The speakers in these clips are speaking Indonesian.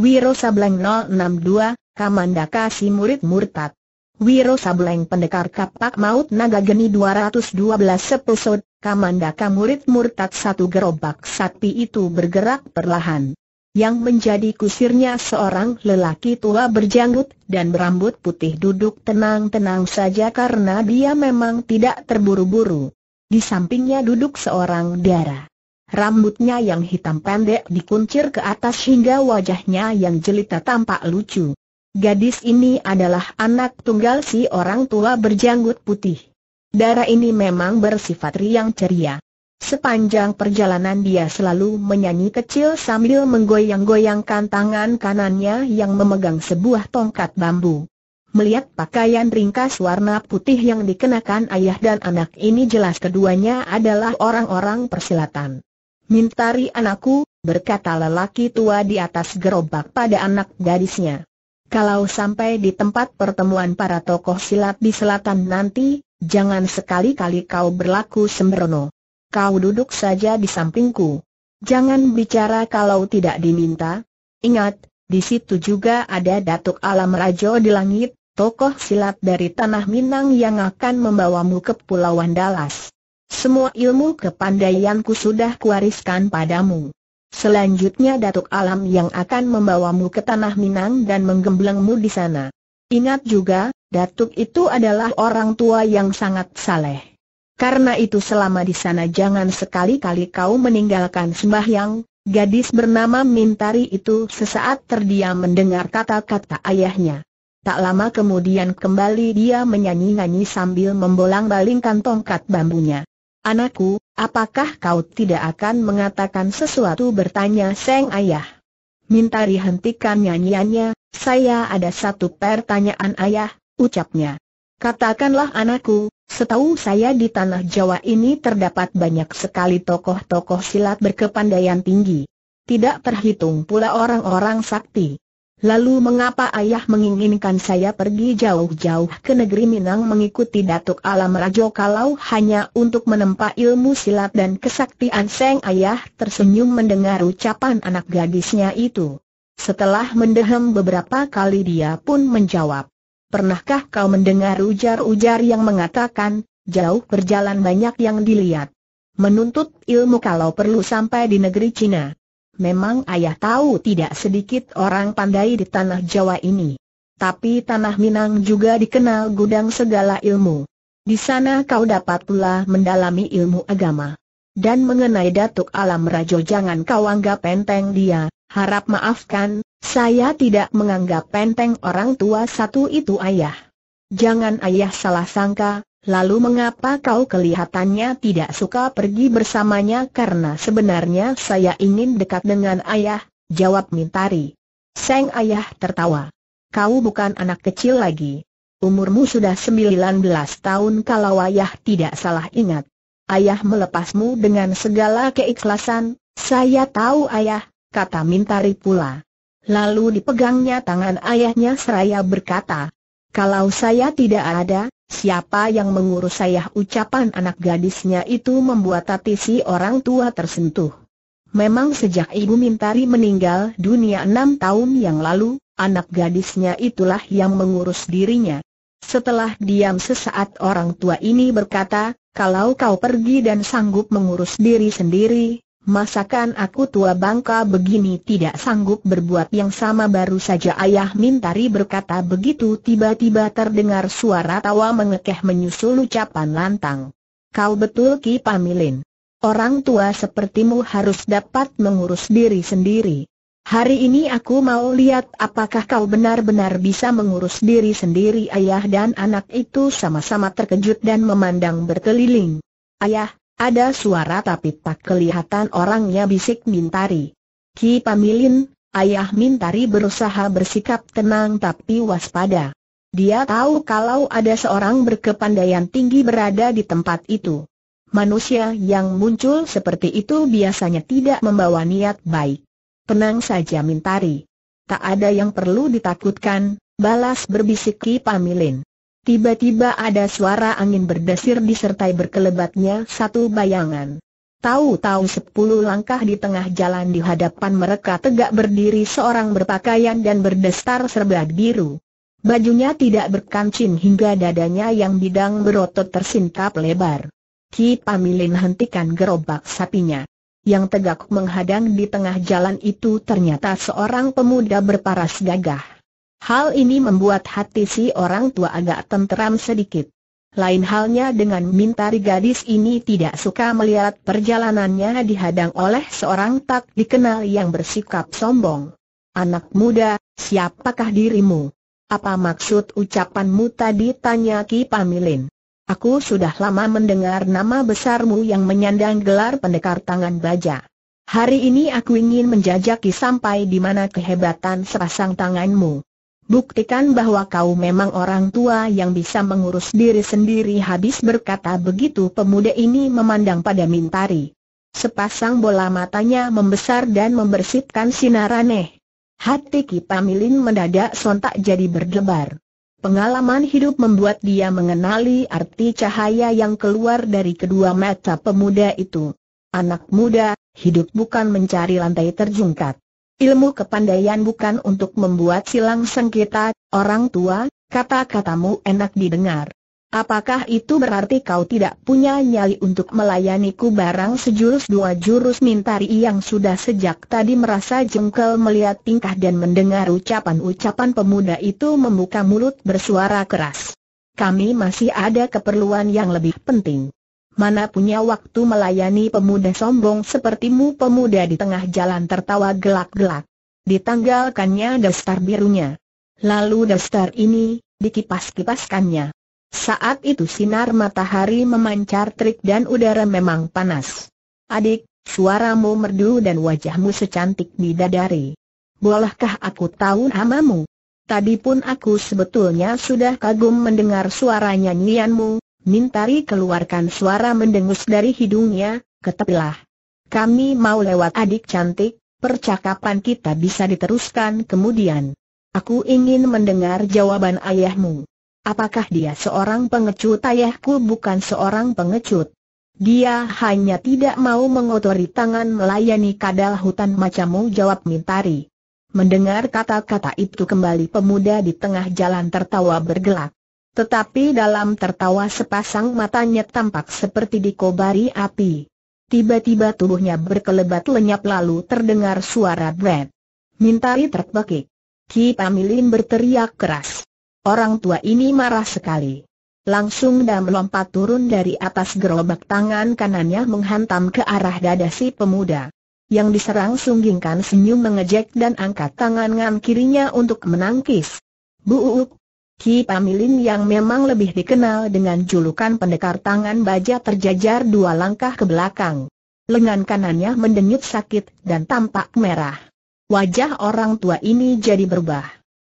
Wiro Sableng 062, Kamandaka si murid murtad. Wiro Sableng pendekar kapak maut naga geni 212 episode, Kamandaka murid murtad satu gerobak sapi itu bergerak perlahan. Yang menjadi kusirnya seorang lelaki tua berjanggut dan berambut putih duduk tenang-tenang saja karena dia memang tidak terburu-buru. Di sampingnya duduk seorang darah. Rambutnya yang hitam pendek dikuncir ke atas hingga wajahnya yang jelita tampak lucu. Gadis ini adalah anak tunggal si orang tua berjanggut putih. Darah ini memang bersifat riang ceria. Sepanjang perjalanan dia selalu menyanyi kecil sambil menggoyang-goyangkan tangan kanannya yang memegang sebuah tongkat bambu. Melihat pakaian ringkas warna putih yang dikenakan ayah dan anak ini jelas keduanya adalah orang-orang persilatan. Mintari anakku, berkata lelaki tua di atas gerobak pada anak gadisnya. Kalau sampai di tempat pertemuan para tokoh silat di selatan nanti, jangan sekali-kali kau berlaku sembrono. Kau duduk saja di sampingku. Jangan bicara kalau tidak diminta. Ingat, di situ juga ada Datuk Alam Rajo di langit, tokoh silat dari Tanah Minang yang akan membawamu ke Pulauan Dallas. Semua ilmu kepandaianku sudah kuariskan padamu. Selanjutnya Datuk Alam yang akan membawamu ke Tanah Minang dan menggemblengmu di sana. Ingat juga, Datuk itu adalah orang tua yang sangat saleh. Karena itu selama di sana jangan sekali-kali kau meninggalkan sembahyang, gadis bernama Mintari itu sesaat terdiam mendengar kata-kata ayahnya. Tak lama kemudian kembali dia menyanyi-nyanyi sambil membolang-balingkan tongkat bambunya. Anakku, apakah kau tidak akan mengatakan sesuatu bertanya Seng Ayah? Minta dihentikan nyanyiannya, saya ada satu pertanyaan ayah, ucapnya. Katakanlah anakku, setahu saya di tanah Jawa ini terdapat banyak sekali tokoh-tokoh silat berkepandaian tinggi. Tidak terhitung pula orang-orang sakti. Lalu mengapa ayah menginginkan saya pergi jauh-jauh ke negeri Minang mengikuti Datuk Alam Rajo kalau hanya untuk menempa ilmu silat dan kesaktian Seng ayah tersenyum mendengar ucapan anak gadisnya itu. Setelah mendehem beberapa kali dia pun menjawab. Pernahkah kau mendengar ujar-ujar yang mengatakan, jauh berjalan banyak yang dilihat. Menuntut ilmu kalau perlu sampai di negeri Cina. Memang ayah tahu tidak sedikit orang pandai di tanah Jawa ini. Tapi tanah Minang juga dikenal gudang segala ilmu. Di sana kau dapat pula mendalami ilmu agama. Dan mengenai Datuk Alam Rajo jangan kau anggap penteng dia, harap maafkan, saya tidak menganggap penteng orang tua satu itu ayah. Jangan ayah salah sangka, Lalu mengapa kau kelihatannya tidak suka pergi bersamanya karena sebenarnya saya ingin dekat dengan ayah, jawab Mintari. Sang ayah tertawa. Kau bukan anak kecil lagi. Umurmu sudah 19 tahun kalau ayah tidak salah ingat. Ayah melepasmu dengan segala keikhlasan, saya tahu ayah, kata Mintari pula. Lalu dipegangnya tangan ayahnya seraya berkata, kalau saya tidak ada, Siapa yang mengurus saya ucapan anak gadisnya itu membuat hati si orang tua tersentuh. Memang sejak Ibu Mintari meninggal dunia enam tahun yang lalu, anak gadisnya itulah yang mengurus dirinya. Setelah diam sesaat orang tua ini berkata, kalau kau pergi dan sanggup mengurus diri sendiri, Masakan aku tua bangka begini tidak sanggup berbuat yang sama baru saja ayah Mintari berkata begitu tiba-tiba terdengar suara tawa mengekeh menyusul ucapan lantang. Kau betul Ki Pamilin. Orang tua sepertimu harus dapat mengurus diri sendiri. Hari ini aku mau lihat apakah kau benar-benar bisa mengurus diri sendiri Ayah dan anak itu sama-sama terkejut dan memandang berkeliling. Ayah, ada suara tapi tak kelihatan orangnya bisik Mintari. Ki Pamilin, ayah Mintari berusaha bersikap tenang tapi waspada. Dia tahu kalau ada seorang berkepandaian tinggi berada di tempat itu. Manusia yang muncul seperti itu biasanya tidak membawa niat baik. Tenang saja Mintari. Tak ada yang perlu ditakutkan, balas berbisik Ki Pamilin. Tiba-tiba ada suara angin berdesir disertai berkelebatnya satu bayangan. Tahu-tahu sepuluh langkah di tengah jalan di hadapan mereka tegak berdiri seorang berpakaian dan berdestar serba biru. Bajunya tidak berkancing hingga dadanya yang bidang berotot tersingkap lebar. Ki Pamilin hentikan gerobak sapinya. Yang tegak menghadang di tengah jalan itu ternyata seorang pemuda berparas gagah. Hal ini membuat hati si orang tua agak tenteram sedikit. Lain halnya dengan Mintari gadis ini tidak suka melihat perjalanannya dihadang oleh seorang tak dikenal yang bersikap sombong. Anak muda, siapakah dirimu? Apa maksud ucapanmu tadi tanya Ki Pamilin? Aku sudah lama mendengar nama besarmu yang menyandang gelar pendekar tangan baja. Hari ini aku ingin menjajaki sampai di mana kehebatan sepasang tanganmu buktikan bahwa kau memang orang tua yang bisa mengurus diri sendiri habis berkata begitu pemuda ini memandang pada Mintari. Sepasang bola matanya membesar dan membersihkan sinar aneh. Hati Kipamilin mendadak sontak jadi berdebar. Pengalaman hidup membuat dia mengenali arti cahaya yang keluar dari kedua mata pemuda itu. Anak muda, hidup bukan mencari lantai terjungkat. Ilmu kepandaian bukan untuk membuat silang sengketa, orang tua, kata-katamu enak didengar. Apakah itu berarti kau tidak punya nyali untuk melayaniku barang sejurus dua jurus mintari yang sudah sejak tadi merasa jengkel melihat tingkah dan mendengar ucapan-ucapan pemuda itu membuka mulut bersuara keras. Kami masih ada keperluan yang lebih penting mana punya waktu melayani pemuda sombong sepertimu pemuda di tengah jalan tertawa gelak-gelak. Ditanggalkannya daftar birunya. Lalu daftar ini, dikipas-kipaskannya. Saat itu sinar matahari memancar trik dan udara memang panas. Adik, suaramu merdu dan wajahmu secantik bidadari. Bolehkah aku tahu namamu? Tadi pun aku sebetulnya sudah kagum mendengar suara nyanyianmu, Mintari keluarkan suara mendengus dari hidungnya, ketepilah. Kami mau lewat adik cantik, percakapan kita bisa diteruskan kemudian. Aku ingin mendengar jawaban ayahmu. Apakah dia seorang pengecut? Ayahku bukan seorang pengecut. Dia hanya tidak mau mengotori tangan melayani kadal hutan macammu jawab Mintari. Mendengar kata-kata itu kembali pemuda di tengah jalan tertawa bergelak. Tetapi dalam tertawa sepasang matanya tampak seperti dikobari api. Tiba-tiba tubuhnya berkelebat lenyap lalu terdengar suara Brad. Mintari terbekik. Ki Pamilin berteriak keras. Orang tua ini marah sekali. Langsung dan melompat turun dari atas gerobak tangan kanannya menghantam ke arah dada si pemuda. Yang diserang sunggingkan senyum mengejek dan angkat tangan kirinya untuk menangkis. Buuk, Ki Pamilin yang memang lebih dikenal dengan julukan pendekar tangan baja terjajar dua langkah ke belakang. Lengan kanannya mendenyut sakit dan tampak merah. Wajah orang tua ini jadi berubah.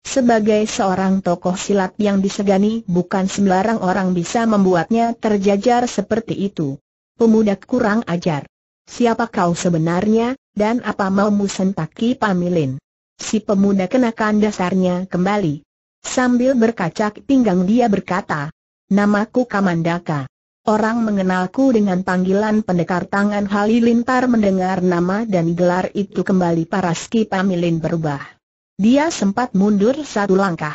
Sebagai seorang tokoh silat yang disegani bukan sembarang orang bisa membuatnya terjajar seperti itu. Pemuda kurang ajar. Siapa kau sebenarnya, dan apa maumu sentaki Pamilin? Si pemuda kenakan dasarnya kembali. Sambil berkacak pinggang dia berkata, Namaku Kamandaka. Orang mengenalku dengan panggilan pendekar tangan Halilintar mendengar nama dan gelar itu kembali Paraski Pamilin berubah. Dia sempat mundur satu langkah.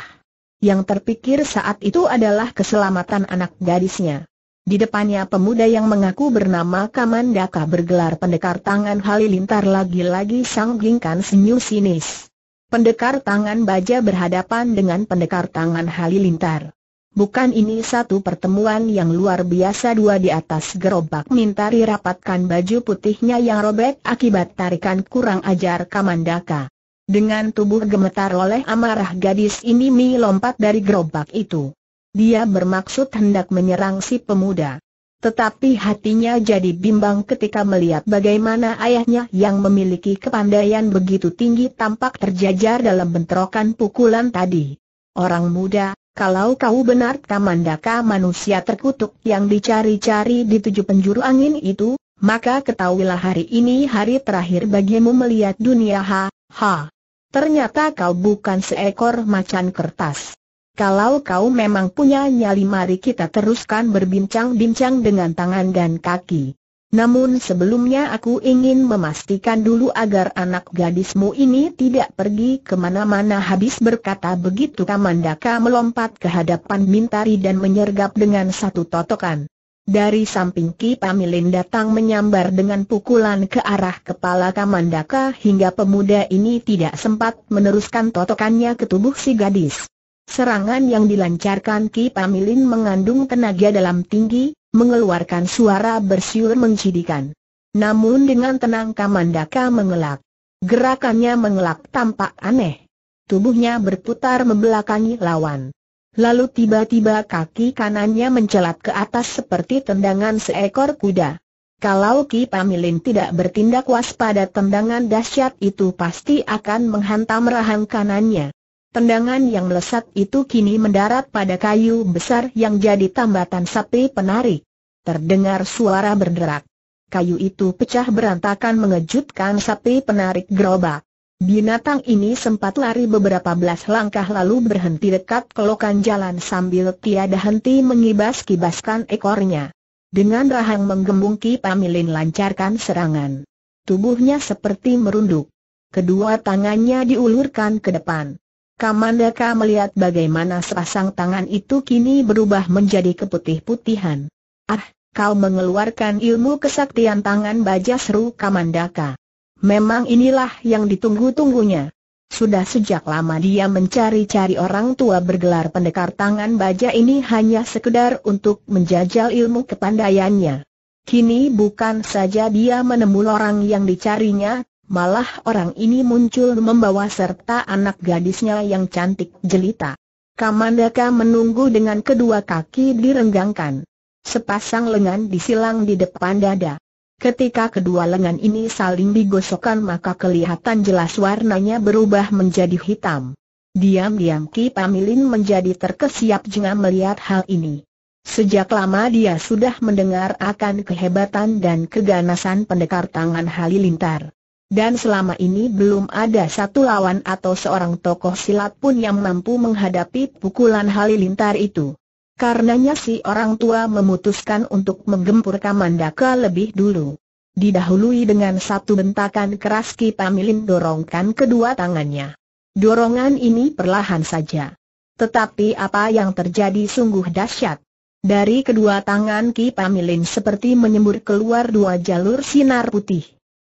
Yang terpikir saat itu adalah keselamatan anak gadisnya. Di depannya pemuda yang mengaku bernama Kamandaka bergelar pendekar tangan Halilintar lagi-lagi sanggingkan senyum sinis. Pendekar tangan baja berhadapan dengan pendekar tangan halilintar. Bukan ini satu pertemuan yang luar biasa dua di atas gerobak Mintari rapatkan baju putihnya yang robek akibat tarikan kurang ajar Kamandaka. Dengan tubuh gemetar oleh amarah gadis ini Mi lompat dari gerobak itu. Dia bermaksud hendak menyerang si pemuda. Tetapi hatinya jadi bimbang ketika melihat bagaimana ayahnya yang memiliki kepandaian begitu tinggi tampak terjajar dalam bentrokan pukulan tadi. Orang muda, kalau kau benar Kamandaka manusia terkutuk yang dicari-cari di tujuh penjuru angin itu, maka ketahuilah hari ini hari terakhir bagimu melihat dunia ha, ha. Ternyata kau bukan seekor macan kertas. Kalau kau memang punya nyali mari kita teruskan berbincang-bincang dengan tangan dan kaki. Namun sebelumnya aku ingin memastikan dulu agar anak gadismu ini tidak pergi kemana-mana habis berkata begitu Kamandaka melompat ke hadapan Mintari dan menyergap dengan satu totokan. Dari samping Ki Pamilin datang menyambar dengan pukulan ke arah kepala Kamandaka hingga pemuda ini tidak sempat meneruskan totokannya ke tubuh si gadis. Serangan yang dilancarkan Ki Pamilin mengandung tenaga dalam tinggi, mengeluarkan suara bersiul mencidikan. Namun dengan tenang Kamandaka mengelak. Gerakannya mengelak tampak aneh. Tubuhnya berputar membelakangi lawan. Lalu tiba-tiba kaki kanannya mencelat ke atas seperti tendangan seekor kuda. Kalau Ki Pamilin tidak bertindak waspada tendangan dahsyat itu pasti akan menghantam rahang kanannya. Tendangan yang melesat itu kini mendarat pada kayu besar yang jadi tambatan sapi penari. Terdengar suara berderak. Kayu itu pecah berantakan mengejutkan sapi penarik gerobak. Binatang ini sempat lari beberapa belas langkah lalu berhenti dekat kelokan jalan sambil tiada henti mengibas-kibaskan ekornya. Dengan rahang menggembung Pamilin lancarkan serangan. Tubuhnya seperti merunduk. Kedua tangannya diulurkan ke depan. Kamandaka melihat bagaimana sepasang tangan itu kini berubah menjadi keputih-putihan. Ah, kau mengeluarkan ilmu kesaktian tangan baja seru Kamandaka. Memang inilah yang ditunggu-tunggunya. Sudah sejak lama dia mencari-cari orang tua bergelar pendekar tangan baja ini hanya sekedar untuk menjajal ilmu kepandaiannya. Kini bukan saja dia menemui orang yang dicarinya, Malah orang ini muncul membawa serta anak gadisnya yang cantik jelita. Kamandaka menunggu dengan kedua kaki direnggangkan. Sepasang lengan disilang di depan dada. Ketika kedua lengan ini saling digosokkan maka kelihatan jelas warnanya berubah menjadi hitam. Diam-diam Ki Pamilin menjadi terkesiap jengah melihat hal ini. Sejak lama dia sudah mendengar akan kehebatan dan keganasan pendekar tangan halilintar. Dan selama ini belum ada satu lawan atau seorang tokoh silat pun yang mampu menghadapi pukulan halilintar itu. Karenanya si orang tua memutuskan untuk menggempur Kamandaka lebih dulu. Didahului dengan satu bentakan keras Ki Pamilin dorongkan kedua tangannya. Dorongan ini perlahan saja. Tetapi apa yang terjadi sungguh dahsyat. Dari kedua tangan Ki Pamilin seperti menyembur keluar dua jalur sinar putih.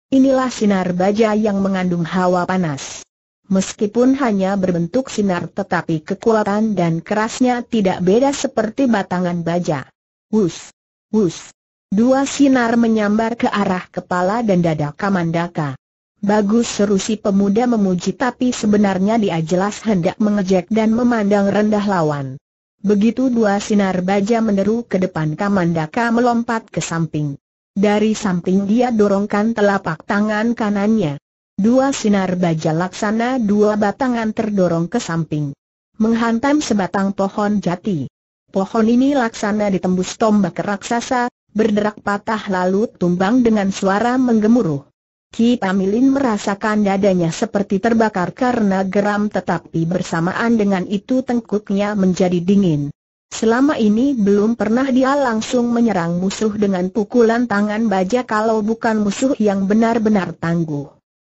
Inilah sinar baja yang mengandung hawa panas. Meskipun hanya berbentuk sinar tetapi kekuatan dan kerasnya tidak beda seperti batangan baja. Wus! Wus! Dua sinar menyambar ke arah kepala dan dada Kamandaka. Bagus seru si pemuda memuji tapi sebenarnya dia jelas hendak mengejek dan memandang rendah lawan. Begitu dua sinar baja meneru ke depan Kamandaka melompat ke samping. Dari samping dia dorongkan telapak tangan kanannya. Dua sinar baja laksana dua batangan terdorong ke samping. Menghantam sebatang pohon jati. Pohon ini laksana ditembus tombak raksasa, berderak patah lalu tumbang dengan suara menggemuruh. Ki Pamilin merasakan dadanya seperti terbakar karena geram tetapi bersamaan dengan itu tengkuknya menjadi dingin. Selama ini belum pernah dia langsung menyerang musuh dengan pukulan tangan baja kalau bukan musuh yang benar-benar tangguh.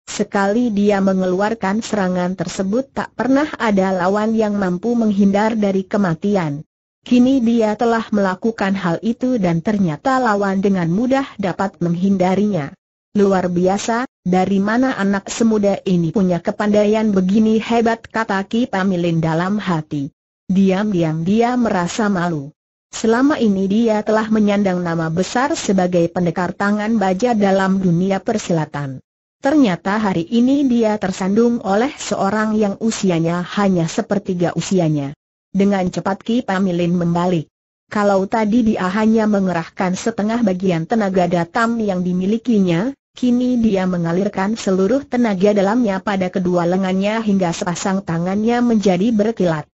Sekali dia mengeluarkan serangan tersebut tak pernah ada lawan yang mampu menghindar dari kematian. Kini dia telah melakukan hal itu dan ternyata lawan dengan mudah dapat menghindarinya. Luar biasa, dari mana anak semuda ini punya kepandaian begini hebat kata Ki Pamilin dalam hati. Diam-diam dia merasa malu. Selama ini dia telah menyandang nama besar sebagai pendekar tangan baja dalam dunia persilatan. Ternyata hari ini dia tersandung oleh seorang yang usianya hanya sepertiga usianya. Dengan cepat Ki Pamilin membalik. Kalau tadi dia hanya mengerahkan setengah bagian tenaga datam yang dimilikinya, kini dia mengalirkan seluruh tenaga dalamnya pada kedua lengannya hingga sepasang tangannya menjadi berkilat.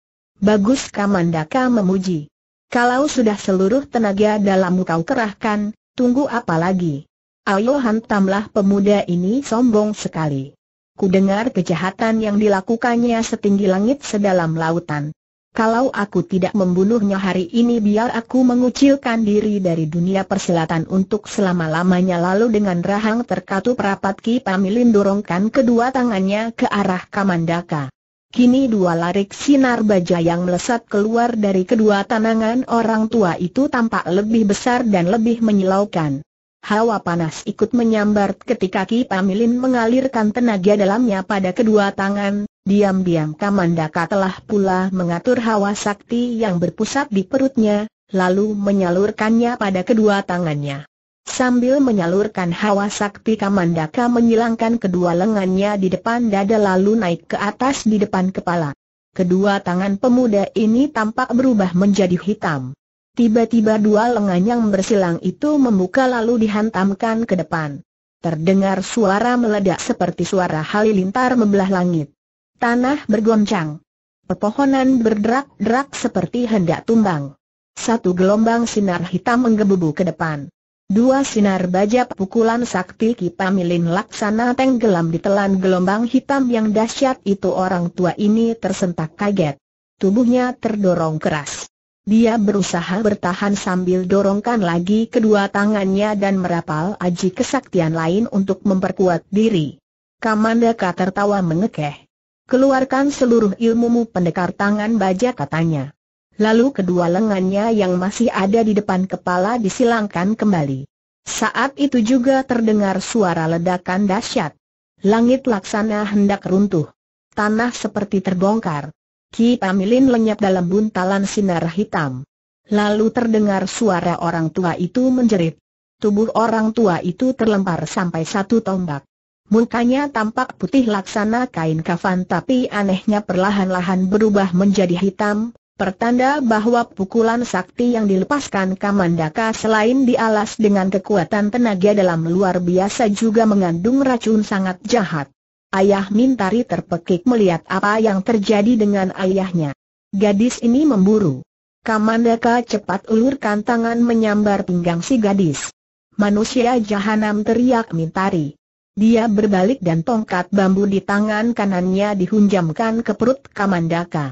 Bagus Kamandaka memuji. Kalau sudah seluruh tenaga dalammu kau kerahkan, tunggu apa lagi? Ayo hantamlah pemuda ini sombong sekali. Ku dengar kejahatan yang dilakukannya setinggi langit sedalam lautan. Kalau aku tidak membunuhnya hari ini biar aku mengucilkan diri dari dunia persilatan untuk selama-lamanya lalu dengan rahang terkatup rapat Ki Pamilin dorongkan kedua tangannya ke arah Kamandaka. Kini dua larik sinar baja yang melesat keluar dari kedua tanangan orang tua itu tampak lebih besar dan lebih menyilaukan. Hawa panas ikut menyambar ketika Ki Pamilin mengalirkan tenaga dalamnya pada kedua tangan, diam-diam Kamandaka telah pula mengatur hawa sakti yang berpusat di perutnya, lalu menyalurkannya pada kedua tangannya. Sambil menyalurkan hawa sakti Kamandaka menyilangkan kedua lengannya di depan dada lalu naik ke atas di depan kepala. Kedua tangan pemuda ini tampak berubah menjadi hitam. Tiba-tiba dua lengan yang bersilang itu membuka lalu dihantamkan ke depan. Terdengar suara meledak seperti suara halilintar membelah langit. Tanah bergoncang. Pepohonan berderak-derak seperti hendak tumbang. Satu gelombang sinar hitam menggebu ke depan. Dua sinar baja pukulan sakti Kipamilin Laksana tenggelam di telan gelombang hitam yang dahsyat itu orang tua ini tersentak kaget. Tubuhnya terdorong keras. Dia berusaha bertahan sambil dorongkan lagi kedua tangannya dan merapal aji kesaktian lain untuk memperkuat diri. Kamandaka tertawa mengekeh. Keluarkan seluruh ilmumu pendekar tangan baja katanya. Lalu kedua lengannya yang masih ada di depan kepala disilangkan kembali. Saat itu juga terdengar suara ledakan dahsyat. Langit laksana hendak runtuh. Tanah seperti terbongkar. Ki Pamilin lenyap dalam buntalan sinar hitam. Lalu terdengar suara orang tua itu menjerit. Tubuh orang tua itu terlempar sampai satu tombak. Mukanya tampak putih laksana kain kafan tapi anehnya perlahan-lahan berubah menjadi hitam, pertanda bahwa pukulan sakti yang dilepaskan Kamandaka selain dialas dengan kekuatan tenaga dalam luar biasa juga mengandung racun sangat jahat. Ayah Mintari terpekik melihat apa yang terjadi dengan ayahnya. Gadis ini memburu. Kamandaka cepat ulurkan tangan menyambar pinggang si gadis. Manusia jahanam teriak Mintari. Dia berbalik dan tongkat bambu di tangan kanannya dihunjamkan ke perut Kamandaka.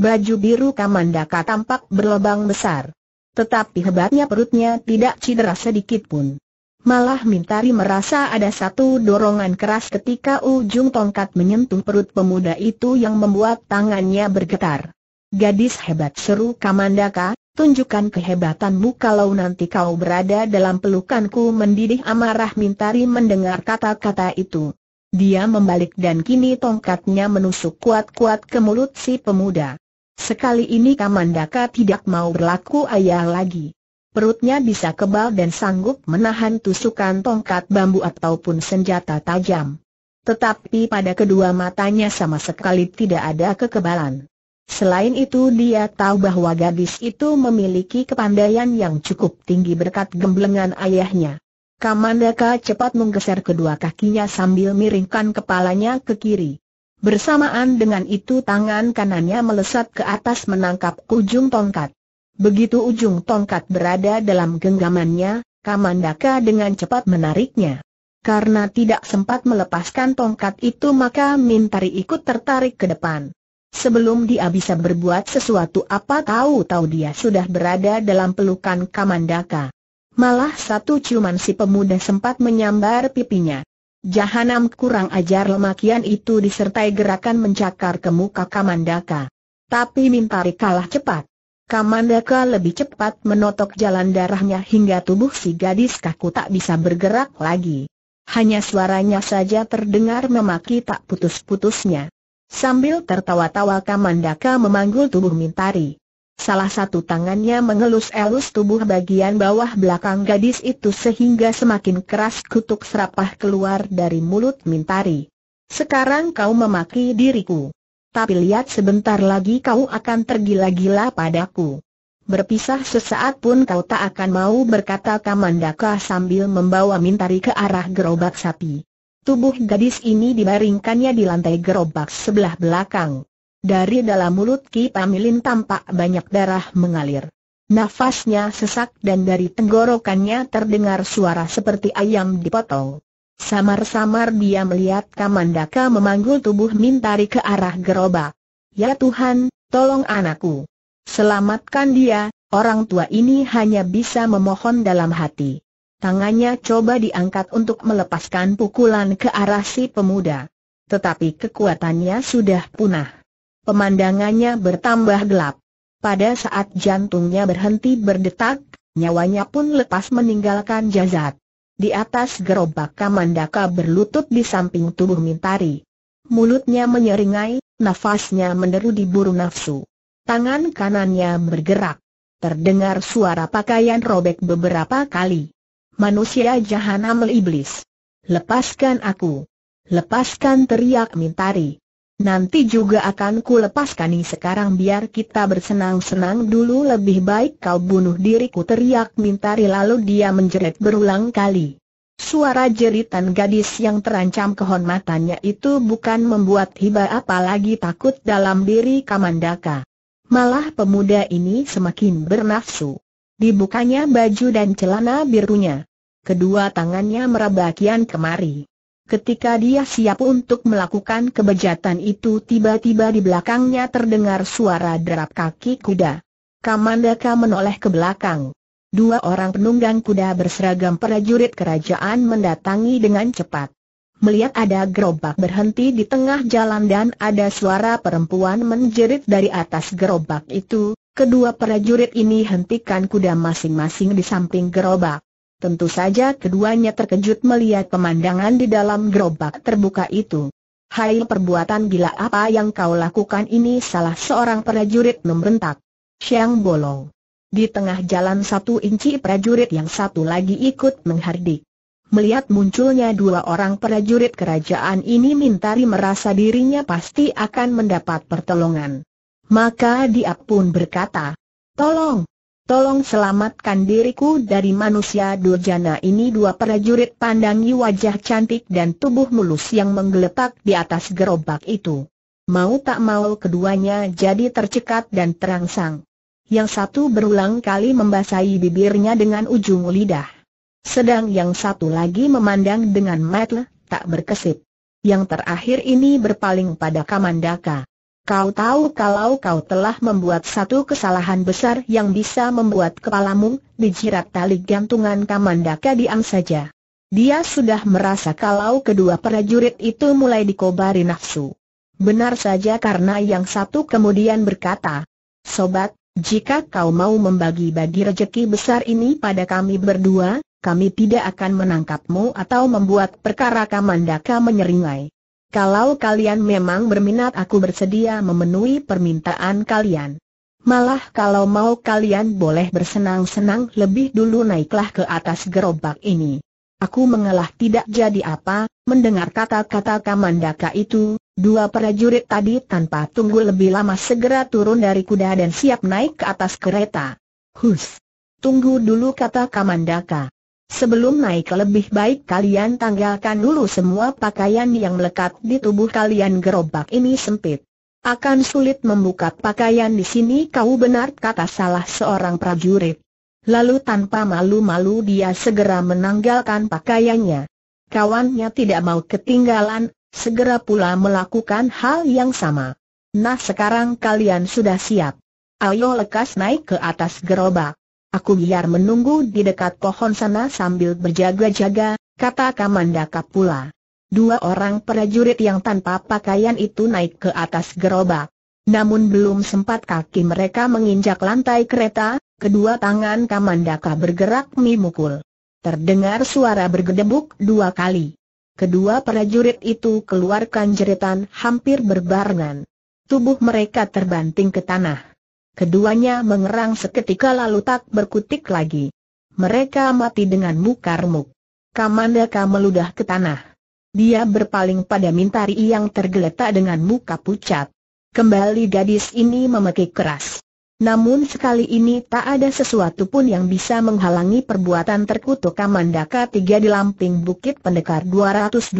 Baju biru Kamandaka tampak berlobang besar. Tetapi hebatnya perutnya tidak cedera sedikit pun. Malah Mintari merasa ada satu dorongan keras ketika ujung tongkat menyentuh perut pemuda itu yang membuat tangannya bergetar. Gadis hebat seru Kamandaka, tunjukkan kehebatanmu kalau nanti kau berada dalam pelukanku mendidih amarah Mintari mendengar kata-kata itu. Dia membalik dan kini tongkatnya menusuk kuat-kuat ke mulut si pemuda. Sekali ini Kamandaka tidak mau berlaku ayah lagi. Perutnya bisa kebal dan sanggup menahan tusukan tongkat bambu ataupun senjata tajam. Tetapi pada kedua matanya sama sekali tidak ada kekebalan. Selain itu dia tahu bahwa gadis itu memiliki kepandaian yang cukup tinggi berkat gemblengan ayahnya. Kamandaka cepat menggeser kedua kakinya sambil miringkan kepalanya ke kiri. Bersamaan dengan itu tangan kanannya melesat ke atas menangkap ujung tongkat. Begitu ujung tongkat berada dalam genggamannya, Kamandaka dengan cepat menariknya. Karena tidak sempat melepaskan tongkat itu maka Mintari ikut tertarik ke depan. Sebelum dia bisa berbuat sesuatu apa tahu-tahu dia sudah berada dalam pelukan Kamandaka. Malah satu ciuman si pemuda sempat menyambar pipinya. Jahanam kurang ajar lemakian itu disertai gerakan mencakar ke muka Kamandaka. Tapi Mintari kalah cepat. Kamandaka lebih cepat menotok jalan darahnya hingga tubuh si gadis kaku tak bisa bergerak lagi. Hanya suaranya saja terdengar memaki tak putus-putusnya. Sambil tertawa-tawa Kamandaka memanggul tubuh Mintari. Salah satu tangannya mengelus-elus tubuh bagian bawah belakang gadis itu sehingga semakin keras kutuk serapah keluar dari mulut Mintari. Sekarang kau memaki diriku. Tapi lihat sebentar lagi kau akan tergila-gila padaku. Berpisah sesaat pun kau tak akan mau berkata Kamandaka sambil membawa Mintari ke arah gerobak sapi. Tubuh gadis ini dibaringkannya di lantai gerobak sebelah belakang. Dari dalam mulut Ki Pamilin tampak banyak darah mengalir. Nafasnya sesak dan dari tenggorokannya terdengar suara seperti ayam dipotong. Samar-samar dia melihat Kamandaka memanggul tubuh Mintari ke arah gerobak. Ya Tuhan, tolong anakku. Selamatkan dia, orang tua ini hanya bisa memohon dalam hati. Tangannya coba diangkat untuk melepaskan pukulan ke arah si pemuda. Tetapi kekuatannya sudah punah pemandangannya bertambah gelap. Pada saat jantungnya berhenti berdetak, nyawanya pun lepas meninggalkan jasad. Di atas gerobak Kamandaka berlutut di samping tubuh Mintari. Mulutnya menyeringai, nafasnya meneru diburu nafsu. Tangan kanannya bergerak. Terdengar suara pakaian robek beberapa kali. Manusia jahanam iblis. Lepaskan aku. Lepaskan teriak Mintari. Nanti juga akan kulepaskan sekarang biar kita bersenang-senang dulu lebih baik kau bunuh diriku teriak Mintari lalu dia menjerit berulang kali. Suara jeritan gadis yang terancam kehormatannya itu bukan membuat hibah apalagi takut dalam diri Kamandaka. Malah pemuda ini semakin bernafsu. Dibukanya baju dan celana birunya. Kedua tangannya merabakian kemari. Ketika dia siap untuk melakukan kebejatan itu tiba-tiba di belakangnya terdengar suara derap kaki kuda. Kamandaka menoleh ke belakang. Dua orang penunggang kuda berseragam prajurit kerajaan mendatangi dengan cepat. Melihat ada gerobak berhenti di tengah jalan dan ada suara perempuan menjerit dari atas gerobak itu, kedua prajurit ini hentikan kuda masing-masing di samping gerobak. Tentu saja keduanya terkejut melihat pemandangan di dalam gerobak terbuka itu. Hai perbuatan gila apa yang kau lakukan ini salah seorang prajurit membentak. Siang bolong. Di tengah jalan satu inci prajurit yang satu lagi ikut menghardik. Melihat munculnya dua orang prajurit kerajaan ini Mintari merasa dirinya pasti akan mendapat pertolongan. Maka dia pun berkata, Tolong, Tolong selamatkan diriku dari manusia durjana ini dua prajurit pandangi wajah cantik dan tubuh mulus yang menggeletak di atas gerobak itu. Mau tak mau keduanya jadi tercekat dan terangsang. Yang satu berulang kali membasahi bibirnya dengan ujung lidah. Sedang yang satu lagi memandang dengan mata tak berkesip. Yang terakhir ini berpaling pada Kamandaka. Kau tahu kalau kau telah membuat satu kesalahan besar yang bisa membuat kepalamu dijerat tali gantungan Kamandaka diam saja. Dia sudah merasa kalau kedua prajurit itu mulai dikobari nafsu. Benar saja karena yang satu kemudian berkata, Sobat, jika kau mau membagi-bagi rejeki besar ini pada kami berdua, kami tidak akan menangkapmu atau membuat perkara Kamandaka menyeringai. Kalau kalian memang berminat aku bersedia memenuhi permintaan kalian. Malah kalau mau kalian boleh bersenang-senang lebih dulu naiklah ke atas gerobak ini. Aku mengalah tidak jadi apa, mendengar kata-kata Kamandaka itu, dua prajurit tadi tanpa tunggu lebih lama segera turun dari kuda dan siap naik ke atas kereta. Hus! Tunggu dulu kata Kamandaka. Sebelum naik lebih baik kalian tanggalkan dulu semua pakaian yang melekat di tubuh kalian gerobak ini sempit. Akan sulit membuka pakaian di sini kau benar kata salah seorang prajurit. Lalu tanpa malu-malu dia segera menanggalkan pakaiannya. Kawannya tidak mau ketinggalan, segera pula melakukan hal yang sama. Nah sekarang kalian sudah siap. Ayo lekas naik ke atas gerobak. Aku biar menunggu di dekat pohon sana sambil berjaga-jaga, kata Kamandaka pula. Dua orang prajurit yang tanpa pakaian itu naik ke atas gerobak. Namun belum sempat kaki mereka menginjak lantai kereta, kedua tangan Kamandaka bergerak memukul. Terdengar suara bergedebuk dua kali. Kedua prajurit itu keluarkan jeritan hampir berbarengan. Tubuh mereka terbanting ke tanah. Keduanya mengerang seketika lalu tak berkutik lagi. Mereka mati dengan mukarmuk. Kamandaka meludah ke tanah. Dia berpaling pada Mintari yang tergeletak dengan muka pucat. Kembali gadis ini memekik keras. Namun sekali ini tak ada sesuatu pun yang bisa menghalangi perbuatan terkutuk Kamandaka tiga di lamping Bukit Pendekar 212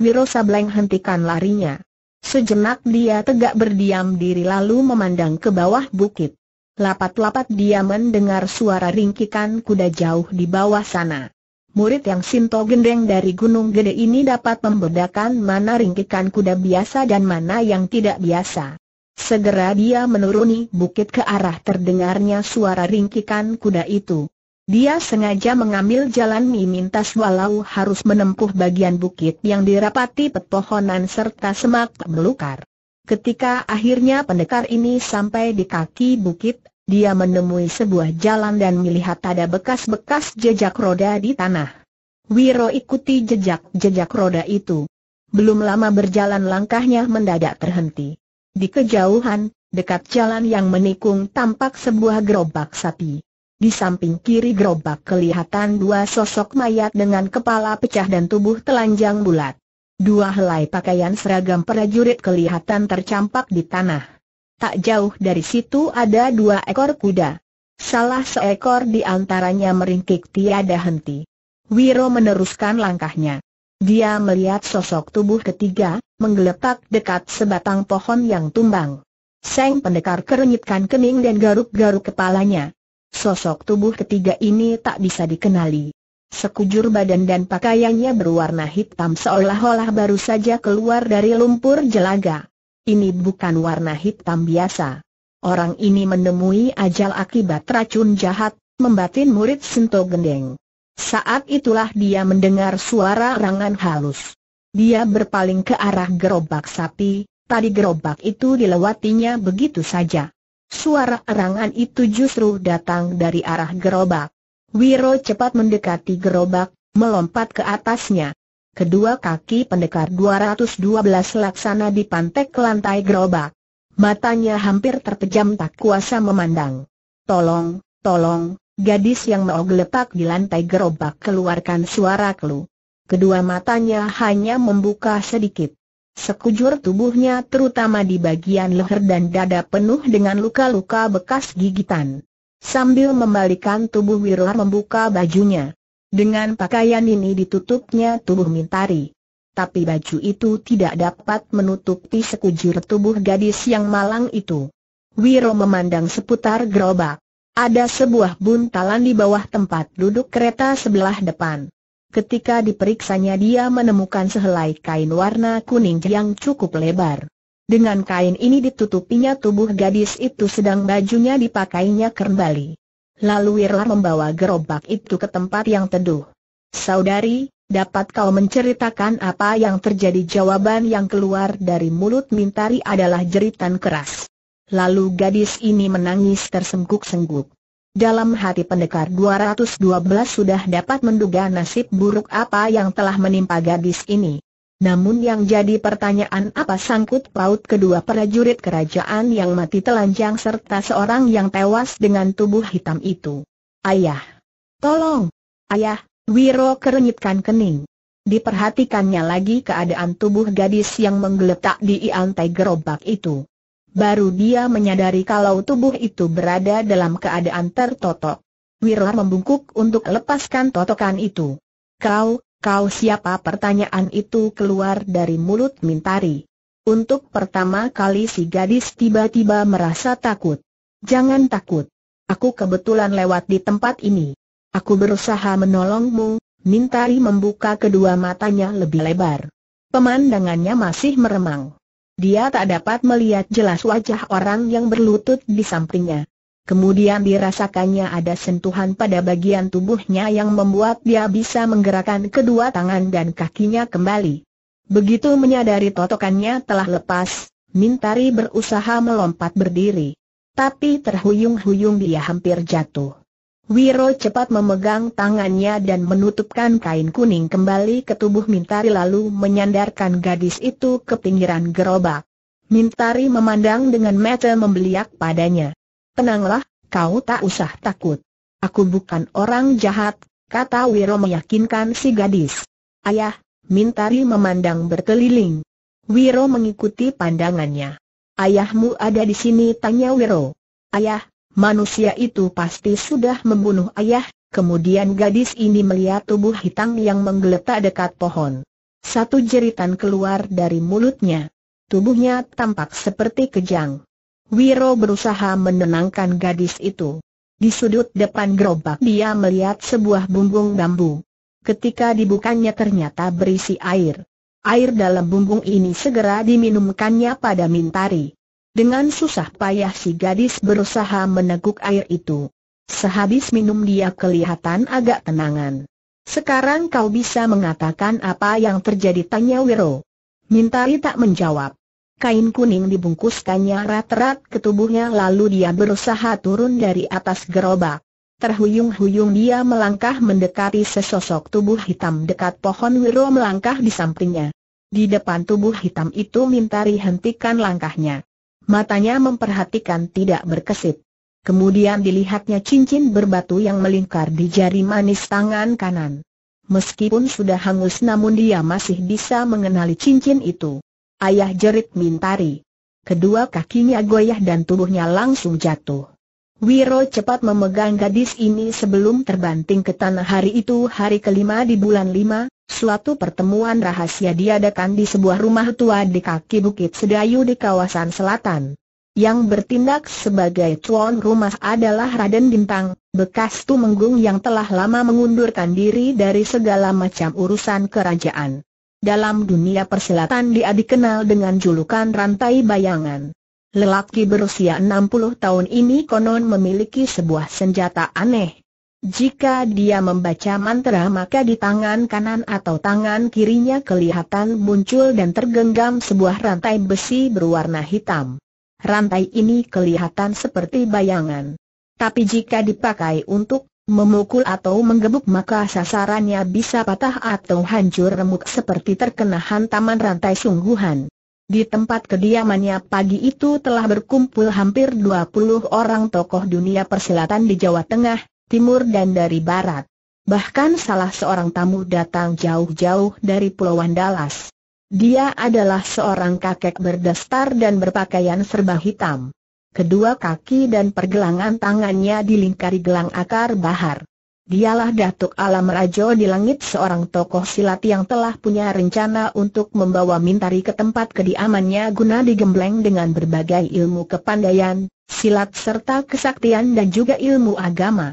Wiro Sableng hentikan larinya. Sejenak dia tegak berdiam diri lalu memandang ke bawah bukit. Lapat-lapat dia mendengar suara ringkikan kuda jauh di bawah sana. Murid yang Sinto gendeng dari Gunung Gede ini dapat membedakan mana ringkikan kuda biasa dan mana yang tidak biasa. Segera dia menuruni bukit ke arah terdengarnya suara ringkikan kuda itu. Dia sengaja mengambil jalan mimintas walau harus menempuh bagian bukit yang dirapati pepohonan serta semak belukar. Ketika akhirnya pendekar ini sampai di kaki bukit, dia menemui sebuah jalan dan melihat ada bekas-bekas jejak roda di tanah. Wiro ikuti jejak-jejak roda itu. Belum lama berjalan langkahnya mendadak terhenti. Di kejauhan, dekat jalan yang menikung tampak sebuah gerobak sapi. Di samping kiri gerobak kelihatan dua sosok mayat dengan kepala pecah dan tubuh telanjang bulat. Dua helai pakaian seragam prajurit kelihatan tercampak di tanah. Tak jauh dari situ ada dua ekor kuda. Salah seekor di antaranya meringkik tiada henti. Wiro meneruskan langkahnya. Dia melihat sosok tubuh ketiga, menggeletak dekat sebatang pohon yang tumbang. Seng pendekar kerenyitkan kening dan garuk-garuk kepalanya. Sosok tubuh ketiga ini tak bisa dikenali. Sekujur badan dan pakaiannya berwarna hitam seolah-olah baru saja keluar dari lumpur jelaga. Ini bukan warna hitam biasa. Orang ini menemui ajal akibat racun jahat, membatin murid Sento Gendeng. Saat itulah dia mendengar suara rangan halus. Dia berpaling ke arah gerobak sapi, tadi gerobak itu dilewatinya begitu saja. Suara erangan itu justru datang dari arah gerobak. Wiro cepat mendekati gerobak, melompat ke atasnya. Kedua kaki pendekar 212 laksana di pantai ke lantai gerobak. Matanya hampir terpejam tak kuasa memandang. Tolong, tolong, gadis yang mau geletak di lantai gerobak keluarkan suara kelu. Kedua matanya hanya membuka sedikit. Sekujur tubuhnya terutama di bagian leher dan dada penuh dengan luka-luka bekas gigitan. Sambil membalikan tubuh Wirla membuka bajunya. Dengan pakaian ini ditutupnya tubuh Mintari. Tapi baju itu tidak dapat menutupi sekujur tubuh gadis yang malang itu. Wiro memandang seputar gerobak. Ada sebuah buntalan di bawah tempat duduk kereta sebelah depan. Ketika diperiksanya dia menemukan sehelai kain warna kuning yang cukup lebar. Dengan kain ini ditutupinya tubuh gadis itu sedang bajunya dipakainya kembali. Lalu Wirla membawa gerobak itu ke tempat yang teduh. Saudari, dapat kau menceritakan apa yang terjadi jawaban yang keluar dari mulut Mintari adalah jeritan keras. Lalu gadis ini menangis tersengguk-sengguk. Dalam hati pendekar 212 sudah dapat menduga nasib buruk apa yang telah menimpa gadis ini. Namun yang jadi pertanyaan apa sangkut paut kedua prajurit kerajaan yang mati telanjang serta seorang yang tewas dengan tubuh hitam itu. Ayah! Tolong! Ayah! Wiro kerenyitkan kening. Diperhatikannya lagi keadaan tubuh gadis yang menggeletak di iantai gerobak itu. Baru dia menyadari kalau tubuh itu berada dalam keadaan tertotok. Wira membungkuk untuk lepaskan totokan itu. Kau, kau siapa pertanyaan itu keluar dari mulut Mintari. Untuk pertama kali si gadis tiba-tiba merasa takut. Jangan takut. Aku kebetulan lewat di tempat ini. Aku berusaha menolongmu, Mintari membuka kedua matanya lebih lebar. Pemandangannya masih meremang. Dia tak dapat melihat jelas wajah orang yang berlutut di sampingnya. Kemudian dirasakannya ada sentuhan pada bagian tubuhnya yang membuat dia bisa menggerakkan kedua tangan dan kakinya kembali. Begitu menyadari totokannya telah lepas, Mintari berusaha melompat berdiri. Tapi terhuyung-huyung dia hampir jatuh. Wiro cepat memegang tangannya dan menutupkan kain kuning kembali ke tubuh Mintari lalu menyandarkan gadis itu ke pinggiran gerobak. Mintari memandang dengan mata membeliak padanya. Tenanglah, kau tak usah takut. Aku bukan orang jahat, kata Wiro meyakinkan si gadis. Ayah, Mintari memandang berkeliling. Wiro mengikuti pandangannya. Ayahmu ada di sini tanya Wiro. Ayah, Manusia itu pasti sudah membunuh ayah, kemudian gadis ini melihat tubuh hitam yang menggeletak dekat pohon. Satu jeritan keluar dari mulutnya. Tubuhnya tampak seperti kejang. Wiro berusaha menenangkan gadis itu. Di sudut depan gerobak dia melihat sebuah bumbung bambu. Ketika dibukanya ternyata berisi air. Air dalam bumbung ini segera diminumkannya pada Mintari. Dengan susah payah si gadis berusaha meneguk air itu. Sehabis minum dia kelihatan agak tenangan. Sekarang kau bisa mengatakan apa yang terjadi tanya Wiro. Mintari tak menjawab. Kain kuning dibungkuskannya rat-rat ke tubuhnya lalu dia berusaha turun dari atas gerobak. Terhuyung-huyung dia melangkah mendekati sesosok tubuh hitam dekat pohon Wiro melangkah di sampingnya. Di depan tubuh hitam itu Mintari hentikan langkahnya. Matanya memperhatikan tidak berkesip. Kemudian dilihatnya cincin berbatu yang melingkar di jari manis tangan kanan. Meskipun sudah hangus namun dia masih bisa mengenali cincin itu. Ayah jerit mintari. Kedua kakinya goyah dan tubuhnya langsung jatuh. Wiro cepat memegang gadis ini sebelum terbanting ke tanah hari itu hari kelima di bulan lima, Suatu pertemuan rahasia diadakan di sebuah rumah tua di kaki Bukit Sedayu di kawasan selatan. Yang bertindak sebagai tuan rumah adalah Raden Bintang, bekas tumenggung yang telah lama mengundurkan diri dari segala macam urusan kerajaan. Dalam dunia persilatan dia dikenal dengan julukan Rantai Bayangan. Lelaki berusia 60 tahun ini konon memiliki sebuah senjata aneh, jika dia membaca mantra maka di tangan kanan atau tangan kirinya kelihatan muncul dan tergenggam sebuah rantai besi berwarna hitam. Rantai ini kelihatan seperti bayangan. Tapi jika dipakai untuk memukul atau menggebuk maka sasarannya bisa patah atau hancur remuk seperti terkena hantaman rantai sungguhan. Di tempat kediamannya pagi itu telah berkumpul hampir 20 orang tokoh dunia persilatan di Jawa Tengah, timur dan dari barat. Bahkan salah seorang tamu datang jauh-jauh dari Pulau Dallas. Dia adalah seorang kakek berdastar dan berpakaian serba hitam. Kedua kaki dan pergelangan tangannya dilingkari gelang akar bahar. Dialah Datuk Alam Rajo di langit seorang tokoh silat yang telah punya rencana untuk membawa Mintari ke tempat kediamannya guna digembleng dengan berbagai ilmu kepandaian, silat serta kesaktian dan juga ilmu agama.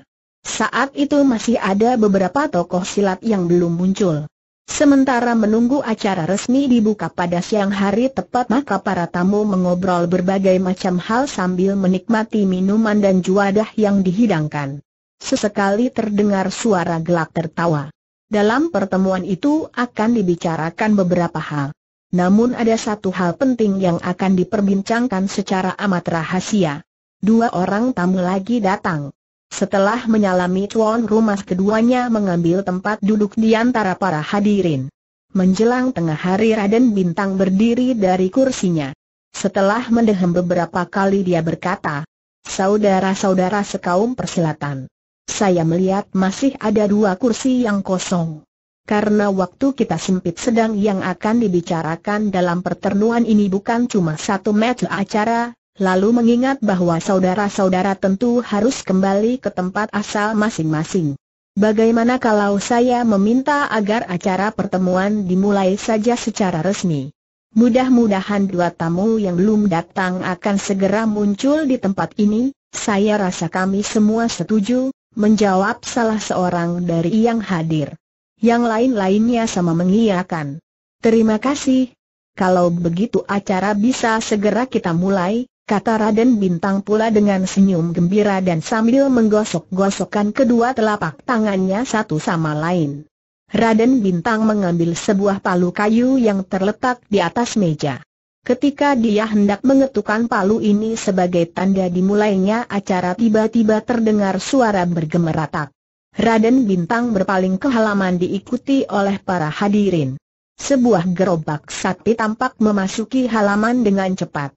Saat itu masih ada beberapa tokoh silat yang belum muncul. Sementara menunggu acara resmi dibuka pada siang hari tepat maka para tamu mengobrol berbagai macam hal sambil menikmati minuman dan juadah yang dihidangkan. Sesekali terdengar suara gelak tertawa. Dalam pertemuan itu akan dibicarakan beberapa hal. Namun ada satu hal penting yang akan diperbincangkan secara amat rahasia. Dua orang tamu lagi datang. Setelah menyalami tuan rumah keduanya mengambil tempat duduk di antara para hadirin. Menjelang tengah hari Raden Bintang berdiri dari kursinya. Setelah mendehem beberapa kali dia berkata, Saudara-saudara sekaum persilatan. Saya melihat masih ada dua kursi yang kosong. Karena waktu kita sempit sedang yang akan dibicarakan dalam pertemuan ini bukan cuma satu match acara, lalu mengingat bahwa saudara-saudara tentu harus kembali ke tempat asal masing-masing. Bagaimana kalau saya meminta agar acara pertemuan dimulai saja secara resmi? Mudah-mudahan dua tamu yang belum datang akan segera muncul di tempat ini, saya rasa kami semua setuju, menjawab salah seorang dari yang hadir. Yang lain-lainnya sama mengiyakan. Terima kasih. Kalau begitu acara bisa segera kita mulai, kata Raden Bintang pula dengan senyum gembira dan sambil menggosok-gosokkan kedua telapak tangannya satu sama lain. Raden Bintang mengambil sebuah palu kayu yang terletak di atas meja. Ketika dia hendak mengetukkan palu ini sebagai tanda dimulainya acara tiba-tiba terdengar suara bergemeratak. Raden Bintang berpaling ke halaman diikuti oleh para hadirin. Sebuah gerobak sapi tampak memasuki halaman dengan cepat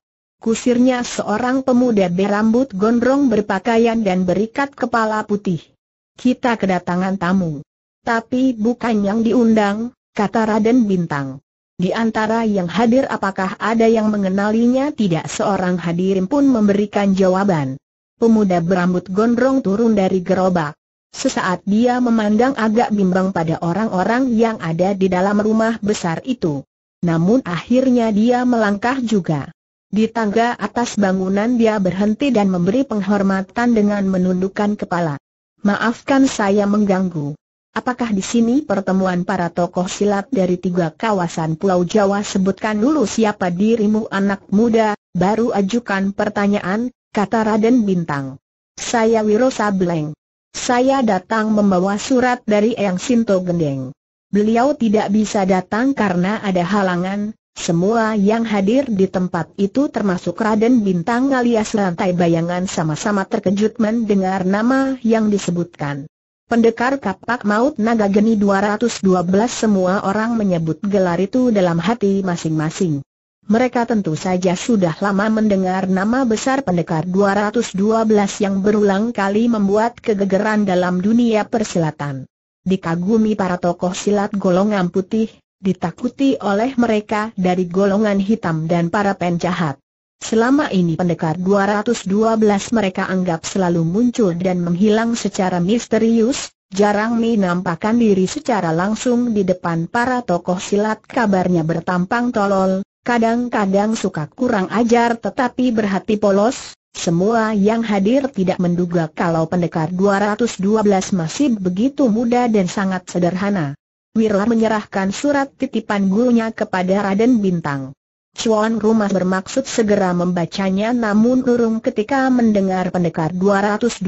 kusirnya seorang pemuda berambut gondrong berpakaian dan berikat kepala putih. Kita kedatangan tamu. Tapi bukan yang diundang, kata Raden Bintang. Di antara yang hadir apakah ada yang mengenalinya tidak seorang hadirin pun memberikan jawaban. Pemuda berambut gondrong turun dari gerobak. Sesaat dia memandang agak bimbang pada orang-orang yang ada di dalam rumah besar itu. Namun akhirnya dia melangkah juga. Di tangga atas bangunan dia berhenti dan memberi penghormatan dengan menundukkan kepala. Maafkan saya mengganggu. Apakah di sini pertemuan para tokoh silat dari tiga kawasan Pulau Jawa sebutkan dulu siapa dirimu anak muda, baru ajukan pertanyaan, kata Raden Bintang. Saya Wiro Sableng. Saya datang membawa surat dari Eyang Sinto Gendeng. Beliau tidak bisa datang karena ada halangan, semua yang hadir di tempat itu termasuk Raden Bintang alias Lantai Bayangan sama-sama terkejut mendengar nama yang disebutkan. Pendekar kapak maut naga geni 212 semua orang menyebut gelar itu dalam hati masing-masing. Mereka tentu saja sudah lama mendengar nama besar pendekar 212 yang berulang kali membuat kegegeran dalam dunia persilatan. Dikagumi para tokoh silat golongan putih, ditakuti oleh mereka dari golongan hitam dan para penjahat. Selama ini pendekar 212 mereka anggap selalu muncul dan menghilang secara misterius, jarang menampakkan diri secara langsung di depan para tokoh silat kabarnya bertampang tolol, kadang-kadang suka kurang ajar tetapi berhati polos, semua yang hadir tidak menduga kalau pendekar 212 masih begitu muda dan sangat sederhana. Wirla menyerahkan surat titipan gurunya kepada Raden Bintang. Chuan Rumah bermaksud segera membacanya namun urung ketika mendengar pendekar 212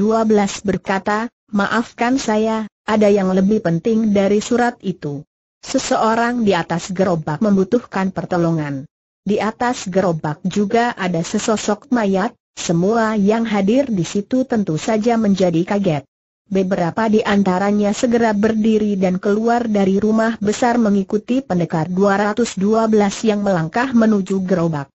berkata, Maafkan saya, ada yang lebih penting dari surat itu. Seseorang di atas gerobak membutuhkan pertolongan. Di atas gerobak juga ada sesosok mayat, semua yang hadir di situ tentu saja menjadi kaget. Beberapa di antaranya segera berdiri dan keluar dari rumah besar mengikuti pendekar 212 yang melangkah menuju gerobak.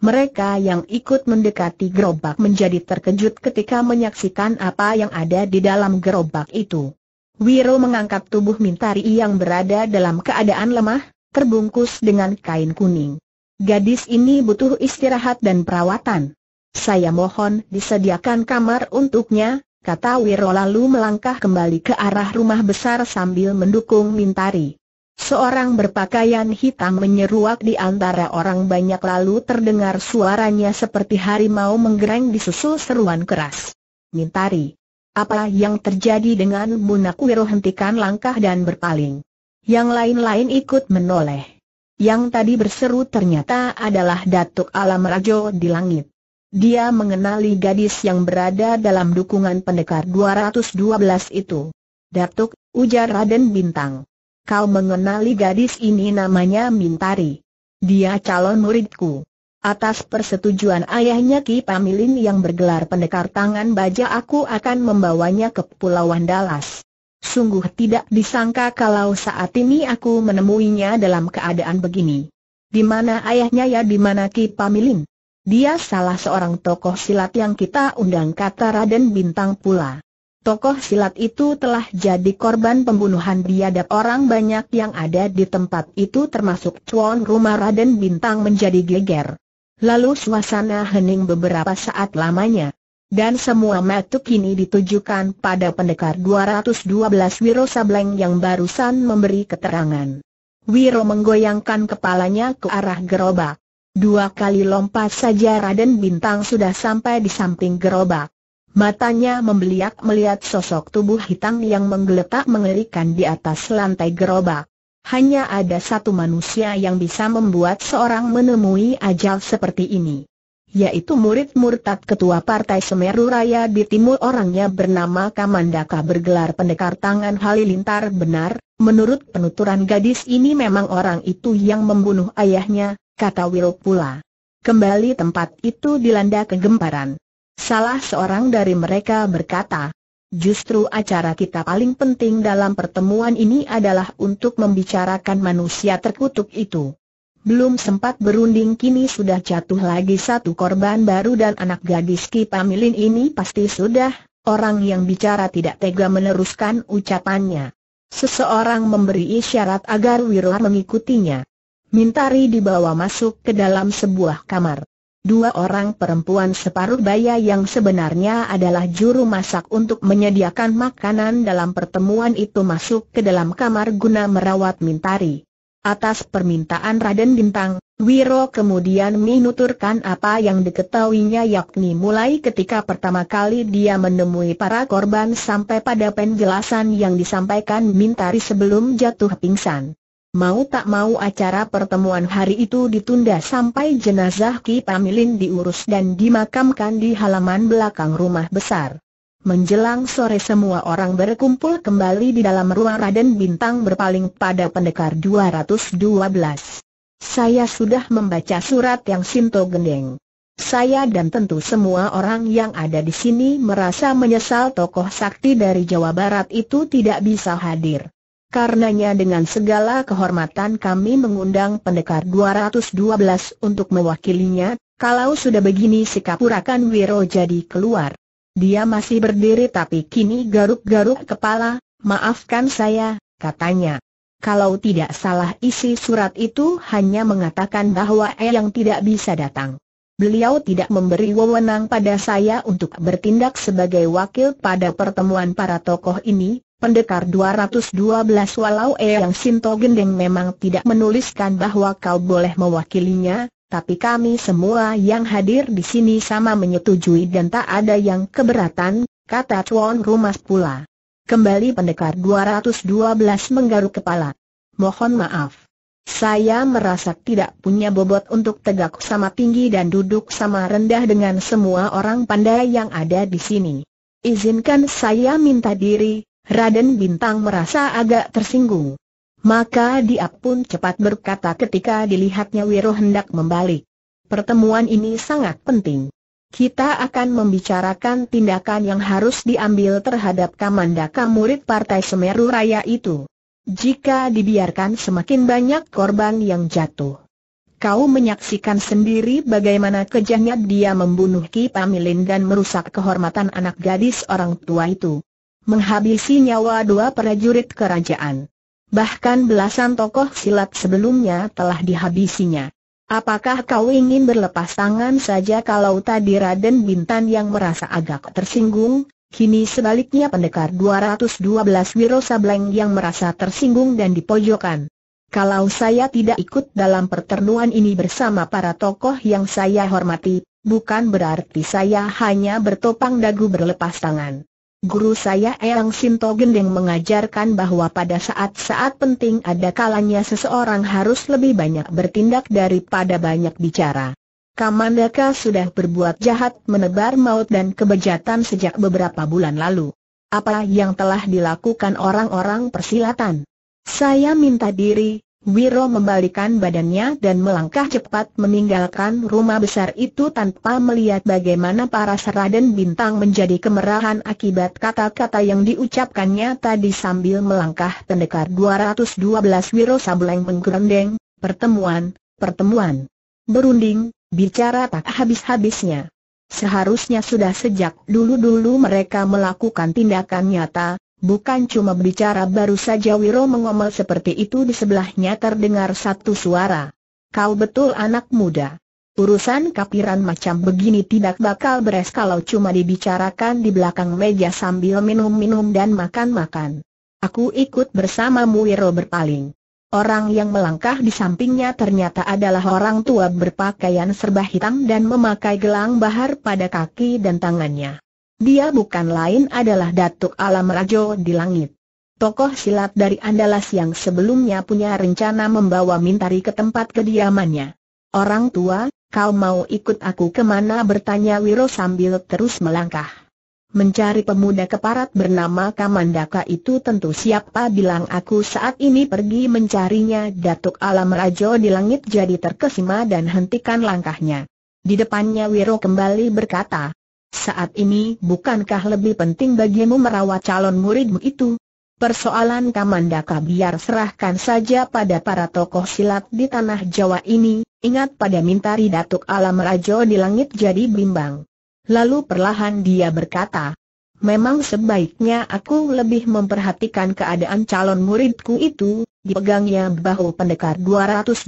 Mereka yang ikut mendekati gerobak menjadi terkejut ketika menyaksikan apa yang ada di dalam gerobak itu. Wiro mengangkat tubuh Mintari yang berada dalam keadaan lemah, terbungkus dengan kain kuning. Gadis ini butuh istirahat dan perawatan. Saya mohon disediakan kamar untuknya, kata Wiro lalu melangkah kembali ke arah rumah besar sambil mendukung Mintari. Seorang berpakaian hitam menyeruak di antara orang banyak lalu terdengar suaranya seperti harimau menggereng di disusul seruan keras. Mintari, apa yang terjadi dengan Munak Wiro hentikan langkah dan berpaling. Yang lain-lain ikut menoleh. Yang tadi berseru ternyata adalah Datuk Alam Rajo di langit. Dia mengenali gadis yang berada dalam dukungan pendekar 212 itu. Datuk, ujar Raden Bintang. Kau mengenali gadis ini namanya Mintari. Dia calon muridku. Atas persetujuan ayahnya Ki Pamilin yang bergelar pendekar tangan baja aku akan membawanya ke Pulauan Dallas. Sungguh tidak disangka kalau saat ini aku menemuinya dalam keadaan begini. Di mana ayahnya ya di mana Ki Pamilin? Dia salah seorang tokoh silat yang kita undang kata Raden Bintang pula. Tokoh silat itu telah jadi korban pembunuhan biadab orang banyak yang ada di tempat itu termasuk tuan rumah Raden Bintang menjadi geger. Lalu suasana hening beberapa saat lamanya. Dan semua metu kini ditujukan pada pendekar 212 Wiro Sableng yang barusan memberi keterangan. Wiro menggoyangkan kepalanya ke arah gerobak. Dua kali lompat saja Raden Bintang sudah sampai di samping gerobak. Matanya membeliak melihat sosok tubuh hitam yang menggeletak mengerikan di atas lantai gerobak. Hanya ada satu manusia yang bisa membuat seorang menemui ajal seperti ini. Yaitu murid murtad ketua partai Semeru Raya di timur orangnya bernama Kamandaka bergelar pendekar tangan halilintar benar, menurut penuturan gadis ini memang orang itu yang membunuh ayahnya, kata Will pula. Kembali tempat itu dilanda kegemparan. Salah seorang dari mereka berkata, Justru acara kita paling penting dalam pertemuan ini adalah untuk membicarakan manusia terkutuk itu. Belum sempat berunding kini sudah jatuh lagi satu korban baru dan anak gadis Ki Pamilin ini pasti sudah, orang yang bicara tidak tega meneruskan ucapannya. Seseorang memberi isyarat agar Wiro mengikutinya. Mintari dibawa masuk ke dalam sebuah kamar. Dua orang perempuan separuh baya yang sebenarnya adalah juru masak untuk menyediakan makanan dalam pertemuan itu masuk ke dalam kamar guna merawat Mintari. Atas permintaan Raden Bintang, Wiro kemudian menuturkan apa yang diketahuinya yakni mulai ketika pertama kali dia menemui para korban sampai pada penjelasan yang disampaikan Mintari sebelum jatuh pingsan. Mau tak mau acara pertemuan hari itu ditunda sampai jenazah Ki Pamilin diurus dan dimakamkan di halaman belakang rumah besar. Menjelang sore semua orang berkumpul kembali di dalam ruang Raden Bintang berpaling pada pendekar 212. Saya sudah membaca surat yang Sinto Gendeng. Saya dan tentu semua orang yang ada di sini merasa menyesal tokoh sakti dari Jawa Barat itu tidak bisa hadir. Karenanya dengan segala kehormatan kami mengundang pendekar 212 untuk mewakilinya, kalau sudah begini sikap urakan Wiro jadi keluar. Dia masih berdiri tapi kini garuk-garuk kepala, maafkan saya, katanya. Kalau tidak salah isi surat itu hanya mengatakan bahwa Eyang tidak bisa datang. Beliau tidak memberi wewenang pada saya untuk bertindak sebagai wakil pada pertemuan para tokoh ini, Pendekar 212 walau Eyang Sinto Gendeng memang tidak menuliskan bahwa kau boleh mewakilinya, tapi kami semua yang hadir di sini sama menyetujui dan tak ada yang keberatan, kata Tuan Rumas pula. Kembali pendekar 212 menggaruk kepala. Mohon maaf. Saya merasa tidak punya bobot untuk tegak sama tinggi dan duduk sama rendah dengan semua orang pandai yang ada di sini. Izinkan saya minta diri, Raden Bintang merasa agak tersinggung. Maka dia pun cepat berkata ketika dilihatnya Wiro hendak membalik. Pertemuan ini sangat penting. Kita akan membicarakan tindakan yang harus diambil terhadap Kamandaka murid Partai Semeru Raya itu. Jika dibiarkan semakin banyak korban yang jatuh. Kau menyaksikan sendiri bagaimana kejahnya dia membunuh Ki Pamilin dan merusak kehormatan anak gadis orang tua itu menghabisi nyawa dua prajurit kerajaan. Bahkan belasan tokoh silat sebelumnya telah dihabisinya. Apakah kau ingin berlepas tangan saja kalau tadi Raden Bintan yang merasa agak tersinggung? Kini sebaliknya pendekar 212 Wiro Sableng yang merasa tersinggung dan dipojokkan. Kalau saya tidak ikut dalam perternuan ini bersama para tokoh yang saya hormati, bukan berarti saya hanya bertopang dagu berlepas tangan. Guru saya Eyang Sinto Gendeng mengajarkan bahwa pada saat-saat penting ada kalanya seseorang harus lebih banyak bertindak daripada banyak bicara. Kamandaka sudah berbuat jahat menebar maut dan kebejatan sejak beberapa bulan lalu. Apa yang telah dilakukan orang-orang persilatan? Saya minta diri, Wiro membalikan badannya dan melangkah cepat meninggalkan rumah besar itu tanpa melihat bagaimana para seraden bintang menjadi kemerahan akibat kata-kata yang diucapkannya tadi sambil melangkah pendekar 212 Wiro Sableng menggerendeng, pertemuan, pertemuan. Berunding, bicara tak habis-habisnya. Seharusnya sudah sejak dulu-dulu mereka melakukan tindakan nyata, Bukan cuma bicara baru saja Wiro mengomel seperti itu di sebelahnya terdengar satu suara. Kau betul anak muda. Urusan kapiran macam begini tidak bakal beres kalau cuma dibicarakan di belakang meja sambil minum-minum dan makan-makan. Aku ikut bersamamu Wiro berpaling. Orang yang melangkah di sampingnya ternyata adalah orang tua berpakaian serba hitam dan memakai gelang bahar pada kaki dan tangannya. Dia bukan lain adalah Datuk Alam Rajo di Langit. Tokoh silat dari Andalas yang sebelumnya punya rencana membawa Mintari ke tempat kediamannya. Orang tua, kau mau ikut aku kemana bertanya Wiro sambil terus melangkah. Mencari pemuda keparat bernama Kamandaka itu tentu siapa bilang aku saat ini pergi mencarinya Datuk Alam Rajo di langit jadi terkesima dan hentikan langkahnya. Di depannya Wiro kembali berkata, saat ini bukankah lebih penting bagimu merawat calon muridmu itu? Persoalan Kamandaka biar serahkan saja pada para tokoh silat di tanah Jawa ini, ingat pada mintari Datuk Alam Rajo di langit jadi bimbang. Lalu perlahan dia berkata, Memang sebaiknya aku lebih memperhatikan keadaan calon muridku itu, dipegangnya bahu pendekar 212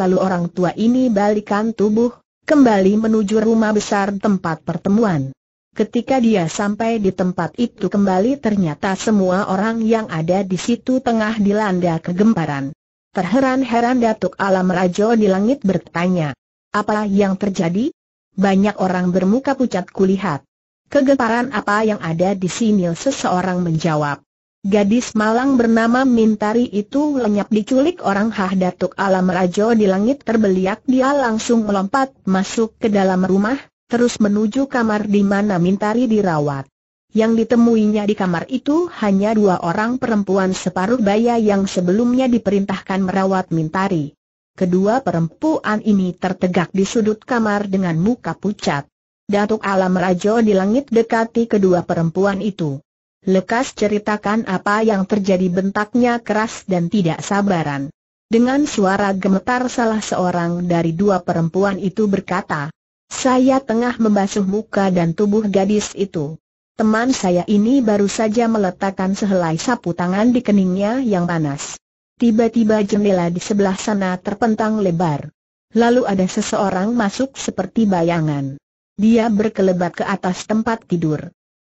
lalu orang tua ini balikan tubuh, kembali menuju rumah besar tempat pertemuan. Ketika dia sampai di tempat itu kembali ternyata semua orang yang ada di situ tengah dilanda kegemparan. Terheran-heran Datuk Alam Rajo di langit bertanya, apa yang terjadi? Banyak orang bermuka pucat kulihat. Kegemparan apa yang ada di sini seseorang menjawab. Gadis malang bernama Mintari itu lenyap diculik orang Hah Datuk Alam Rajo di langit terbeliak dia langsung melompat masuk ke dalam rumah, terus menuju kamar di mana Mintari dirawat. Yang ditemuinya di kamar itu hanya dua orang perempuan separuh baya yang sebelumnya diperintahkan merawat Mintari. Kedua perempuan ini tertegak di sudut kamar dengan muka pucat. Datuk Alam Rajo di langit dekati kedua perempuan itu. Lekas ceritakan apa yang terjadi bentaknya keras dan tidak sabaran. Dengan suara gemetar salah seorang dari dua perempuan itu berkata, Saya tengah membasuh muka dan tubuh gadis itu. Teman saya ini baru saja meletakkan sehelai sapu tangan di keningnya yang panas. Tiba-tiba jendela di sebelah sana terpentang lebar. Lalu ada seseorang masuk seperti bayangan. Dia berkelebat ke atas tempat tidur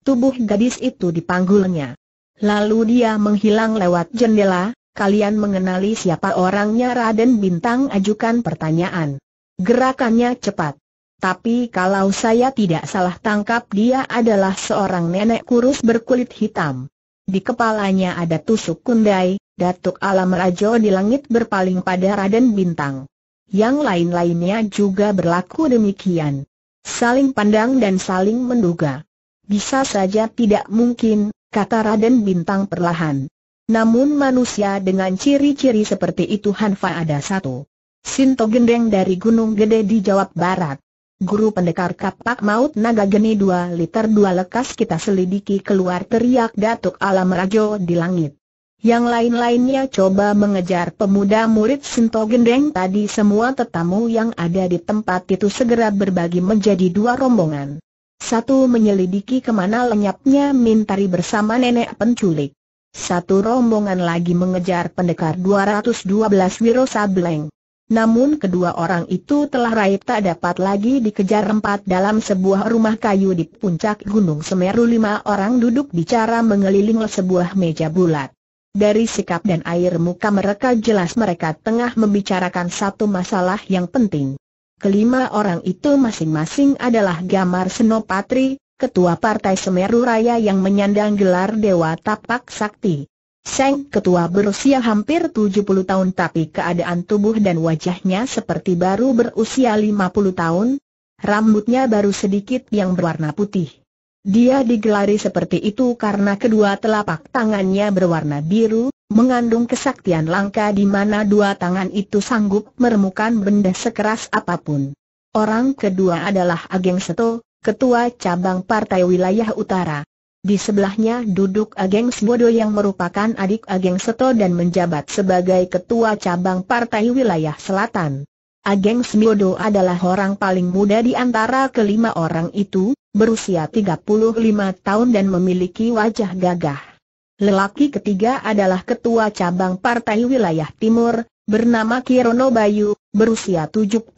tubuh gadis itu dipanggulnya. Lalu dia menghilang lewat jendela, kalian mengenali siapa orangnya Raden Bintang ajukan pertanyaan. Gerakannya cepat. Tapi kalau saya tidak salah tangkap dia adalah seorang nenek kurus berkulit hitam. Di kepalanya ada tusuk kundai, Datuk Alam Rajo di langit berpaling pada Raden Bintang. Yang lain-lainnya juga berlaku demikian. Saling pandang dan saling menduga. Bisa saja tidak mungkin, kata Raden Bintang perlahan. Namun manusia dengan ciri-ciri seperti itu Hanfa ada satu. Sinto Gendeng dari Gunung Gede di Jawa Barat. Guru pendekar kapak maut naga geni dua liter dua lekas kita selidiki keluar teriak Datuk Alam Rajo di langit. Yang lain-lainnya coba mengejar pemuda murid Sinto Gendeng tadi semua tetamu yang ada di tempat itu segera berbagi menjadi dua rombongan. Satu menyelidiki kemana lenyapnya Mintari bersama nenek penculik. Satu rombongan lagi mengejar pendekar 212 Wiro Sableng. Namun kedua orang itu telah raib tak dapat lagi dikejar empat dalam sebuah rumah kayu di puncak Gunung Semeru lima orang duduk bicara mengeliling sebuah meja bulat. Dari sikap dan air muka mereka jelas mereka tengah membicarakan satu masalah yang penting. Kelima orang itu masing-masing adalah Gamar Senopatri, Ketua Partai Semeru Raya yang menyandang gelar Dewa Tapak Sakti. Seng Ketua berusia hampir 70 tahun tapi keadaan tubuh dan wajahnya seperti baru berusia 50 tahun, Rambutnya baru sedikit yang berwarna putih. Dia digelari seperti itu karena kedua telapak tangannya berwarna biru, mengandung kesaktian langka di mana dua tangan itu sanggup meremukan benda sekeras apapun. Orang kedua adalah Ageng Seto, Ketua Cabang Partai Wilayah Utara. Di sebelahnya duduk Ageng Sbodo yang merupakan adik Ageng Seto dan menjabat sebagai Ketua Cabang Partai Wilayah Selatan. Ageng Smiodo adalah orang paling muda di antara kelima orang itu, berusia 35 tahun dan memiliki wajah gagah. Lelaki ketiga adalah ketua cabang partai wilayah timur, bernama Kirono Bayu, berusia 76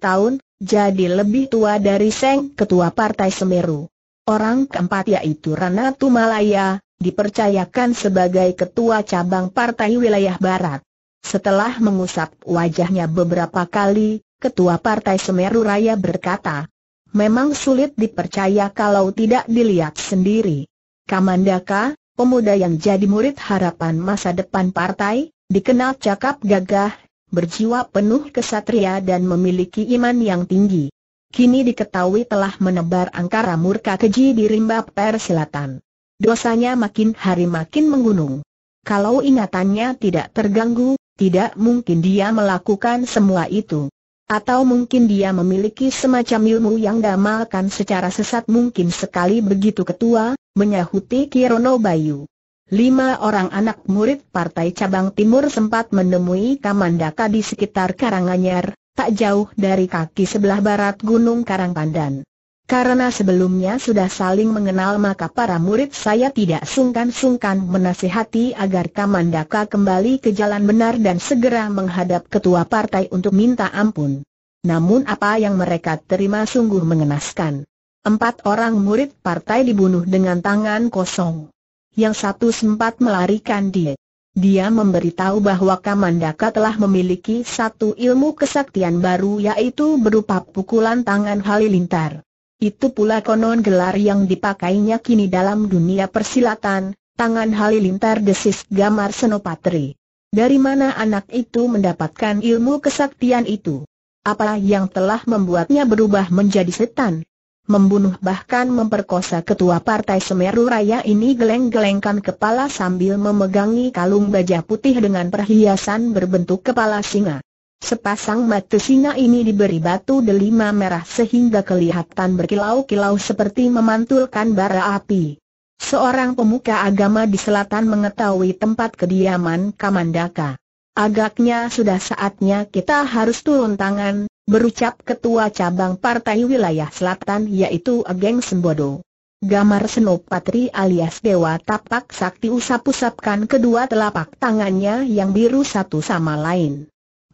tahun, jadi lebih tua dari Seng ketua partai Semeru. Orang keempat yaitu Ranatu Malaya, dipercayakan sebagai ketua cabang partai wilayah barat. Setelah mengusap wajahnya beberapa kali, Ketua Partai Semeru Raya berkata, Memang sulit dipercaya kalau tidak dilihat sendiri. Kamandaka, pemuda yang jadi murid harapan masa depan partai, dikenal cakap gagah, berjiwa penuh kesatria dan memiliki iman yang tinggi. Kini diketahui telah menebar angkara murka keji di rimba per selatan. Dosanya makin hari makin menggunung. Kalau ingatannya tidak terganggu, tidak mungkin dia melakukan semua itu. Atau mungkin dia memiliki semacam ilmu yang damalkan secara sesat mungkin sekali begitu ketua, menyahuti Kirono Bayu. Lima orang anak murid Partai Cabang Timur sempat menemui Kamandaka di sekitar Karanganyar, tak jauh dari kaki sebelah barat Gunung Karangpandan. Karena sebelumnya sudah saling mengenal maka para murid saya tidak sungkan-sungkan menasihati agar Kamandaka kembali ke jalan benar dan segera menghadap ketua partai untuk minta ampun. Namun apa yang mereka terima sungguh mengenaskan. Empat orang murid partai dibunuh dengan tangan kosong. Yang satu sempat melarikan diri. Dia memberitahu bahwa Kamandaka telah memiliki satu ilmu kesaktian baru yaitu berupa pukulan tangan halilintar. Itu pula konon gelar yang dipakainya kini dalam dunia persilatan, tangan halilintar desis Gamar Senopatri. Dari mana anak itu mendapatkan ilmu kesaktian itu? Apa yang telah membuatnya berubah menjadi setan? Membunuh bahkan memperkosa ketua partai Semeru Raya ini geleng-gelengkan kepala sambil memegangi kalung baja putih dengan perhiasan berbentuk kepala singa. Sepasang mata singa ini diberi batu delima merah sehingga kelihatan berkilau-kilau seperti memantulkan bara api. Seorang pemuka agama di selatan mengetahui tempat kediaman Kamandaka. Agaknya sudah saatnya kita harus turun tangan, berucap ketua cabang partai wilayah selatan yaitu Ageng Sembodo. Gamar Senopatri alias Dewa Tapak Sakti usap-usapkan kedua telapak tangannya yang biru satu sama lain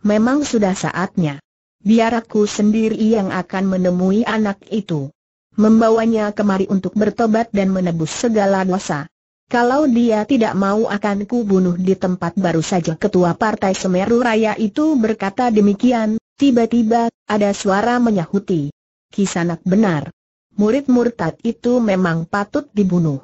memang sudah saatnya. Biar aku sendiri yang akan menemui anak itu. Membawanya kemari untuk bertobat dan menebus segala dosa. Kalau dia tidak mau akan ku bunuh di tempat baru saja ketua partai Semeru Raya itu berkata demikian, tiba-tiba, ada suara menyahuti. Kisanak benar. Murid murtad itu memang patut dibunuh.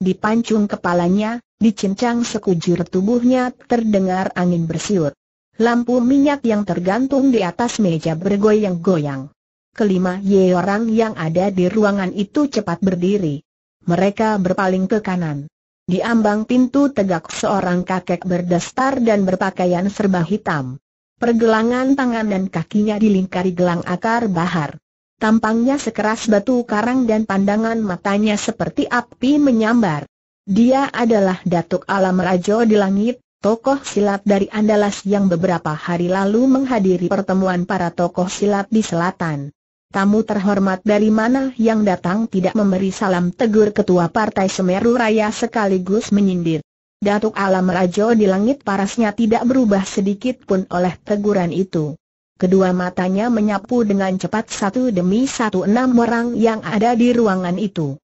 Dipancung kepalanya, dicincang sekujur tubuhnya terdengar angin bersiut. Lampu minyak yang tergantung di atas meja bergoyang-goyang. Kelima ye orang yang ada di ruangan itu cepat berdiri. Mereka berpaling ke kanan. Di ambang pintu tegak seorang kakek berdestar dan berpakaian serba hitam. Pergelangan tangan dan kakinya dilingkari gelang akar bahar. Tampangnya sekeras batu karang dan pandangan matanya seperti api menyambar. Dia adalah Datuk Alam Rajo di langit, tokoh silat dari Andalas yang beberapa hari lalu menghadiri pertemuan para tokoh silat di selatan. Tamu terhormat dari mana yang datang tidak memberi salam tegur ketua partai Semeru Raya sekaligus menyindir. Datuk Alam Rajo di langit parasnya tidak berubah sedikit pun oleh teguran itu. Kedua matanya menyapu dengan cepat satu demi satu enam orang yang ada di ruangan itu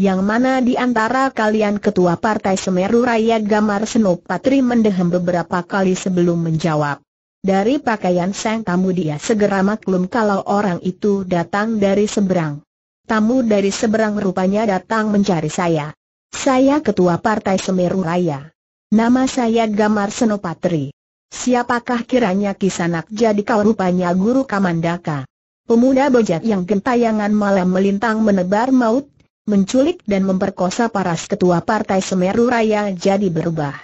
yang mana di antara kalian Ketua Partai Semeru Raya Gamar Senopatri mendehem beberapa kali sebelum menjawab. Dari pakaian sang tamu dia segera maklum kalau orang itu datang dari seberang. Tamu dari seberang rupanya datang mencari saya. Saya Ketua Partai Semeru Raya. Nama saya Gamar Senopatri. Siapakah kiranya kisanak jadi kau rupanya guru Kamandaka? Pemuda bejat yang gentayangan malam melintang menebar maut menculik dan memperkosa para ketua Partai Semeru Raya jadi berubah.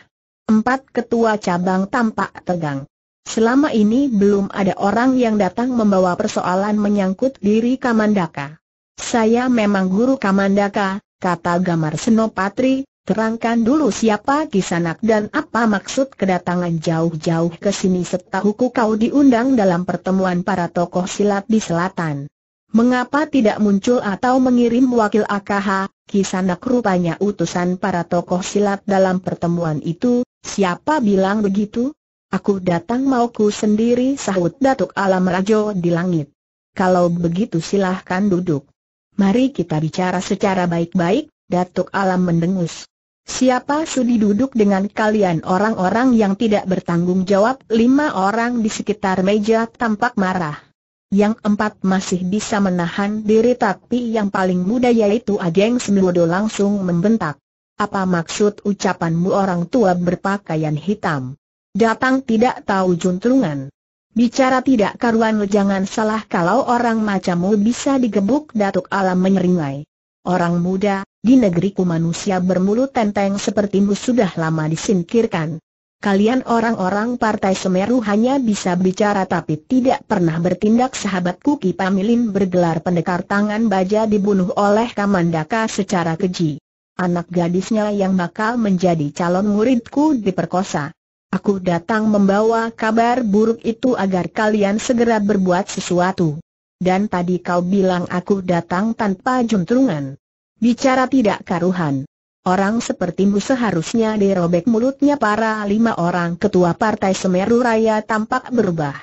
Empat ketua cabang tampak tegang. Selama ini belum ada orang yang datang membawa persoalan menyangkut diri Kamandaka. Saya memang guru Kamandaka, kata Gamar Senopatri, terangkan dulu siapa Kisanak dan apa maksud kedatangan jauh-jauh ke sini setahuku kau diundang dalam pertemuan para tokoh silat di selatan. Mengapa tidak muncul atau mengirim wakil AKH? Kisanak rupanya utusan para tokoh silat dalam pertemuan itu, siapa bilang begitu? Aku datang mauku sendiri sahut Datuk Alam Rajo di langit. Kalau begitu silahkan duduk. Mari kita bicara secara baik-baik, Datuk Alam mendengus. Siapa sudi duduk dengan kalian orang-orang yang tidak bertanggung jawab? Lima orang di sekitar meja tampak marah. Yang empat masih bisa menahan diri tapi yang paling muda yaitu Ageng Semilodo langsung membentak. Apa maksud ucapanmu orang tua berpakaian hitam? Datang tidak tahu juntrungan. Bicara tidak karuan jangan salah kalau orang macammu bisa digebuk datuk alam menyeringai. Orang muda, di negeriku manusia bermulut tenteng sepertimu sudah lama disingkirkan. Kalian orang-orang Partai Semeru hanya bisa bicara tapi tidak pernah bertindak sahabatku Ki Pamilin bergelar pendekar tangan baja dibunuh oleh Kamandaka secara keji. Anak gadisnya yang bakal menjadi calon muridku diperkosa. Aku datang membawa kabar buruk itu agar kalian segera berbuat sesuatu. Dan tadi kau bilang aku datang tanpa juntrungan. Bicara tidak karuhan. Orang sepertimu seharusnya dirobek mulutnya para lima orang ketua partai Semeru Raya tampak berubah.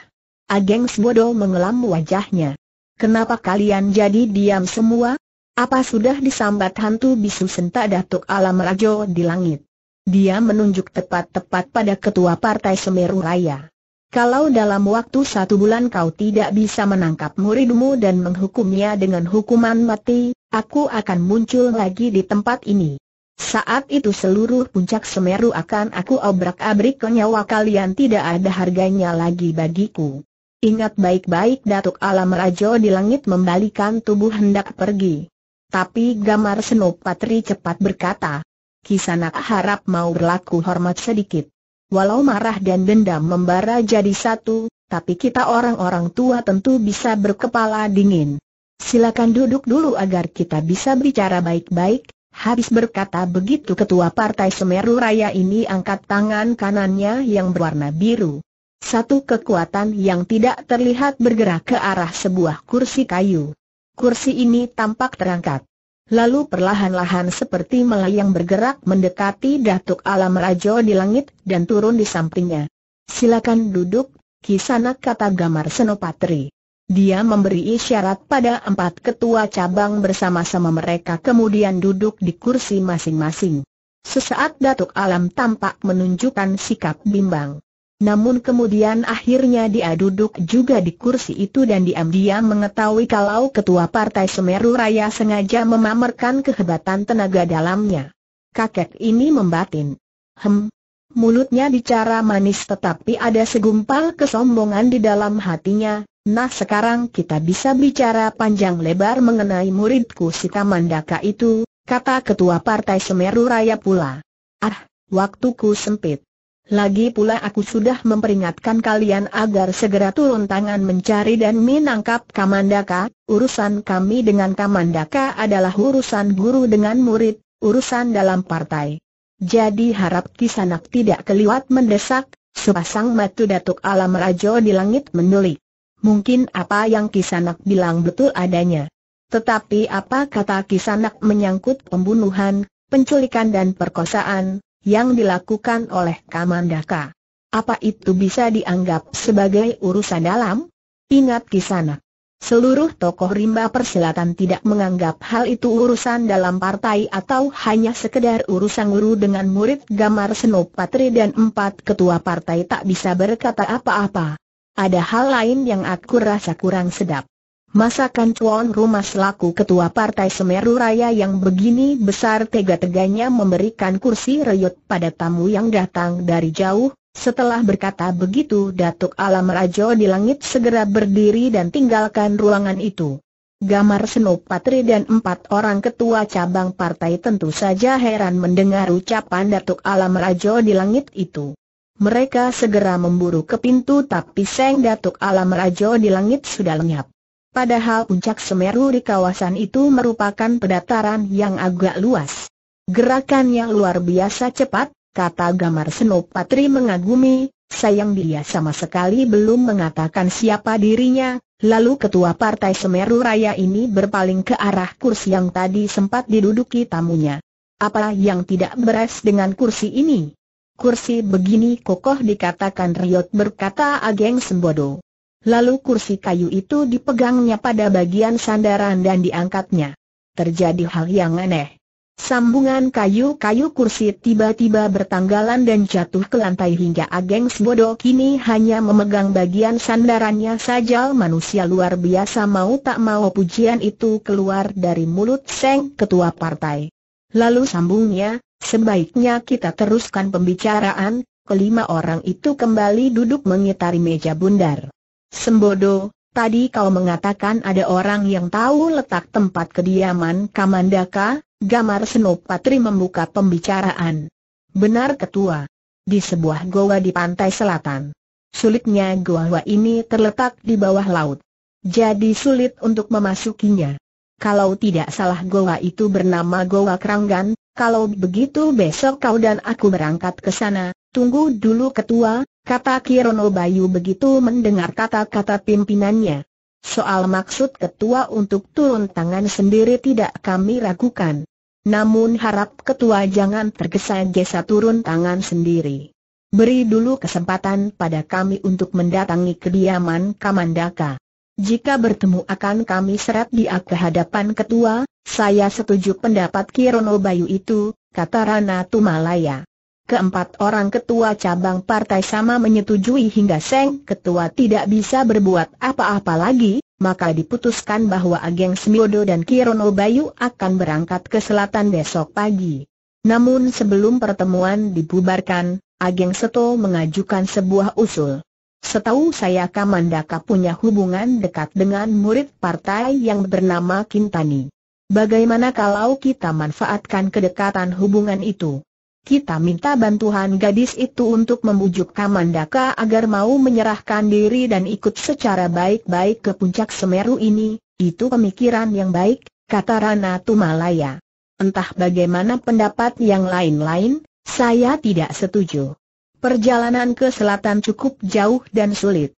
Ageng Sbodo mengelam wajahnya. Kenapa kalian jadi diam semua? Apa sudah disambat hantu bisu senta datuk alam rajo di langit? Dia menunjuk tepat-tepat pada ketua partai Semeru Raya. Kalau dalam waktu satu bulan kau tidak bisa menangkap muridmu dan menghukumnya dengan hukuman mati, aku akan muncul lagi di tempat ini. Saat itu seluruh puncak Semeru akan aku obrak-abrik nyawa kalian tidak ada harganya lagi bagiku. Ingat baik-baik Datuk Alam Rajo di langit membalikan tubuh hendak pergi. Tapi Gamar Senopatri cepat berkata, Kisanak harap mau berlaku hormat sedikit. Walau marah dan dendam membara jadi satu, tapi kita orang-orang tua tentu bisa berkepala dingin. Silakan duduk dulu agar kita bisa bicara baik-baik, Habis berkata begitu ketua partai Semeru Raya ini angkat tangan kanannya yang berwarna biru. Satu kekuatan yang tidak terlihat bergerak ke arah sebuah kursi kayu. Kursi ini tampak terangkat. Lalu perlahan-lahan seperti melayang bergerak mendekati Datuk Alam Rajo di langit dan turun di sampingnya. Silakan duduk, kisanak kata Gamar Senopatri. Dia memberi isyarat pada empat ketua cabang bersama-sama mereka kemudian duduk di kursi masing-masing. Sesaat Datuk Alam tampak menunjukkan sikap bimbang. Namun kemudian akhirnya dia duduk juga di kursi itu dan diam-diam mengetahui kalau ketua partai Semeru Raya sengaja memamerkan kehebatan tenaga dalamnya. Kakek ini membatin. Hem. Mulutnya bicara manis tetapi ada segumpal kesombongan di dalam hatinya, Nah sekarang kita bisa bicara panjang lebar mengenai muridku si Kamandaka itu, kata ketua partai Semeru Raya pula. Ah, waktuku sempit. Lagi pula aku sudah memperingatkan kalian agar segera turun tangan mencari dan menangkap Kamandaka, urusan kami dengan Kamandaka adalah urusan guru dengan murid, urusan dalam partai. Jadi harap Kisanak tidak keliwat mendesak, sepasang matu Datuk Alam Rajo di langit mendulik. Mungkin apa yang Kisanak bilang betul adanya. Tetapi apa kata Kisanak menyangkut pembunuhan, penculikan dan perkosaan, yang dilakukan oleh Kamandaka? Apa itu bisa dianggap sebagai urusan dalam? Ingat Kisanak. Seluruh tokoh rimba persilatan tidak menganggap hal itu urusan dalam partai atau hanya sekedar urusan guru dengan murid Gamar Senopatri dan empat ketua partai tak bisa berkata apa-apa. Ada hal lain yang aku rasa kurang sedap. Masakan cuan Rumah selaku ketua partai Semeru Raya yang begini besar tega-teganya memberikan kursi reyot pada tamu yang datang dari jauh, setelah berkata begitu Datuk Alam Rajo di langit segera berdiri dan tinggalkan ruangan itu. Gamar Senopatri dan empat orang ketua cabang partai tentu saja heran mendengar ucapan Datuk Alam Rajo di langit itu. Mereka segera memburu ke pintu tapi Seng Datuk Alam Rajo di langit sudah lenyap. Padahal puncak Semeru di kawasan itu merupakan pedataran yang agak luas. Gerakan yang luar biasa cepat, kata Gamar Senopatri mengagumi, sayang dia sama sekali belum mengatakan siapa dirinya, lalu ketua partai Semeru Raya ini berpaling ke arah kursi yang tadi sempat diduduki tamunya. Apa yang tidak beres dengan kursi ini? Kursi begini kokoh dikatakan riot berkata Ageng Sembodo. Lalu kursi kayu itu dipegangnya pada bagian sandaran dan diangkatnya. Terjadi hal yang aneh. Sambungan kayu-kayu kursi tiba-tiba bertanggalan dan jatuh ke lantai hingga Ageng sembodo kini hanya memegang bagian sandarannya saja manusia luar biasa mau tak mau pujian itu keluar dari mulut Seng Ketua Partai. Lalu sambungnya, Sebaiknya kita teruskan pembicaraan, kelima orang itu kembali duduk mengitari meja bundar. Sembodo, tadi kau mengatakan ada orang yang tahu letak tempat kediaman Kamandaka, Gamar Senopatri membuka pembicaraan. Benar ketua. Di sebuah goa di pantai selatan. Sulitnya goa ini terletak di bawah laut. Jadi sulit untuk memasukinya. Kalau tidak salah goa itu bernama Goa Keranggan, kalau begitu besok kau dan aku berangkat ke sana, tunggu dulu ketua, kata Kirono Bayu begitu mendengar kata-kata pimpinannya. Soal maksud ketua untuk turun tangan sendiri tidak kami ragukan. Namun harap ketua jangan tergesa-gesa turun tangan sendiri. Beri dulu kesempatan pada kami untuk mendatangi kediaman Kamandaka. Jika bertemu akan kami seret dia ke hadapan ketua, saya setuju pendapat Kirono Bayu itu, kata Rana Tumalaya. Keempat orang ketua cabang partai sama menyetujui hingga Seng ketua tidak bisa berbuat apa-apa lagi, maka diputuskan bahwa Ageng Smiodo dan Kirono Bayu akan berangkat ke selatan besok pagi. Namun sebelum pertemuan dibubarkan, Ageng Seto mengajukan sebuah usul. Setahu saya Kamandaka punya hubungan dekat dengan murid partai yang bernama Kintani. Bagaimana kalau kita manfaatkan kedekatan hubungan itu? Kita minta bantuan gadis itu untuk membujuk Kamandaka agar mau menyerahkan diri dan ikut secara baik-baik ke puncak Semeru ini, itu pemikiran yang baik, kata Rana Tumalaya. Entah bagaimana pendapat yang lain-lain, saya tidak setuju. Perjalanan ke selatan cukup jauh dan sulit.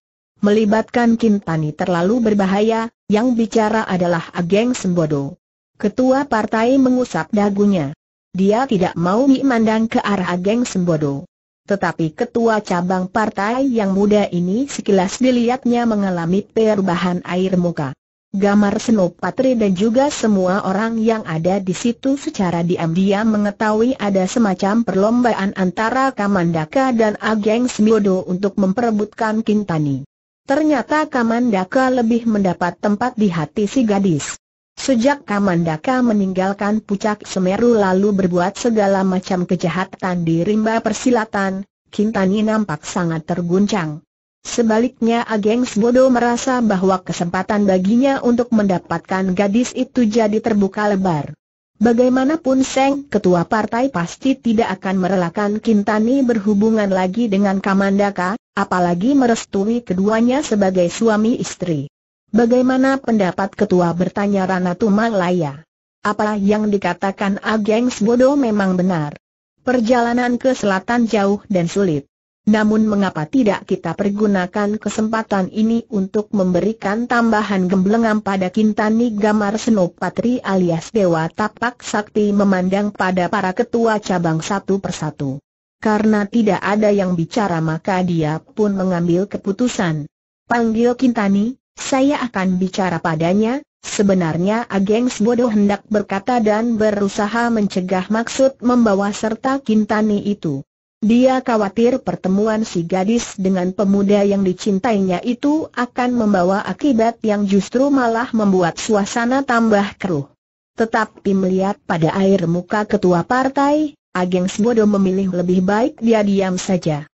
Melibatkan Kintani terlalu berbahaya, yang bicara adalah Ageng Sembodo. Ketua partai mengusap dagunya. Dia tidak mau memandang ke arah geng Sembodo. Tetapi ketua cabang partai yang muda ini sekilas dilihatnya mengalami perubahan air muka. Gamar Senopatri dan juga semua orang yang ada di situ secara diam-diam mengetahui ada semacam perlombaan antara Kamandaka dan Ageng Sembodo untuk memperebutkan Kintani. Ternyata Kamandaka lebih mendapat tempat di hati si gadis. Sejak Kamandaka meninggalkan pucak Semeru lalu berbuat segala macam kejahatan di rimba persilatan, Kintani nampak sangat terguncang. Sebaliknya Ageng Sbodo merasa bahwa kesempatan baginya untuk mendapatkan gadis itu jadi terbuka lebar. Bagaimanapun Seng Ketua Partai pasti tidak akan merelakan Kintani berhubungan lagi dengan Kamandaka, apalagi merestui keduanya sebagai suami istri. Bagaimana pendapat ketua bertanya Rana Tumalaya? Apa yang dikatakan Ageng Sbodo memang benar. Perjalanan ke selatan jauh dan sulit. Namun mengapa tidak kita pergunakan kesempatan ini untuk memberikan tambahan gemblengan pada Kintani Gamar Senopatri alias Dewa Tapak Sakti memandang pada para ketua cabang satu persatu. Karena tidak ada yang bicara maka dia pun mengambil keputusan. Panggil Kintani, saya akan bicara padanya, sebenarnya Ageng bodoh hendak berkata dan berusaha mencegah maksud membawa serta Kintani itu. Dia khawatir pertemuan si gadis dengan pemuda yang dicintainya itu akan membawa akibat yang justru malah membuat suasana tambah keruh. Tetapi melihat pada air muka ketua partai, Ageng Sbodo memilih lebih baik dia diam saja.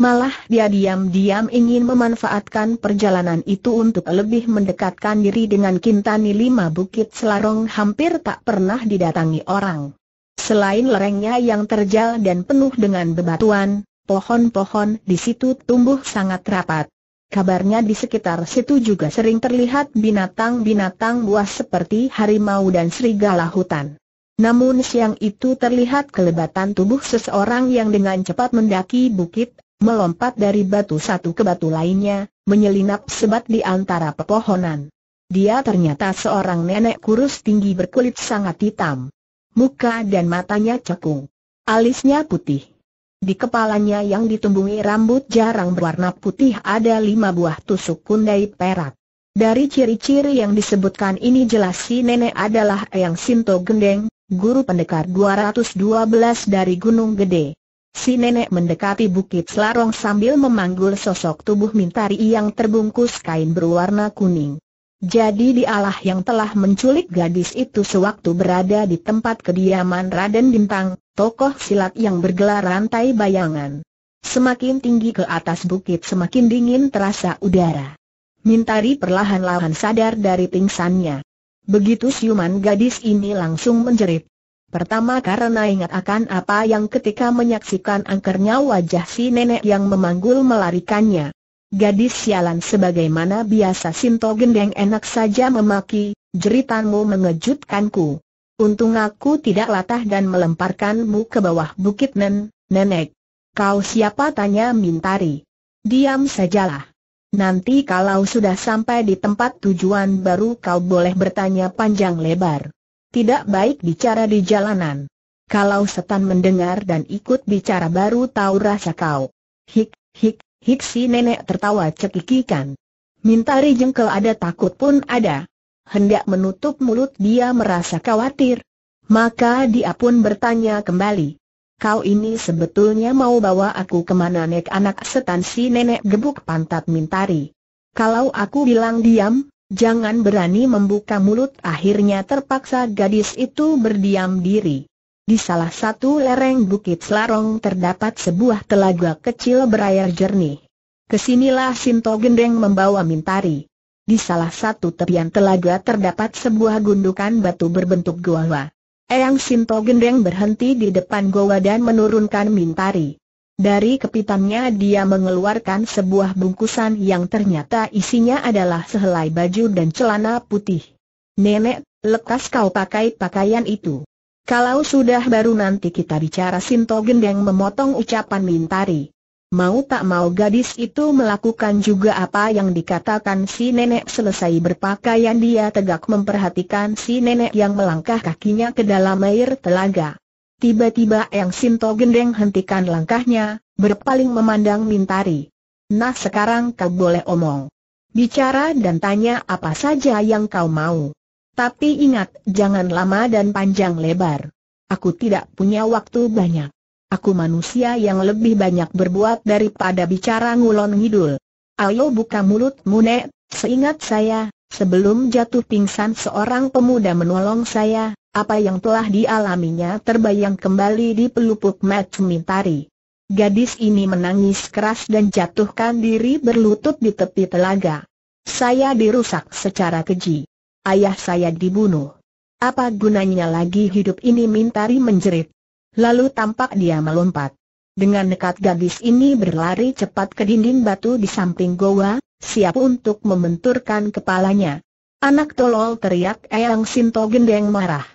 Malah dia diam-diam ingin memanfaatkan perjalanan itu untuk lebih mendekatkan diri dengan Kintani Lima Bukit Selarong hampir tak pernah didatangi orang. Selain lerengnya yang terjal dan penuh dengan bebatuan, pohon-pohon di situ tumbuh sangat rapat. Kabarnya di sekitar situ juga sering terlihat binatang-binatang buas seperti harimau dan serigala hutan. Namun siang itu terlihat kelebatan tubuh seseorang yang dengan cepat mendaki bukit, melompat dari batu satu ke batu lainnya, menyelinap sebat di antara pepohonan. Dia ternyata seorang nenek kurus tinggi berkulit sangat hitam. Muka dan matanya cekung. Alisnya putih. Di kepalanya yang ditumbuhi rambut jarang berwarna putih ada lima buah tusuk kundai perak. Dari ciri-ciri yang disebutkan ini jelas si nenek adalah Eyang Sinto Gendeng, guru pendekar 212 dari Gunung Gede. Si nenek mendekati bukit Selarong sambil memanggul sosok tubuh Mintari yang terbungkus kain berwarna kuning. Jadi dialah yang telah menculik gadis itu sewaktu berada di tempat kediaman Raden Bintang, tokoh silat yang bergelar rantai bayangan. Semakin tinggi ke atas bukit semakin dingin terasa udara. Mintari perlahan-lahan sadar dari pingsannya. Begitu siuman gadis ini langsung menjerit. Pertama karena ingat akan apa yang ketika menyaksikan angkernya wajah si nenek yang memanggul melarikannya. Gadis sialan sebagaimana biasa Sinto Gendeng enak saja memaki, jeritanmu mengejutkanku. Untung aku tidak latah dan melemparkanmu ke bawah bukit nen, nenek. Kau siapa tanya Mintari. Diam sajalah. Nanti kalau sudah sampai di tempat tujuan baru kau boleh bertanya panjang lebar tidak baik bicara di jalanan. Kalau setan mendengar dan ikut bicara baru tahu rasa kau. Hik, hik, hik si nenek tertawa cekikikan. Mintari jengkel ada takut pun ada. Hendak menutup mulut dia merasa khawatir. Maka dia pun bertanya kembali. Kau ini sebetulnya mau bawa aku kemana nek anak setan si nenek gebuk pantat Mintari. Kalau aku bilang diam, Jangan berani membuka mulut akhirnya terpaksa gadis itu berdiam diri. Di salah satu lereng Bukit Selarong terdapat sebuah telaga kecil berair jernih. Kesinilah Sinto Gendeng membawa Mintari. Di salah satu tepian telaga terdapat sebuah gundukan batu berbentuk goa. Eyang Sinto Gendeng berhenti di depan goa dan menurunkan Mintari. Dari kepitannya dia mengeluarkan sebuah bungkusan yang ternyata isinya adalah sehelai baju dan celana putih. Nenek, lekas kau pakai pakaian itu. Kalau sudah baru nanti kita bicara Sinto Gendeng memotong ucapan Mintari. Mau tak mau gadis itu melakukan juga apa yang dikatakan si nenek selesai berpakaian dia tegak memperhatikan si nenek yang melangkah kakinya ke dalam air telaga. Tiba-tiba Eng Sinto Gendeng hentikan langkahnya, berpaling memandang Mintari. Nah sekarang kau boleh omong. Bicara dan tanya apa saja yang kau mau. Tapi ingat, jangan lama dan panjang lebar. Aku tidak punya waktu banyak. Aku manusia yang lebih banyak berbuat daripada bicara ngulon ngidul. Ayo buka mulut, nek, seingat saya, sebelum jatuh pingsan seorang pemuda menolong saya, apa yang telah dialaminya terbayang kembali di pelupuk Mat Mintari. Gadis ini menangis keras dan jatuhkan diri berlutut di tepi telaga. Saya dirusak secara keji. Ayah saya dibunuh. Apa gunanya lagi hidup ini Mintari menjerit. Lalu tampak dia melompat. Dengan nekat gadis ini berlari cepat ke dinding batu di samping goa, siap untuk membenturkan kepalanya. Anak tolol teriak Eyang Sinto Gendeng marah.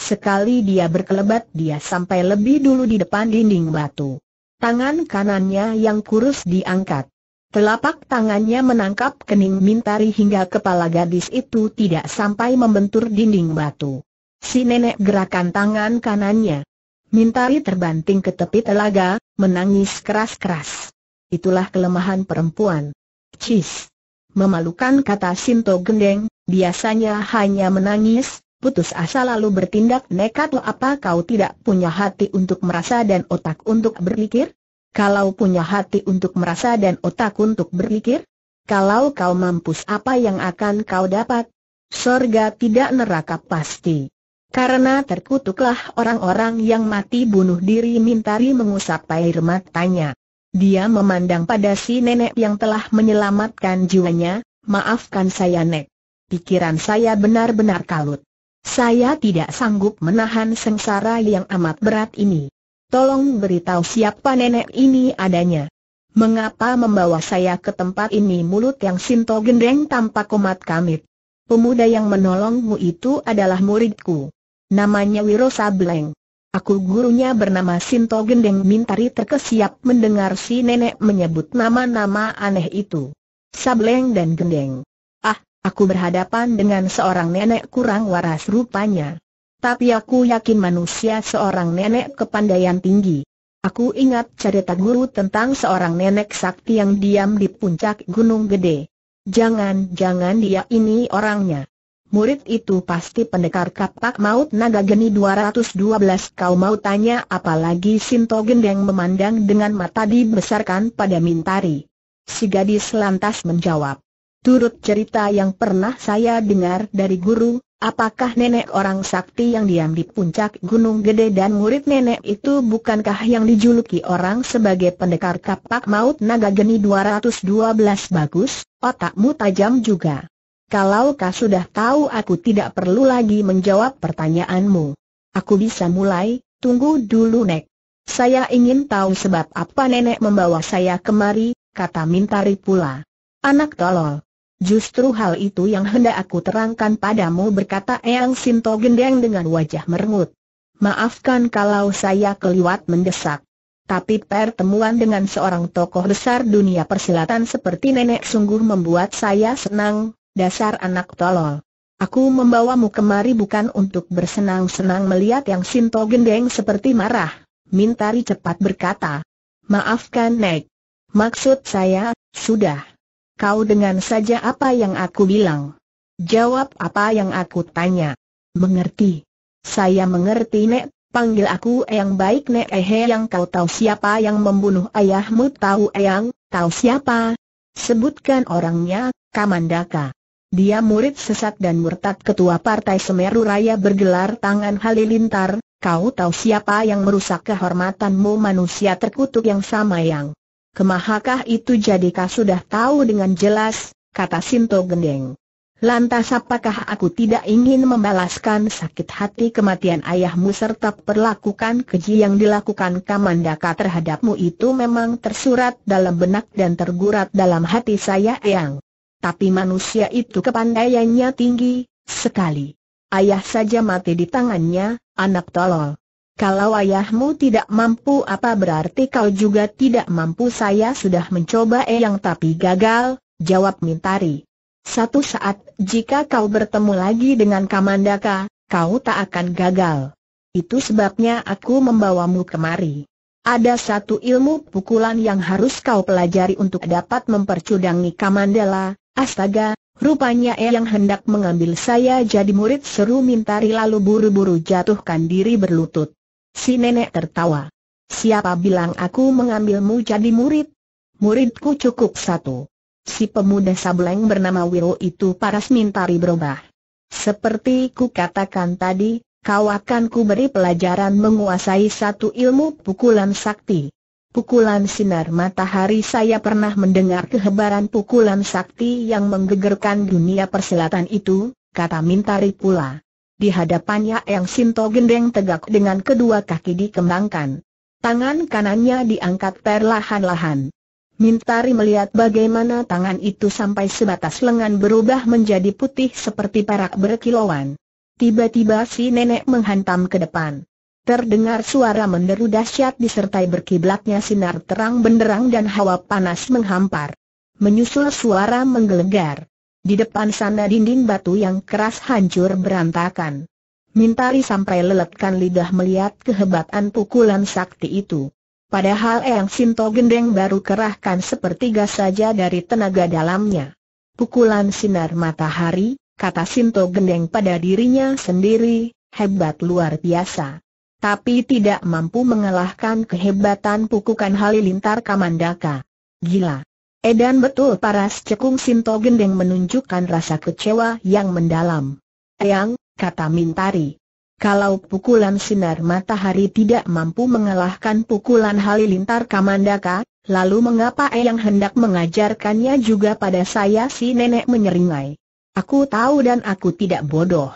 Sekali dia berkelebat dia sampai lebih dulu di depan dinding batu. Tangan kanannya yang kurus diangkat. Telapak tangannya menangkap kening Mintari hingga kepala gadis itu tidak sampai membentur dinding batu. Si nenek gerakan tangan kanannya. Mintari terbanting ke tepi telaga, menangis keras-keras. Itulah kelemahan perempuan. Cis. Memalukan kata Sinto Gendeng, biasanya hanya menangis, putus asa lalu bertindak nekat lo apa kau tidak punya hati untuk merasa dan otak untuk berpikir? Kalau punya hati untuk merasa dan otak untuk berpikir? Kalau kau mampus apa yang akan kau dapat? Sorga tidak neraka pasti. Karena terkutuklah orang-orang yang mati bunuh diri Mintari mengusap air matanya. Dia memandang pada si nenek yang telah menyelamatkan jiwanya, maafkan saya nek. Pikiran saya benar-benar kalut. Saya tidak sanggup menahan sengsara yang amat berat ini. Tolong beritahu siapa nenek ini adanya. Mengapa membawa saya ke tempat ini mulut yang Sinto gendeng tanpa komat kamit? Pemuda yang menolongmu itu adalah muridku. Namanya Wiro Sableng. Aku gurunya bernama Sinto Gendeng Mintari terkesiap mendengar si nenek menyebut nama-nama aneh itu. Sableng dan Gendeng. Aku berhadapan dengan seorang nenek kurang waras rupanya. Tapi aku yakin manusia seorang nenek kepandaian tinggi. Aku ingat cerita guru tentang seorang nenek sakti yang diam di puncak gunung gede. Jangan-jangan dia ini orangnya. Murid itu pasti pendekar kapak maut naga geni 212 kau mau tanya apalagi Sinto Gendeng memandang dengan mata dibesarkan pada Mintari. Si gadis lantas menjawab. Turut cerita yang pernah saya dengar dari guru, apakah nenek orang sakti yang diam di puncak Gunung Gede dan murid nenek itu bukankah yang dijuluki orang sebagai pendekar kapak maut naga geni 212 bagus, otakmu tajam juga. Kalau kau sudah tahu aku tidak perlu lagi menjawab pertanyaanmu. Aku bisa mulai, tunggu dulu nek. Saya ingin tahu sebab apa nenek membawa saya kemari, kata Mintari pula. Anak tolol, Justru hal itu yang hendak aku terangkan padamu berkata Eyang Sinto gendeng dengan wajah merengut. Maafkan kalau saya keliwat mendesak. Tapi pertemuan dengan seorang tokoh besar dunia persilatan seperti nenek sungguh membuat saya senang, dasar anak tolol. Aku membawamu kemari bukan untuk bersenang-senang melihat yang Sinto gendeng seperti marah. Mintari cepat berkata, maafkan Nek. Maksud saya, sudah. Kau dengan saja apa yang aku bilang. Jawab apa yang aku tanya. Mengerti. Saya mengerti Nek, panggil aku yang baik Nek Ehe eh, yang kau tahu siapa yang membunuh ayahmu tahu Eyang, tahu siapa? Sebutkan orangnya, Kamandaka. Dia murid sesat dan murtad ketua partai Semeru Raya bergelar tangan halilintar, kau tahu siapa yang merusak kehormatanmu manusia terkutuk yang sama yang kemahakah itu jadikah sudah tahu dengan jelas, kata Sinto Gendeng. Lantas apakah aku tidak ingin membalaskan sakit hati kematian ayahmu serta perlakukan keji yang dilakukan Kamandaka terhadapmu itu memang tersurat dalam benak dan tergurat dalam hati saya Eyang. Tapi manusia itu kepandaiannya tinggi, sekali. Ayah saja mati di tangannya, anak tolol. Kalau ayahmu tidak mampu apa berarti kau juga tidak mampu saya sudah mencoba eyang tapi gagal, jawab Mintari. Satu saat, jika kau bertemu lagi dengan Kamandaka, kau tak akan gagal. Itu sebabnya aku membawamu kemari. Ada satu ilmu pukulan yang harus kau pelajari untuk dapat mempercudangi Kamandala, astaga, Rupanya E yang hendak mengambil saya jadi murid seru Mintari lalu buru-buru jatuhkan diri berlutut. Si nenek tertawa. Siapa bilang aku mengambilmu jadi murid? Muridku cukup satu. Si pemuda sableng bernama Wiro itu paras mintari berubah. Seperti ku katakan tadi, kau akan ku beri pelajaran menguasai satu ilmu pukulan sakti. Pukulan sinar matahari saya pernah mendengar kehebaran pukulan sakti yang menggegerkan dunia persilatan itu, kata Mintari pula. Di hadapannya Eng Sinto gendeng tegak dengan kedua kaki dikembangkan. Tangan kanannya diangkat perlahan-lahan. Mintari melihat bagaimana tangan itu sampai sebatas lengan berubah menjadi putih seperti perak berkilauan. Tiba-tiba si nenek menghantam ke depan. Terdengar suara menderu dahsyat disertai berkiblatnya sinar terang benderang dan hawa panas menghampar. Menyusul suara menggelegar. Di depan sana dinding batu yang keras hancur berantakan. Mintari sampai leletkan lidah melihat kehebatan pukulan sakti itu. Padahal Eyang Sinto Gendeng baru kerahkan sepertiga saja dari tenaga dalamnya. Pukulan sinar matahari, kata Sinto Gendeng pada dirinya sendiri, hebat luar biasa. Tapi tidak mampu mengalahkan kehebatan pukukan Halilintar Kamandaka. Gila! Edan betul paras cekung Sinto Gendeng menunjukkan rasa kecewa yang mendalam. Eyang, kata Mintari. Kalau pukulan sinar matahari tidak mampu mengalahkan pukulan halilintar Kamandaka, lalu mengapa Eyang hendak mengajarkannya juga pada saya si nenek menyeringai? Aku tahu dan aku tidak bodoh.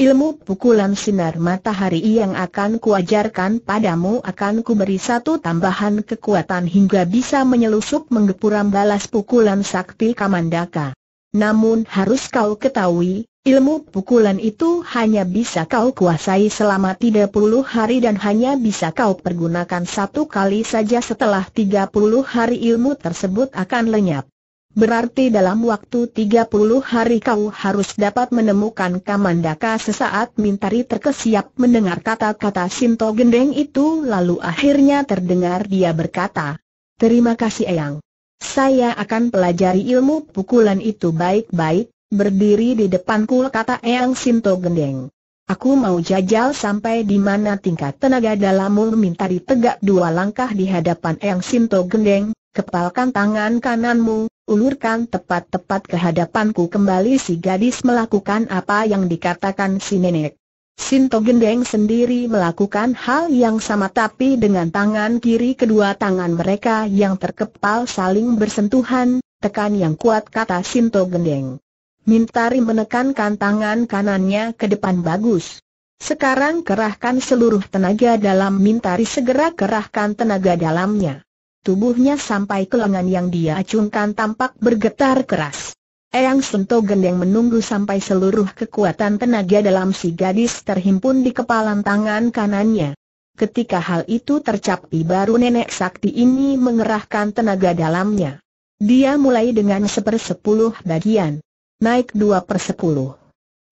Ilmu pukulan sinar matahari yang akan kuajarkan padamu akan kuberi satu tambahan kekuatan hingga bisa menyelusup menggepuram balas pukulan sakti Kamandaka. Namun harus kau ketahui, ilmu pukulan itu hanya bisa kau kuasai selama 30 hari dan hanya bisa kau pergunakan satu kali saja setelah 30 hari ilmu tersebut akan lenyap. Berarti dalam waktu 30 hari kau harus dapat menemukan Kamandaka sesaat Mintari terkesiap mendengar kata-kata Sinto Gendeng itu lalu akhirnya terdengar dia berkata, Terima kasih Eyang. Saya akan pelajari ilmu pukulan itu baik-baik, berdiri di depanku kata Eyang Sinto Gendeng. Aku mau jajal sampai di mana tingkat tenaga dalammu Mintari tegak dua langkah di hadapan Eyang Sinto Gendeng, kepalkan tangan kananmu, ulurkan tepat-tepat ke hadapanku kembali si gadis melakukan apa yang dikatakan si nenek. Sinto Gendeng sendiri melakukan hal yang sama tapi dengan tangan kiri kedua tangan mereka yang terkepal saling bersentuhan, tekan yang kuat kata Sinto Gendeng. Mintari menekankan tangan kanannya ke depan bagus. Sekarang kerahkan seluruh tenaga dalam Mintari segera kerahkan tenaga dalamnya tubuhnya sampai ke lengan yang dia acungkan tampak bergetar keras. Eyang Sunto Gendeng menunggu sampai seluruh kekuatan tenaga dalam si gadis terhimpun di kepalan tangan kanannya. Ketika hal itu tercapai baru nenek sakti ini mengerahkan tenaga dalamnya. Dia mulai dengan sepersepuluh bagian. Naik dua persepuluh.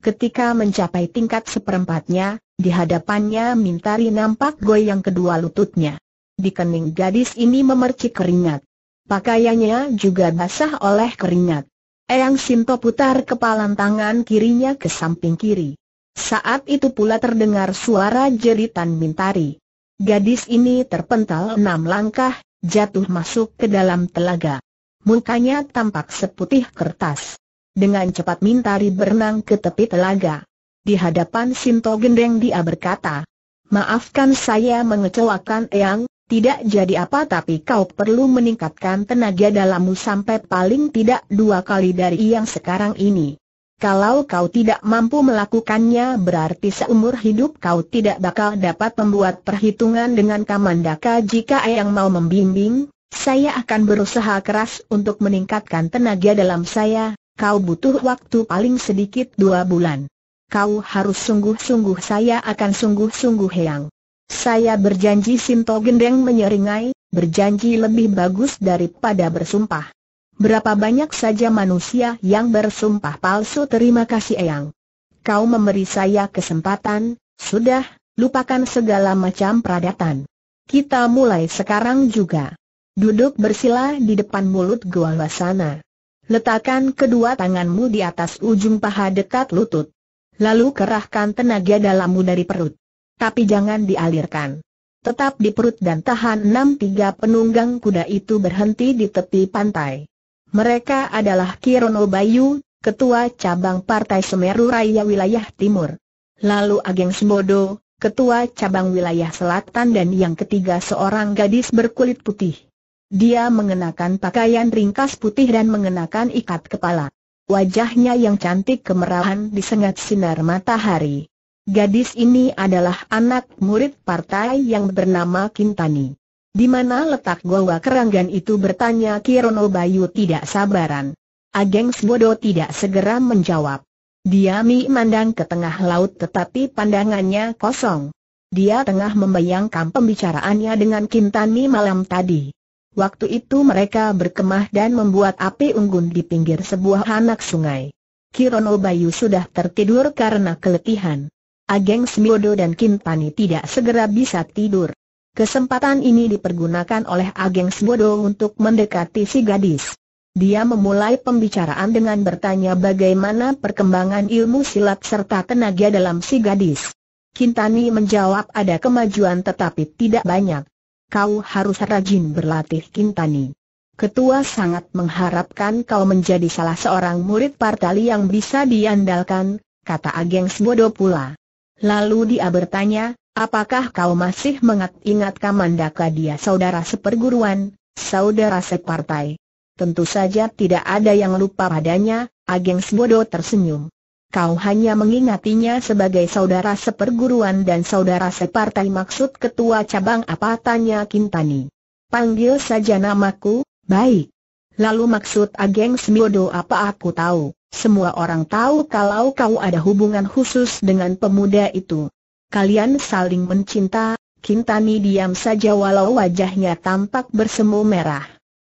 Ketika mencapai tingkat seperempatnya, di hadapannya Mintari nampak goyang kedua lututnya. Di kening gadis ini memercik keringat. Pakaiannya juga basah oleh keringat. Eyang Sinto putar kepalan tangan kirinya ke samping kiri. Saat itu pula terdengar suara jeritan Mintari. Gadis ini terpental enam langkah, jatuh masuk ke dalam telaga. Mukanya tampak seputih kertas. Dengan cepat Mintari berenang ke tepi telaga. Di hadapan Sinto Gendeng dia berkata, Maafkan saya mengecewakan Eyang, tidak jadi apa tapi kau perlu meningkatkan tenaga dalammu sampai paling tidak dua kali dari yang sekarang ini. Kalau kau tidak mampu melakukannya berarti seumur hidup kau tidak bakal dapat membuat perhitungan dengan Kamandaka jika yang mau membimbing, saya akan berusaha keras untuk meningkatkan tenaga dalam saya, kau butuh waktu paling sedikit dua bulan. Kau harus sungguh-sungguh saya akan sungguh-sungguh Eyang. Saya berjanji Sinto Gendeng menyeringai, berjanji lebih bagus daripada bersumpah. Berapa banyak saja manusia yang bersumpah palsu terima kasih Eyang. Kau memberi saya kesempatan, sudah, lupakan segala macam peradatan. Kita mulai sekarang juga. Duduk bersila di depan mulut gua wasana. Letakkan kedua tanganmu di atas ujung paha dekat lutut. Lalu kerahkan tenaga dalammu dari perut tapi jangan dialirkan. Tetap di perut dan tahan enam tiga penunggang kuda itu berhenti di tepi pantai. Mereka adalah Kirono Bayu, Ketua Cabang Partai Semeru Raya Wilayah Timur. Lalu Ageng Sembodo, Ketua Cabang Wilayah Selatan dan yang ketiga seorang gadis berkulit putih. Dia mengenakan pakaian ringkas putih dan mengenakan ikat kepala. Wajahnya yang cantik kemerahan disengat sinar matahari. Gadis ini adalah anak murid partai yang bernama Kintani. Di mana letak gua keranggan itu bertanya Kirono Bayu tidak sabaran. Ageng Sbodo tidak segera menjawab. Dia memandang ke tengah laut tetapi pandangannya kosong. Dia tengah membayangkan pembicaraannya dengan Kintani malam tadi. Waktu itu mereka berkemah dan membuat api unggun di pinggir sebuah anak sungai. Kirono Bayu sudah tertidur karena keletihan. Ageng Smiodo dan Kim tidak segera bisa tidur. Kesempatan ini dipergunakan oleh Ageng Smiodo untuk mendekati si gadis. Dia memulai pembicaraan dengan bertanya bagaimana perkembangan ilmu silat serta tenaga dalam si gadis. Kintani menjawab ada kemajuan tetapi tidak banyak. Kau harus rajin berlatih Kintani. Ketua sangat mengharapkan kau menjadi salah seorang murid partali yang bisa diandalkan, kata Ageng Sbodo pula. Lalu dia bertanya, apakah kau masih mengat-ingat Kamandaka dia saudara seperguruan, saudara separtai? Tentu saja tidak ada yang lupa padanya, Ageng Sbodo tersenyum. Kau hanya mengingatinya sebagai saudara seperguruan dan saudara separtai maksud ketua cabang apa tanya Kintani. Panggil saja namaku, baik. Lalu maksud Ageng Sbodo apa aku tahu? Semua orang tahu kalau kau ada hubungan khusus dengan pemuda itu. Kalian saling mencinta, Kintani diam saja walau wajahnya tampak bersemu merah.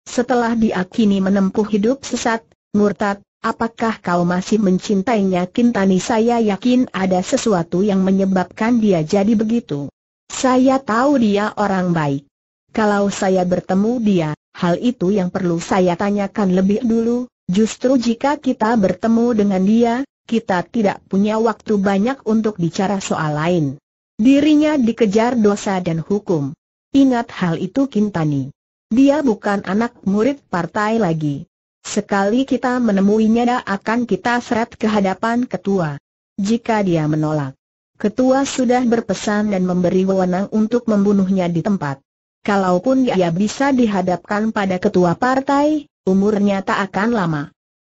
Setelah diakini menempuh hidup sesat, murtad, apakah kau masih mencintainya Kintani saya yakin ada sesuatu yang menyebabkan dia jadi begitu. Saya tahu dia orang baik. Kalau saya bertemu dia, hal itu yang perlu saya tanyakan lebih dulu, Justru jika kita bertemu dengan dia, kita tidak punya waktu banyak untuk bicara soal lain. Dirinya dikejar dosa dan hukum. Ingat hal itu Kintani. Dia bukan anak murid partai lagi. Sekali kita menemuinya akan kita seret ke hadapan ketua. Jika dia menolak, ketua sudah berpesan dan memberi wewenang untuk membunuhnya di tempat. Kalaupun dia bisa dihadapkan pada ketua partai, umurnya tak akan lama.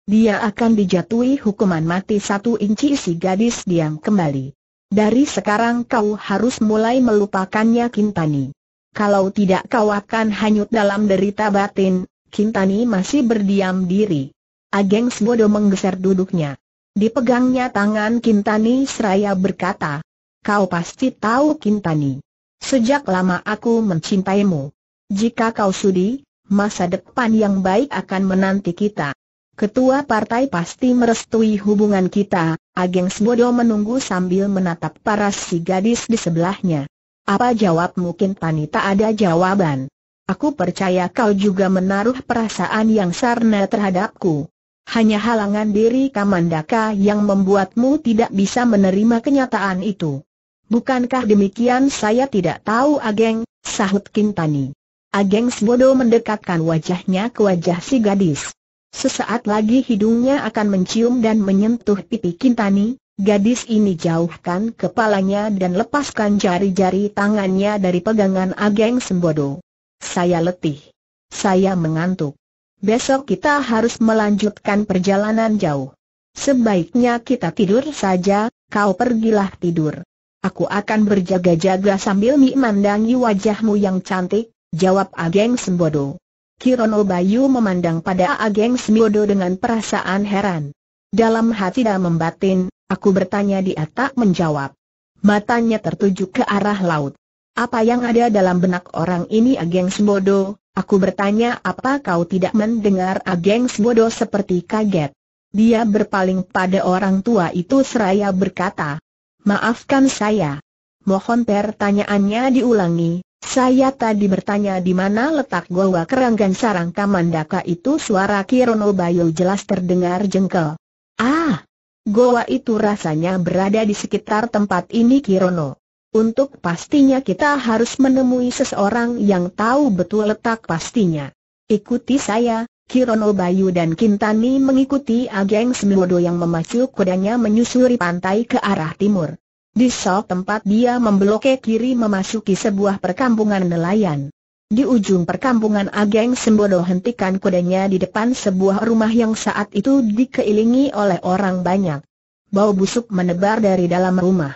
Dia akan dijatuhi hukuman mati satu inci si gadis diam kembali. Dari sekarang kau harus mulai melupakannya Kintani. Kalau tidak kau akan hanyut dalam derita batin, Kintani masih berdiam diri. Ageng Sbodo menggeser duduknya. Dipegangnya tangan Kintani seraya berkata, Kau pasti tahu Kintani. Sejak lama aku mencintaimu. Jika kau sudi, masa depan yang baik akan menanti kita. Ketua partai pasti merestui hubungan kita, Ageng Sbodo menunggu sambil menatap paras si gadis di sebelahnya. Apa jawab mungkin Tani tak ada jawaban. Aku percaya kau juga menaruh perasaan yang sarna terhadapku. Hanya halangan diri Kamandaka yang membuatmu tidak bisa menerima kenyataan itu. Bukankah demikian saya tidak tahu Ageng, sahut Kintani. Ageng Sbodo mendekatkan wajahnya ke wajah si gadis. Sesaat lagi hidungnya akan mencium dan menyentuh pipi Kintani, gadis ini jauhkan kepalanya dan lepaskan jari-jari tangannya dari pegangan Ageng Bodoh. Saya letih. Saya mengantuk. Besok kita harus melanjutkan perjalanan jauh. Sebaiknya kita tidur saja, kau pergilah tidur. Aku akan berjaga-jaga sambil memandangi wajahmu yang cantik, Jawab Ageng Sembodo. Kirono Bayu memandang pada Ageng Sembodo dengan perasaan heran. Dalam hati dan membatin, aku bertanya dia tak menjawab. Matanya tertuju ke arah laut. Apa yang ada dalam benak orang ini Ageng Sembodo? Aku bertanya apa kau tidak mendengar Ageng Sembodo seperti kaget. Dia berpaling pada orang tua itu seraya berkata, Maafkan saya. Mohon pertanyaannya diulangi, saya tadi bertanya di mana letak goa keranggan sarang Kamandaka itu suara Kirono Bayo jelas terdengar jengkel. Ah! Goa itu rasanya berada di sekitar tempat ini Kirono. Untuk pastinya kita harus menemui seseorang yang tahu betul letak pastinya. Ikuti saya, Kirono Bayu dan Kintani mengikuti Ageng Semilodo yang memacu kudanya menyusuri pantai ke arah timur. Di sok tempat dia membeloke kiri memasuki sebuah perkampungan nelayan. Di ujung perkampungan Ageng Sembodo hentikan kudanya di depan sebuah rumah yang saat itu dikelilingi oleh orang banyak. Bau busuk menebar dari dalam rumah.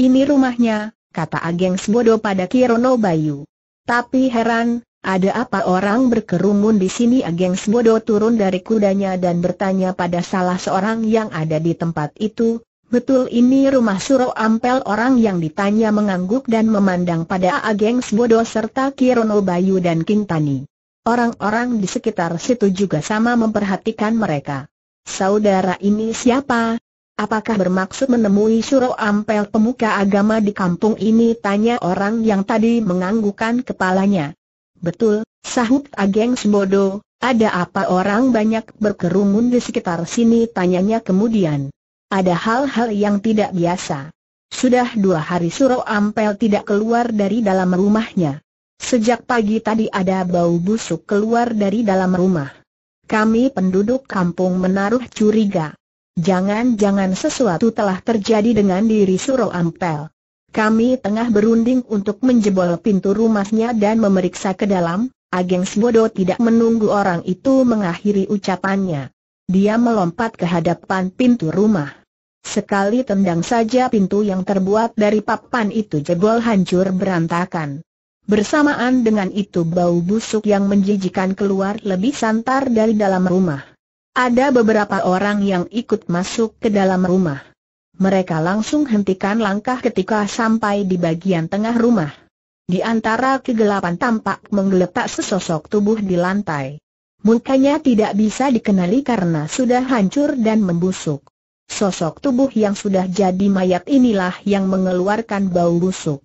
Ini rumahnya, kata Ageng Sembodo pada Kirono Bayu. Tapi heran, ada apa orang berkerumun di sini? Ageng Sembodo turun dari kudanya dan bertanya pada salah seorang yang ada di tempat itu, Betul ini rumah Suro Ampel orang yang ditanya mengangguk dan memandang pada Ageng Bodo serta Kirono Bayu dan Kintani. Orang-orang di sekitar situ juga sama memperhatikan mereka. Saudara ini siapa? Apakah bermaksud menemui Suro Ampel pemuka agama di kampung ini? Tanya orang yang tadi menganggukkan kepalanya. Betul, sahut Ageng Bodo, ada apa orang banyak berkerumun di sekitar sini? Tanyanya kemudian ada hal-hal yang tidak biasa. Sudah dua hari Suro Ampel tidak keluar dari dalam rumahnya. Sejak pagi tadi ada bau busuk keluar dari dalam rumah. Kami penduduk kampung menaruh curiga. Jangan-jangan sesuatu telah terjadi dengan diri Suro Ampel. Kami tengah berunding untuk menjebol pintu rumahnya dan memeriksa ke dalam, Ageng Sbodo tidak menunggu orang itu mengakhiri ucapannya. Dia melompat ke hadapan pintu rumah. Sekali tendang saja pintu yang terbuat dari papan itu jebol hancur berantakan. Bersamaan dengan itu bau busuk yang menjijikan keluar lebih santar dari dalam rumah. Ada beberapa orang yang ikut masuk ke dalam rumah. Mereka langsung hentikan langkah ketika sampai di bagian tengah rumah. Di antara kegelapan tampak menggeletak sesosok tubuh di lantai. Mukanya tidak bisa dikenali karena sudah hancur dan membusuk. Sosok tubuh yang sudah jadi mayat inilah yang mengeluarkan bau busuk.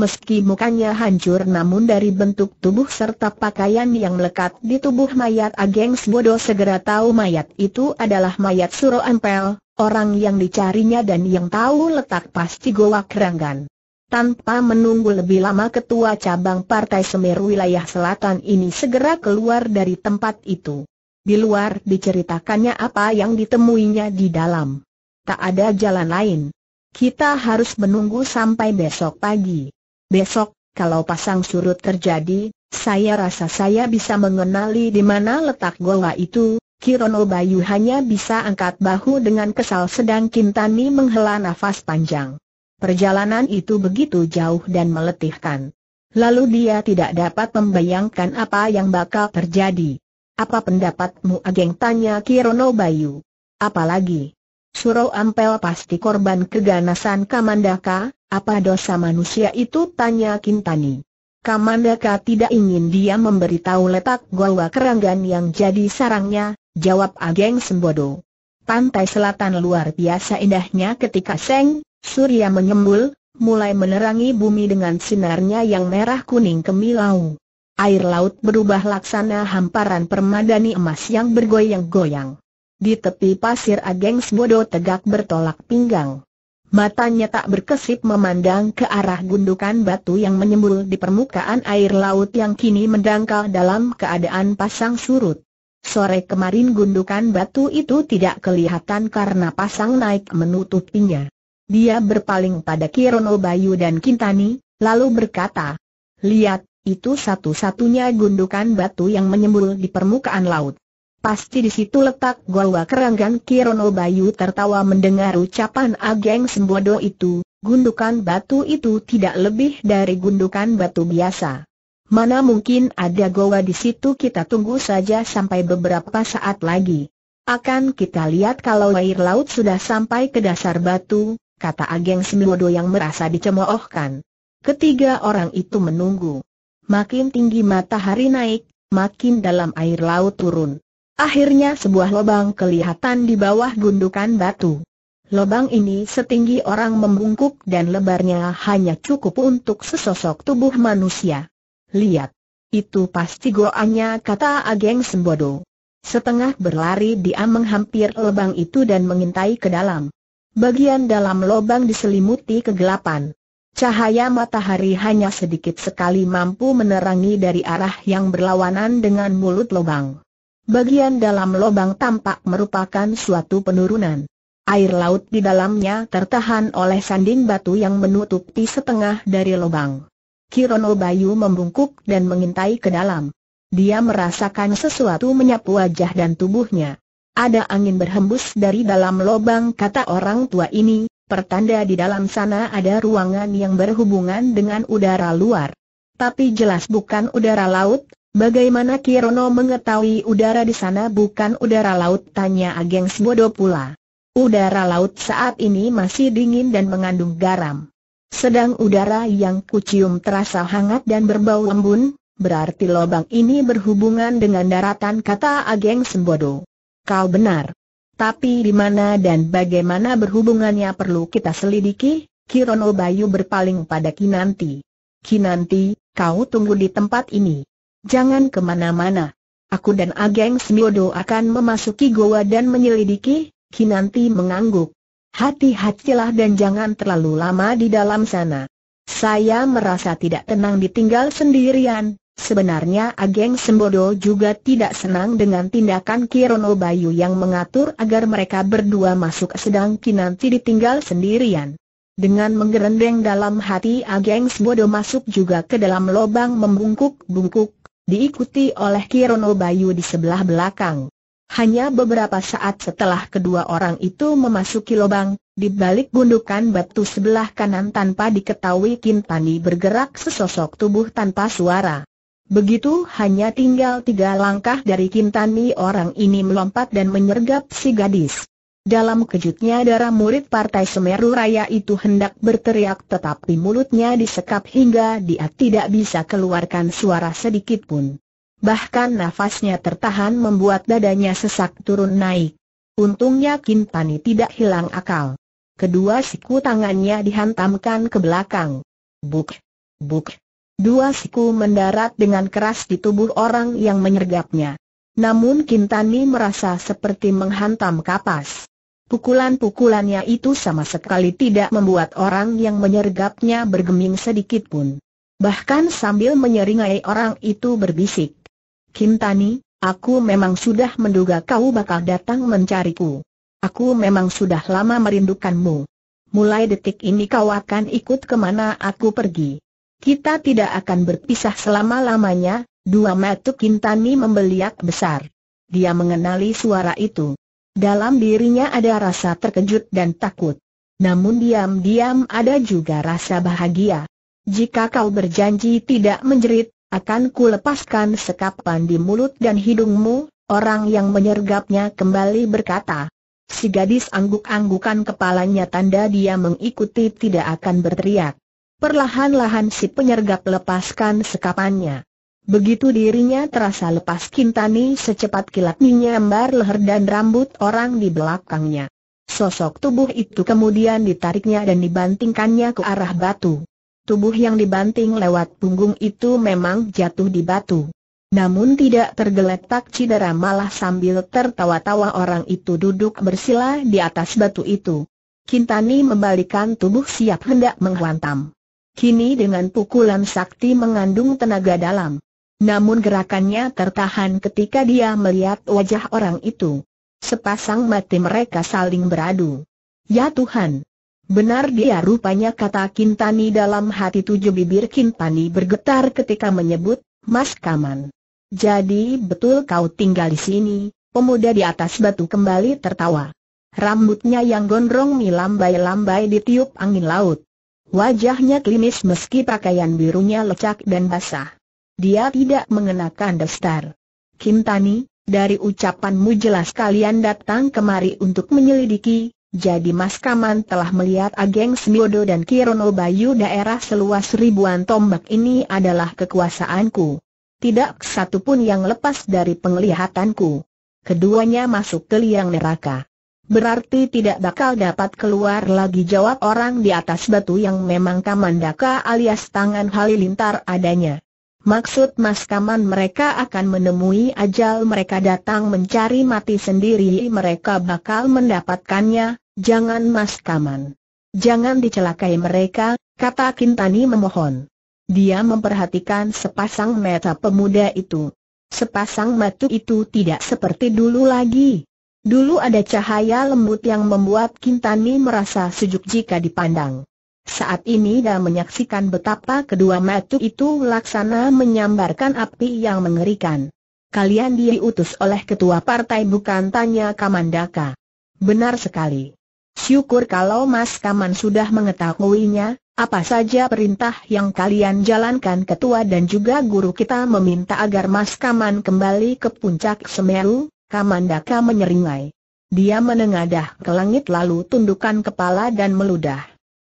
Meski mukanya hancur namun dari bentuk tubuh serta pakaian yang melekat di tubuh mayat Ageng Bodoh segera tahu mayat itu adalah mayat Suro Ampel, orang yang dicarinya dan yang tahu letak pasti Goa Keranggan. Tanpa menunggu lebih lama ketua cabang Partai Semeru wilayah selatan ini segera keluar dari tempat itu. Di luar diceritakannya apa yang ditemuinya di dalam. Tak ada jalan lain. Kita harus menunggu sampai besok pagi. Besok, kalau pasang surut terjadi, saya rasa saya bisa mengenali di mana letak goa itu. Kirono Bayu hanya bisa angkat bahu dengan kesal sedang Kintani menghela nafas panjang. Perjalanan itu begitu jauh dan meletihkan. Lalu dia tidak dapat membayangkan apa yang bakal terjadi. Apa pendapatmu ageng tanya Kirono Bayu? Apalagi? Suro Ampel pasti korban keganasan Kamandaka, apa dosa manusia itu tanya Kintani. Kamandaka tidak ingin dia memberitahu letak gawa keranggan yang jadi sarangnya, jawab Ageng Sembodo. Pantai selatan luar biasa indahnya ketika seng, surya menyembul, mulai menerangi bumi dengan sinarnya yang merah kuning kemilau air laut berubah laksana hamparan permadani emas yang bergoyang-goyang. Di tepi pasir Ageng Smodo tegak bertolak pinggang. Matanya tak berkesip memandang ke arah gundukan batu yang menyembul di permukaan air laut yang kini mendangkal dalam keadaan pasang surut. Sore kemarin gundukan batu itu tidak kelihatan karena pasang naik menutupinya. Dia berpaling pada Kirono Bayu dan Kintani, lalu berkata, Lihat, itu satu-satunya gundukan batu yang menyembul di permukaan laut. Pasti di situ letak gua Keranggan Kirono Bayu tertawa mendengar ucapan Ageng Sembodo itu, gundukan batu itu tidak lebih dari gundukan batu biasa. Mana mungkin ada gua di situ kita tunggu saja sampai beberapa saat lagi. Akan kita lihat kalau air laut sudah sampai ke dasar batu, kata Ageng Sembodo yang merasa dicemoohkan. Ketiga orang itu menunggu. Makin tinggi matahari naik, makin dalam air laut turun. Akhirnya sebuah lubang kelihatan di bawah gundukan batu. Lubang ini setinggi orang membungkuk dan lebarnya hanya cukup untuk sesosok tubuh manusia. Lihat. Itu pasti goanya kata Ageng Sembodo. Setengah berlari dia menghampir lubang itu dan mengintai ke dalam. Bagian dalam lubang diselimuti kegelapan. Cahaya matahari hanya sedikit sekali mampu menerangi dari arah yang berlawanan dengan mulut lubang. Bagian dalam lubang tampak merupakan suatu penurunan. Air laut di dalamnya tertahan oleh sanding batu yang menutupi setengah dari lubang. Kirono Bayu membungkuk dan mengintai ke dalam. Dia merasakan sesuatu menyapu wajah dan tubuhnya. Ada angin berhembus dari dalam lubang kata orang tua ini, pertanda di dalam sana ada ruangan yang berhubungan dengan udara luar. Tapi jelas bukan udara laut, bagaimana Kirono mengetahui udara di sana bukan udara laut tanya Ageng Sbodo pula. Udara laut saat ini masih dingin dan mengandung garam. Sedang udara yang kucium terasa hangat dan berbau embun, berarti lubang ini berhubungan dengan daratan kata Ageng Sembodo. Kau benar. Tapi di mana dan bagaimana berhubungannya perlu kita selidiki, Kirono Bayu berpaling pada Kinanti. Kinanti, kau tunggu di tempat ini. Jangan kemana-mana. Aku dan Ageng Smiodo akan memasuki goa dan menyelidiki, Kinanti mengangguk. Hati-hatilah dan jangan terlalu lama di dalam sana. Saya merasa tidak tenang ditinggal sendirian, Sebenarnya Ageng Sembodo juga tidak senang dengan tindakan Kirono Bayu yang mengatur agar mereka berdua masuk sedang Kinanti ditinggal sendirian. Dengan menggerendeng dalam hati Ageng Sembodo masuk juga ke dalam lubang membungkuk-bungkuk, diikuti oleh Kirono Bayu di sebelah belakang. Hanya beberapa saat setelah kedua orang itu memasuki lubang, di balik gundukan batu sebelah kanan tanpa diketahui Kintani bergerak sesosok tubuh tanpa suara. Begitu hanya tinggal tiga langkah dari Kintani orang ini melompat dan menyergap si gadis. Dalam kejutnya darah murid Partai Semeru Raya itu hendak berteriak tetapi mulutnya disekap hingga dia tidak bisa keluarkan suara sedikit pun. Bahkan nafasnya tertahan membuat dadanya sesak turun naik. Untungnya Kintani tidak hilang akal. Kedua siku tangannya dihantamkan ke belakang. Buk, buk, Dua siku mendarat dengan keras di tubuh orang yang menyergapnya. Namun Kintani merasa seperti menghantam kapas. Pukulan-pukulannya itu sama sekali tidak membuat orang yang menyergapnya bergeming sedikit pun. Bahkan sambil menyeringai orang itu berbisik. Kintani, aku memang sudah menduga kau bakal datang mencariku. Aku memang sudah lama merindukanmu. Mulai detik ini kau akan ikut kemana aku pergi. Kita tidak akan berpisah selama-lamanya, dua mata Kintani membeliak besar. Dia mengenali suara itu. Dalam dirinya ada rasa terkejut dan takut. Namun diam-diam ada juga rasa bahagia. Jika kau berjanji tidak menjerit, akan kulepaskan sekapan di mulut dan hidungmu, orang yang menyergapnya kembali berkata. Si gadis angguk-anggukan kepalanya tanda dia mengikuti tidak akan berteriak. Perlahan-lahan si penyergap lepaskan sekapannya. Begitu dirinya terasa lepas Kintani secepat kilat menyambar leher dan rambut orang di belakangnya. Sosok tubuh itu kemudian ditariknya dan dibantingkannya ke arah batu. Tubuh yang dibanting lewat punggung itu memang jatuh di batu. Namun tidak tergeletak cedera malah sambil tertawa-tawa orang itu duduk bersila di atas batu itu. Kintani membalikan tubuh siap hendak menghantam. Kini dengan pukulan sakti mengandung tenaga dalam. Namun gerakannya tertahan ketika dia melihat wajah orang itu. Sepasang mati mereka saling beradu. Ya Tuhan! Benar dia rupanya kata Kintani dalam hati tujuh bibir Kintani bergetar ketika menyebut, Mas Kaman. Jadi betul kau tinggal di sini, pemuda di atas batu kembali tertawa. Rambutnya yang gondrong melambai-lambai ditiup angin laut. Wajahnya klimis meski pakaian birunya lecak dan basah. Dia tidak mengenakan daster. Kim Tani, dari ucapanmu jelas kalian datang kemari untuk menyelidiki, jadi Mas Kaman telah melihat Ageng Smiodo dan Kirono Bayu daerah seluas ribuan tombak ini adalah kekuasaanku. Tidak satu pun yang lepas dari penglihatanku. Keduanya masuk ke liang neraka. Berarti tidak bakal dapat keluar lagi jawab orang di atas batu yang memang Kamandaka alias tangan halilintar adanya. Maksud mas kaman mereka akan menemui ajal mereka datang mencari mati sendiri mereka bakal mendapatkannya, jangan mas kaman. Jangan dicelakai mereka, kata Kintani memohon. Dia memperhatikan sepasang mata pemuda itu. Sepasang mata itu tidak seperti dulu lagi Dulu ada cahaya lembut yang membuat Kintani merasa sejuk jika dipandang. Saat ini dia menyaksikan betapa kedua matu itu laksana menyambarkan api yang mengerikan. Kalian diutus oleh ketua partai bukan tanya Kamandaka. Benar sekali. Syukur kalau Mas Kaman sudah mengetahuinya, apa saja perintah yang kalian jalankan ketua dan juga guru kita meminta agar Mas Kaman kembali ke puncak Semeru, Kamandaka menyeringai. Dia menengadah ke langit lalu tundukkan kepala dan meludah.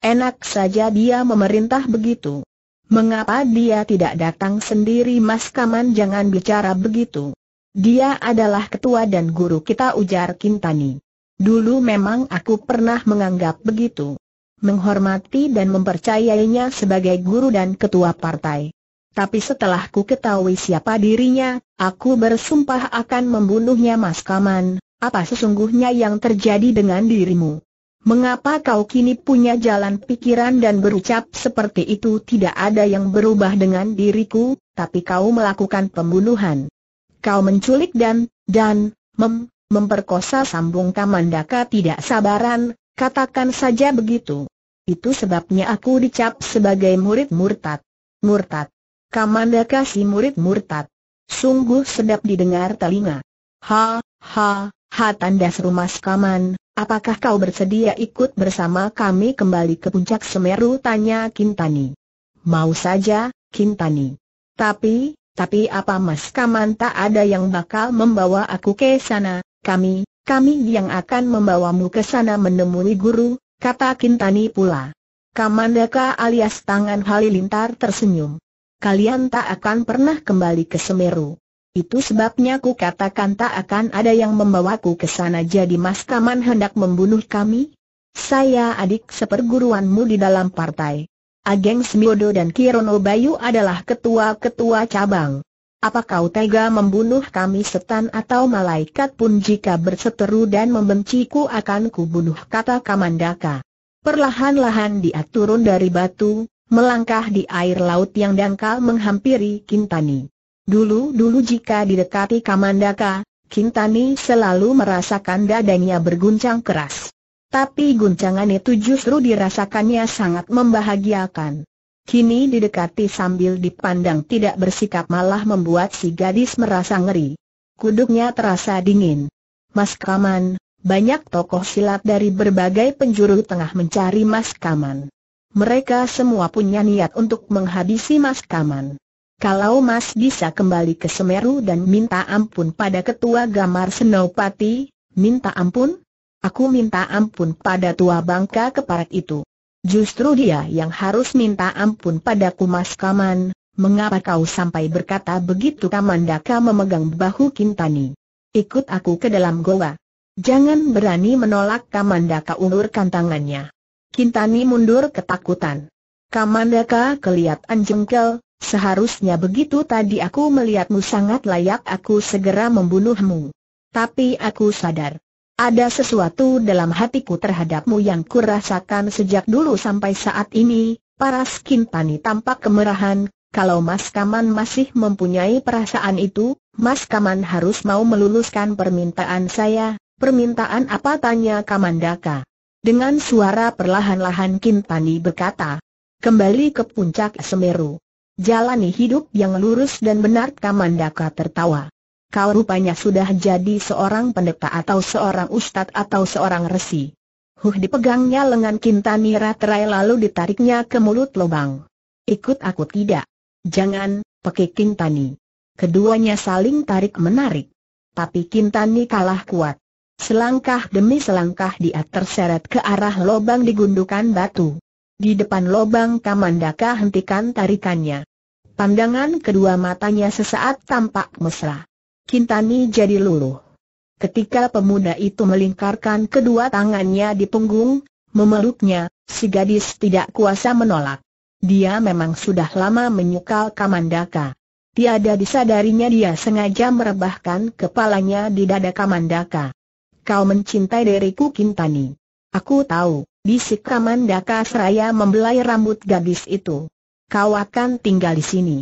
Enak saja dia memerintah begitu. Mengapa dia tidak datang sendiri Mas Kaman jangan bicara begitu. Dia adalah ketua dan guru kita ujar Kintani. Dulu memang aku pernah menganggap begitu. Menghormati dan mempercayainya sebagai guru dan ketua partai. Tapi setelah ku ketahui siapa dirinya, aku bersumpah akan membunuhnya Mas Kaman, apa sesungguhnya yang terjadi dengan dirimu? Mengapa kau kini punya jalan pikiran dan berucap seperti itu tidak ada yang berubah dengan diriku, tapi kau melakukan pembunuhan. Kau menculik dan, dan, mem, memperkosa sambung Kamandaka tidak sabaran, katakan saja begitu. Itu sebabnya aku dicap sebagai murid murtad. Murtad. Kamandaka si murid murtad. Sungguh sedap didengar telinga. Ha, ha, ha tanda rumah kaman, apakah kau bersedia ikut bersama kami kembali ke puncak Semeru tanya Kintani. Mau saja, Kintani. Tapi, tapi apa mas kaman tak ada yang bakal membawa aku ke sana, kami, kami yang akan membawamu ke sana menemui guru, kata Kintani pula. Kamandaka alias tangan halilintar tersenyum kalian tak akan pernah kembali ke Semeru. Itu sebabnya ku katakan tak akan ada yang membawaku ke sana jadi Mas Kaman hendak membunuh kami? Saya adik seperguruanmu di dalam partai. Ageng Semiodo dan Kirono Bayu adalah ketua-ketua cabang. Apa kau tega membunuh kami setan atau malaikat pun jika berseteru dan membenciku akan kubunuh kata Kamandaka. Perlahan-lahan dia turun dari batu, melangkah di air laut yang dangkal menghampiri Kintani. Dulu-dulu jika didekati Kamandaka, Kintani selalu merasakan dadanya berguncang keras. Tapi guncangan itu justru dirasakannya sangat membahagiakan. Kini didekati sambil dipandang tidak bersikap malah membuat si gadis merasa ngeri. Kuduknya terasa dingin. Mas Kaman, banyak tokoh silat dari berbagai penjuru tengah mencari Mas Kaman. Mereka semua punya niat untuk menghabisi Mas Kaman. Kalau Mas bisa kembali ke Semeru dan minta ampun pada Ketua Gamar Senopati, minta ampun? Aku minta ampun pada tua bangka keparat itu. Justru dia yang harus minta ampun padaku Mas Kaman, mengapa kau sampai berkata begitu Kamandaka memegang bahu Kintani. Ikut aku ke dalam goa. Jangan berani menolak Kamandaka ulurkan tangannya. Kintani mundur ketakutan. Kamandaka kelihatan jengkel, seharusnya begitu tadi aku melihatmu sangat layak aku segera membunuhmu. Tapi aku sadar. Ada sesuatu dalam hatiku terhadapmu yang kurasakan sejak dulu sampai saat ini, paras Kintani tampak kemerahan, kalau Mas Kaman masih mempunyai perasaan itu, Mas Kaman harus mau meluluskan permintaan saya, permintaan apa tanya Kamandaka. Dengan suara perlahan-lahan Kintani berkata, kembali ke puncak Semeru. Jalani hidup yang lurus dan benar Kamandaka tertawa. Kau rupanya sudah jadi seorang pendeta atau seorang ustadz atau seorang resi. Huh dipegangnya lengan Kintani raterai lalu ditariknya ke mulut lubang. Ikut aku tidak. Jangan, pekik Kintani. Keduanya saling tarik menarik. Tapi Kintani kalah kuat. Selangkah demi selangkah dia terseret ke arah lobang gundukan batu. Di depan lobang Kamandaka hentikan tarikannya. Pandangan kedua matanya sesaat tampak mesra. Kintani jadi luluh. Ketika pemuda itu melingkarkan kedua tangannya di punggung, memeluknya, si gadis tidak kuasa menolak. Dia memang sudah lama menyukal Kamandaka. Tiada disadarinya dia sengaja merebahkan kepalanya di dada Kamandaka kau mencintai diriku Kintani. Aku tahu, bisik Kamandaka Seraya membelai rambut gadis itu. Kau akan tinggal di sini.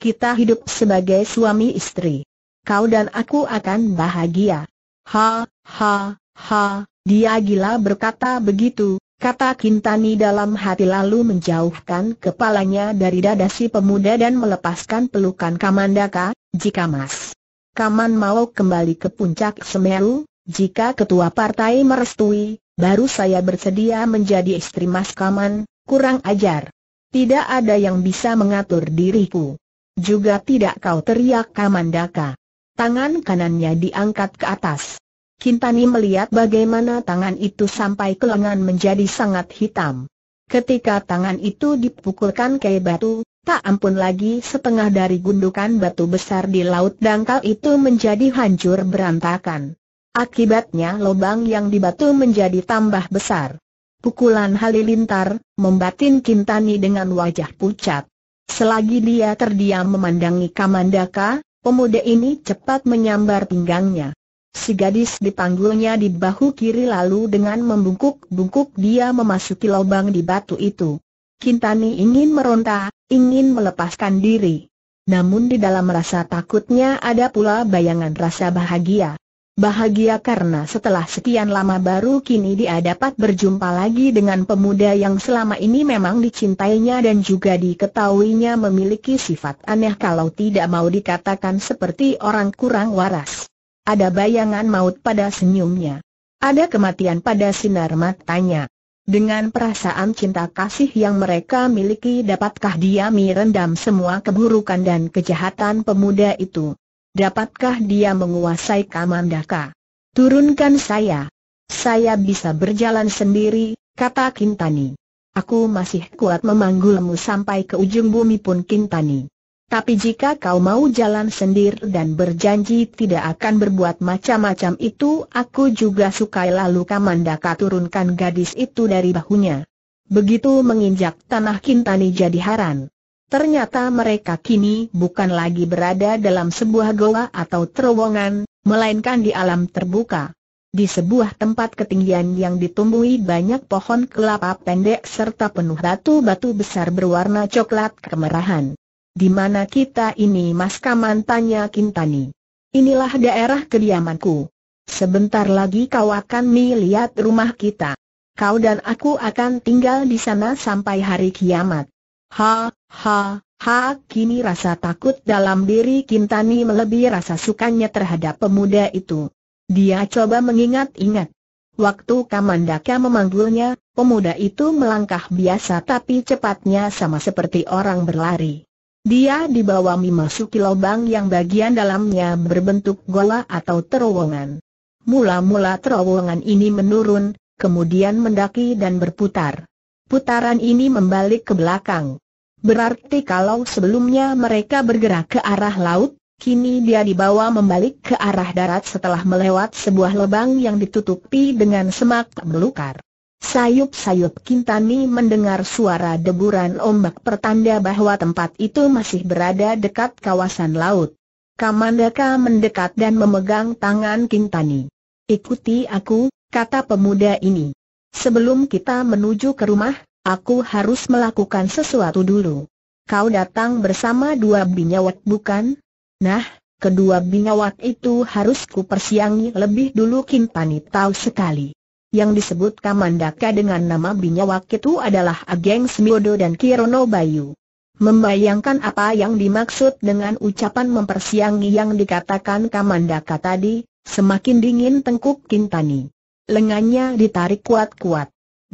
Kita hidup sebagai suami istri. Kau dan aku akan bahagia. Ha, ha, ha, dia gila berkata begitu, kata Kintani dalam hati lalu menjauhkan kepalanya dari dada si pemuda dan melepaskan pelukan Kamandaka, jika mas. Kaman mau kembali ke puncak Semeru, jika ketua partai merestui, baru saya bersedia menjadi istri Mas Kaman, kurang ajar. Tidak ada yang bisa mengatur diriku. Juga tidak kau teriak Kamandaka. Tangan kanannya diangkat ke atas. Kintani melihat bagaimana tangan itu sampai ke lengan menjadi sangat hitam. Ketika tangan itu dipukulkan ke batu, tak ampun lagi setengah dari gundukan batu besar di laut dangkal itu menjadi hancur berantakan. Akibatnya lubang yang dibatu menjadi tambah besar. Pukulan halilintar, membatin Kintani dengan wajah pucat. Selagi dia terdiam memandangi Kamandaka, pemuda ini cepat menyambar pinggangnya. Si gadis dipanggulnya di bahu kiri lalu dengan membungkuk-bungkuk dia memasuki lubang di batu itu. Kintani ingin meronta, ingin melepaskan diri. Namun di dalam rasa takutnya ada pula bayangan rasa bahagia. Bahagia karena setelah sekian lama baru kini dia dapat berjumpa lagi dengan pemuda yang selama ini memang dicintainya dan juga diketahuinya memiliki sifat aneh kalau tidak mau dikatakan seperti orang kurang waras. Ada bayangan maut pada senyumnya. Ada kematian pada sinar matanya. Dengan perasaan cinta kasih yang mereka miliki dapatkah dia merendam semua keburukan dan kejahatan pemuda itu? Dapatkah dia menguasai Kamandaka? Turunkan saya. Saya bisa berjalan sendiri, kata Kintani. Aku masih kuat memanggulmu sampai ke ujung bumi pun Kintani. Tapi jika kau mau jalan sendiri dan berjanji tidak akan berbuat macam-macam itu aku juga suka. lalu Kamandaka turunkan gadis itu dari bahunya. Begitu menginjak tanah Kintani jadi haran. Ternyata mereka kini bukan lagi berada dalam sebuah goa atau terowongan, melainkan di alam terbuka. Di sebuah tempat ketinggian yang ditumbuhi banyak pohon kelapa pendek serta penuh batu-batu besar berwarna coklat kemerahan. Di mana kita ini Mas Kaman tanya Kintani. Inilah daerah kediamanku. Sebentar lagi kau akan melihat rumah kita. Kau dan aku akan tinggal di sana sampai hari kiamat. Ha, ha, ha, kini rasa takut dalam diri Kintani melebihi rasa sukanya terhadap pemuda itu. Dia coba mengingat-ingat. Waktu Kamandaka memanggilnya, pemuda itu melangkah biasa tapi cepatnya sama seperti orang berlari. Dia dibawa memasuki lubang yang bagian dalamnya berbentuk gola atau terowongan. Mula-mula terowongan ini menurun, kemudian mendaki dan berputar. Putaran ini membalik ke belakang. Berarti kalau sebelumnya mereka bergerak ke arah laut, kini dia dibawa membalik ke arah darat setelah melewat sebuah lubang yang ditutupi dengan semak belukar. Sayup-sayup Kintani mendengar suara deburan ombak pertanda bahwa tempat itu masih berada dekat kawasan laut. Kamandaka mendekat dan memegang tangan Kintani. Ikuti aku, kata pemuda ini. Sebelum kita menuju ke rumah, Aku harus melakukan sesuatu dulu. Kau datang bersama dua binyawat, bukan? Nah, kedua binyawat itu harus kupersiangi lebih dulu Pani tahu sekali. Yang disebut Kamandaka dengan nama binyawat itu adalah Ageng Semiodo dan Kirono Bayu. Membayangkan apa yang dimaksud dengan ucapan mempersiangi yang dikatakan Kamandaka tadi, semakin dingin tengkuk Kintani. Lengannya ditarik kuat-kuat.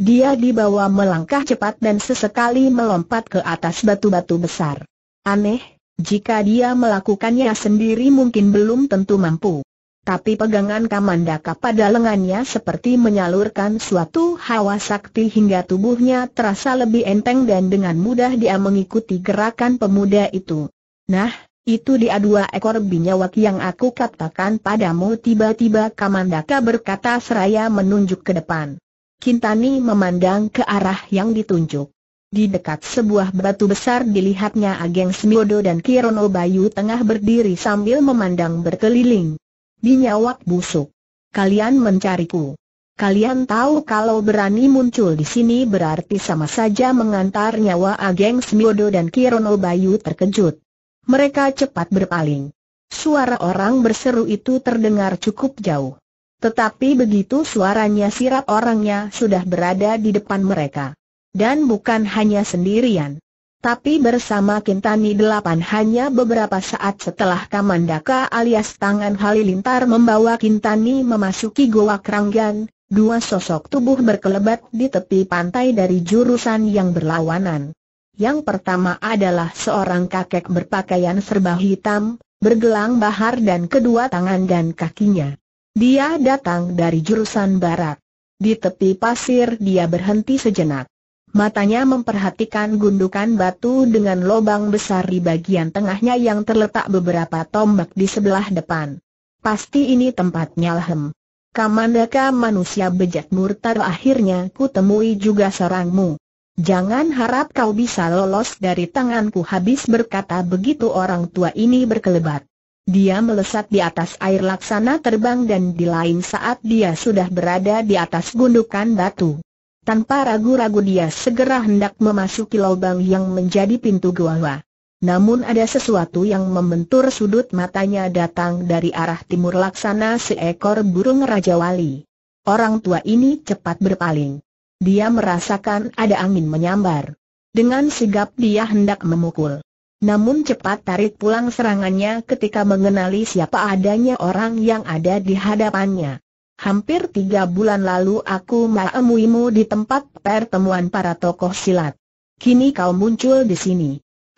Dia dibawa melangkah cepat dan sesekali melompat ke atas batu-batu besar. Aneh, jika dia melakukannya sendiri mungkin belum tentu mampu. Tapi pegangan Kamandaka pada lengannya seperti menyalurkan suatu hawa sakti hingga tubuhnya terasa lebih enteng dan dengan mudah dia mengikuti gerakan pemuda itu. Nah, itu dia dua ekor binyawak yang aku katakan padamu tiba-tiba Kamandaka berkata seraya menunjuk ke depan. Kintani memandang ke arah yang ditunjuk. Di dekat sebuah batu besar dilihatnya Ageng Smiodo dan Kirono Bayu tengah berdiri sambil memandang berkeliling. Dinyawak busuk. Kalian mencariku. Kalian tahu kalau berani muncul di sini berarti sama saja mengantar nyawa Ageng Smiodo dan Kirono Bayu terkejut. Mereka cepat berpaling. Suara orang berseru itu terdengar cukup jauh. Tetapi begitu suaranya sirap orangnya sudah berada di depan mereka. Dan bukan hanya sendirian. Tapi bersama Kintani Delapan hanya beberapa saat setelah Kamandaka alias tangan Halilintar membawa Kintani memasuki Goa Keranggan, dua sosok tubuh berkelebat di tepi pantai dari jurusan yang berlawanan. Yang pertama adalah seorang kakek berpakaian serba hitam, bergelang bahar dan kedua tangan dan kakinya dia datang dari jurusan barat. Di tepi pasir dia berhenti sejenak. Matanya memperhatikan gundukan batu dengan lubang besar di bagian tengahnya yang terletak beberapa tombak di sebelah depan. Pasti ini tempatnya Lahem. Kamandaka manusia bejat murtad akhirnya ku temui juga sarangmu. Jangan harap kau bisa lolos dari tanganku habis berkata begitu orang tua ini berkelebat. Dia melesat di atas air laksana terbang dan di lain saat dia sudah berada di atas gundukan batu. Tanpa ragu-ragu dia segera hendak memasuki lubang yang menjadi pintu gua. Namun ada sesuatu yang membentur sudut matanya datang dari arah timur laksana seekor burung Raja Wali. Orang tua ini cepat berpaling. Dia merasakan ada angin menyambar. Dengan sigap dia hendak memukul. Namun cepat tarik pulang serangannya ketika mengenali siapa adanya orang yang ada di hadapannya. Hampir tiga bulan lalu aku menemuimu di tempat pertemuan para tokoh silat. Kini kau muncul di sini.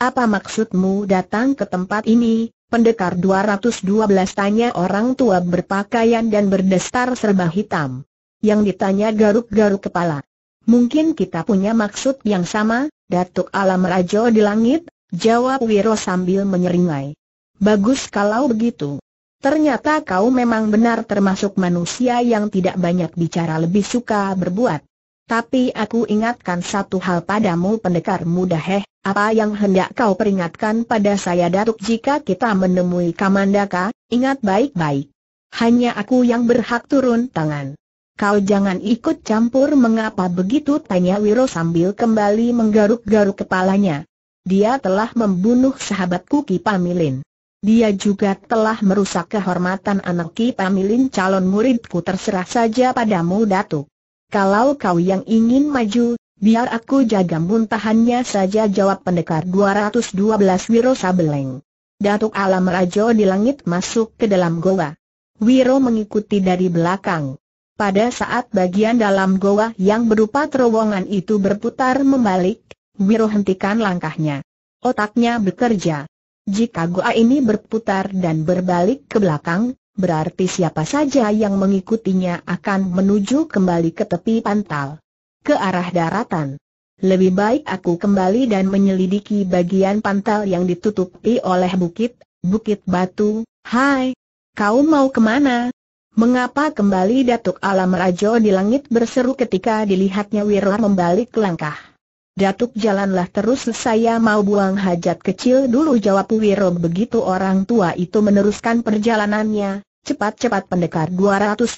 Apa maksudmu datang ke tempat ini, pendekar 212 tanya orang tua berpakaian dan berdestar serba hitam. Yang ditanya garuk-garuk kepala. Mungkin kita punya maksud yang sama, Datuk Alam Rajo di langit, Jawab Wiro sambil menyeringai. Bagus kalau begitu. Ternyata kau memang benar termasuk manusia yang tidak banyak bicara lebih suka berbuat. Tapi aku ingatkan satu hal padamu pendekar muda heh, apa yang hendak kau peringatkan pada saya Datuk jika kita menemui Kamandaka, ingat baik-baik. Hanya aku yang berhak turun tangan. Kau jangan ikut campur mengapa begitu tanya Wiro sambil kembali menggaruk-garuk kepalanya. Dia telah membunuh sahabatku Ki Pamilin. Dia juga telah merusak kehormatan anak Ki Pamilin calon muridku terserah saja padamu Datuk. Kalau kau yang ingin maju, biar aku jaga muntahannya saja jawab pendekar 212 Wiro Sabeleng. Datuk Alam Rajo di langit masuk ke dalam goa. Wiro mengikuti dari belakang. Pada saat bagian dalam goa yang berupa terowongan itu berputar membalik, Wiro hentikan langkahnya. Otaknya bekerja. Jika gua ini berputar dan berbalik ke belakang, berarti siapa saja yang mengikutinya akan menuju kembali ke tepi pantal. Ke arah daratan. Lebih baik aku kembali dan menyelidiki bagian pantal yang ditutupi oleh bukit, bukit batu. Hai, kau mau kemana? Mengapa kembali Datuk Alam Rajo di langit berseru ketika dilihatnya Wirla membalik langkah? Datuk jalanlah terus saya mau buang hajat kecil dulu jawab Wiro begitu orang tua itu meneruskan perjalanannya, cepat-cepat pendekar 212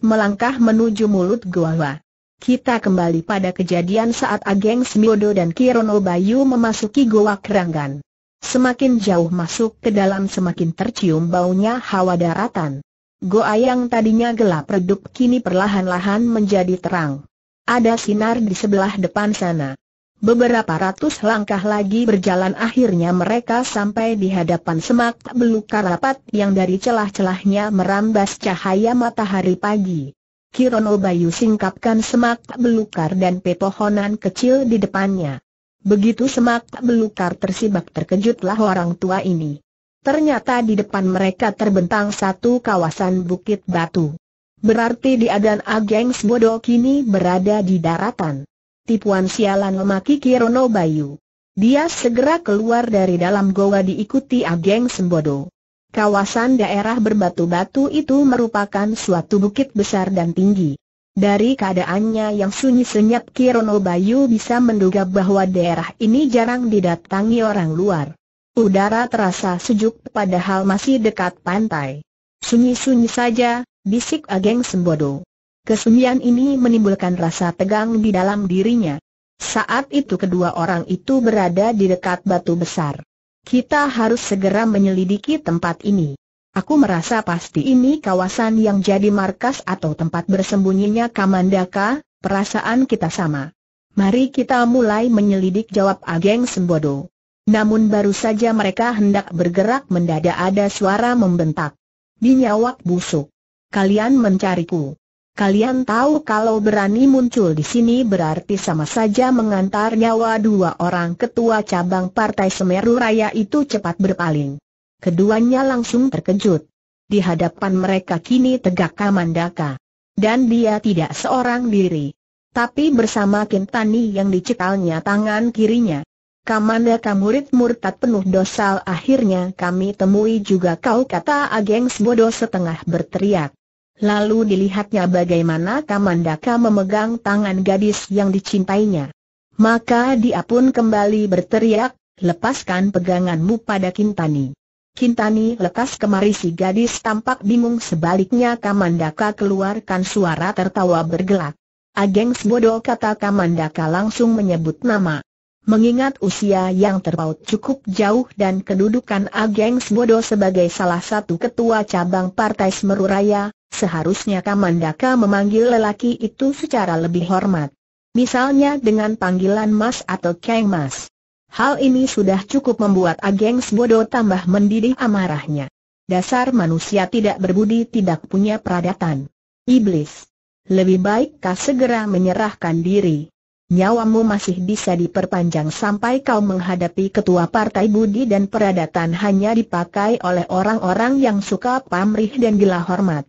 melangkah menuju mulut goa Kita kembali pada kejadian saat Ageng Smiodo dan Kirono Bayu memasuki goa keranggan. Semakin jauh masuk ke dalam semakin tercium baunya hawa daratan. Goa yang tadinya gelap redup kini perlahan-lahan menjadi terang. Ada sinar di sebelah depan sana. Beberapa ratus langkah lagi berjalan akhirnya mereka sampai di hadapan semak belukar rapat yang dari celah-celahnya merambas cahaya matahari pagi. Kirono Bayu singkapkan semak belukar dan pepohonan kecil di depannya. Begitu semak belukar tersibak terkejutlah orang tua ini. Ternyata di depan mereka terbentang satu kawasan bukit batu. Berarti di Adan Ageng Sbodo kini berada di daratan tipuan sialan memaki Kirono Bayu. Dia segera keluar dari dalam goa diikuti Ageng Sembodo. Kawasan daerah berbatu-batu itu merupakan suatu bukit besar dan tinggi. Dari keadaannya yang sunyi senyap Kirono Bayu bisa menduga bahwa daerah ini jarang didatangi orang luar. Udara terasa sejuk padahal masih dekat pantai. Sunyi-sunyi saja, bisik Ageng Sembodo. Kesunyian ini menimbulkan rasa tegang di dalam dirinya. Saat itu kedua orang itu berada di dekat batu besar. Kita harus segera menyelidiki tempat ini. Aku merasa pasti ini kawasan yang jadi markas atau tempat bersembunyinya Kamandaka, perasaan kita sama. Mari kita mulai menyelidik jawab Ageng Sembodo. Namun baru saja mereka hendak bergerak mendadak ada suara membentak. Di busuk. Kalian mencariku. Kalian tahu kalau berani muncul di sini berarti sama saja mengantar nyawa dua orang ketua cabang Partai Semeru Raya itu cepat berpaling. Keduanya langsung terkejut. Di hadapan mereka kini tegak Kamandaka. Dan dia tidak seorang diri. Tapi bersama Kintani yang dicekalnya tangan kirinya. Kamandaka murid murtad penuh dosa akhirnya kami temui juga kau kata Ageng Bodoh setengah berteriak. Lalu dilihatnya bagaimana Kamandaka memegang tangan gadis yang dicintainya. Maka dia pun kembali berteriak, lepaskan peganganmu pada Kintani. Kintani lekas kemari si gadis tampak bingung sebaliknya Kamandaka keluarkan suara tertawa bergelak. Ageng Sebodoh kata Kamandaka langsung menyebut nama. Mengingat usia yang terpaut cukup jauh dan kedudukan Ageng Sebodoh sebagai salah satu ketua cabang Partai Raya. Seharusnya Kamandaka memanggil lelaki itu secara lebih hormat. Misalnya dengan panggilan Mas atau Kang Mas. Hal ini sudah cukup membuat Ageng Sbodo tambah mendidih amarahnya. Dasar manusia tidak berbudi tidak punya peradatan. Iblis. Lebih baik kau segera menyerahkan diri. Nyawamu masih bisa diperpanjang sampai kau menghadapi ketua partai budi dan peradatan hanya dipakai oleh orang-orang yang suka pamrih dan gila hormat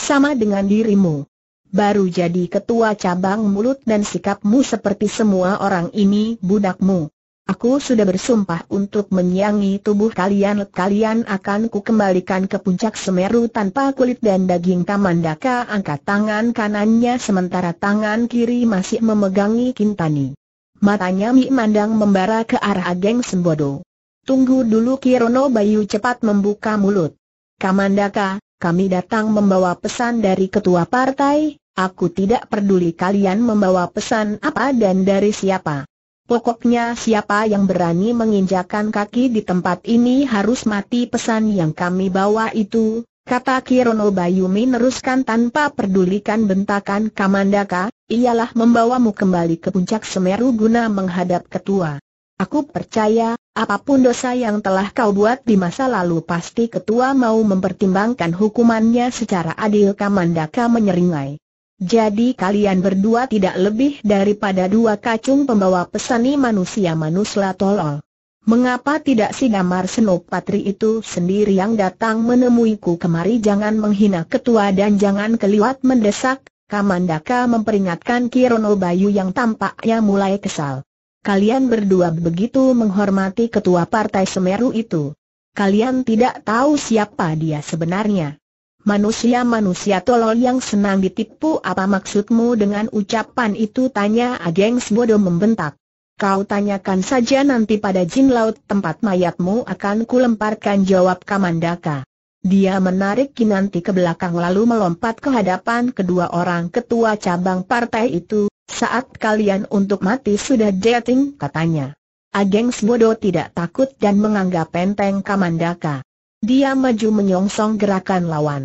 sama dengan dirimu. Baru jadi ketua cabang mulut dan sikapmu seperti semua orang ini budakmu. Aku sudah bersumpah untuk menyiangi tubuh kalian. Kalian akan kukembalikan ke puncak Semeru tanpa kulit dan daging. Kamandaka angkat tangan kanannya sementara tangan kiri masih memegangi Kintani. Matanya Mi Mandang membara ke arah Ageng Sembodo. Tunggu dulu Kirono Bayu cepat membuka mulut. Kamandaka, kami datang membawa pesan dari ketua partai, aku tidak peduli kalian membawa pesan apa dan dari siapa. Pokoknya siapa yang berani menginjakan kaki di tempat ini harus mati pesan yang kami bawa itu, kata Kirono Bayumi neruskan tanpa pedulikan bentakan Kamandaka, ialah membawamu kembali ke puncak Semeru guna menghadap ketua. Aku percaya, Apapun dosa yang telah kau buat di masa lalu pasti ketua mau mempertimbangkan hukumannya secara adil Kamandaka menyeringai. Jadi kalian berdua tidak lebih daripada dua kacung pembawa pesani manusia manusia tolol. Mengapa tidak si Damar Senopatri itu sendiri yang datang menemuiku kemari jangan menghina ketua dan jangan keliwat mendesak, Kamandaka memperingatkan Kirono Bayu yang tampaknya mulai kesal kalian berdua begitu menghormati ketua partai Semeru itu. Kalian tidak tahu siapa dia sebenarnya. Manusia-manusia tolol yang senang ditipu apa maksudmu dengan ucapan itu tanya Ageng Sbodo membentak. Kau tanyakan saja nanti pada jin laut tempat mayatmu akan kulemparkan jawab Kamandaka. Dia menarik Kinanti ke belakang lalu melompat ke hadapan kedua orang ketua cabang partai itu, saat kalian untuk mati sudah dating, katanya. Ageng Sbodo tidak takut dan menganggap penteng Kamandaka. Dia maju menyongsong gerakan lawan.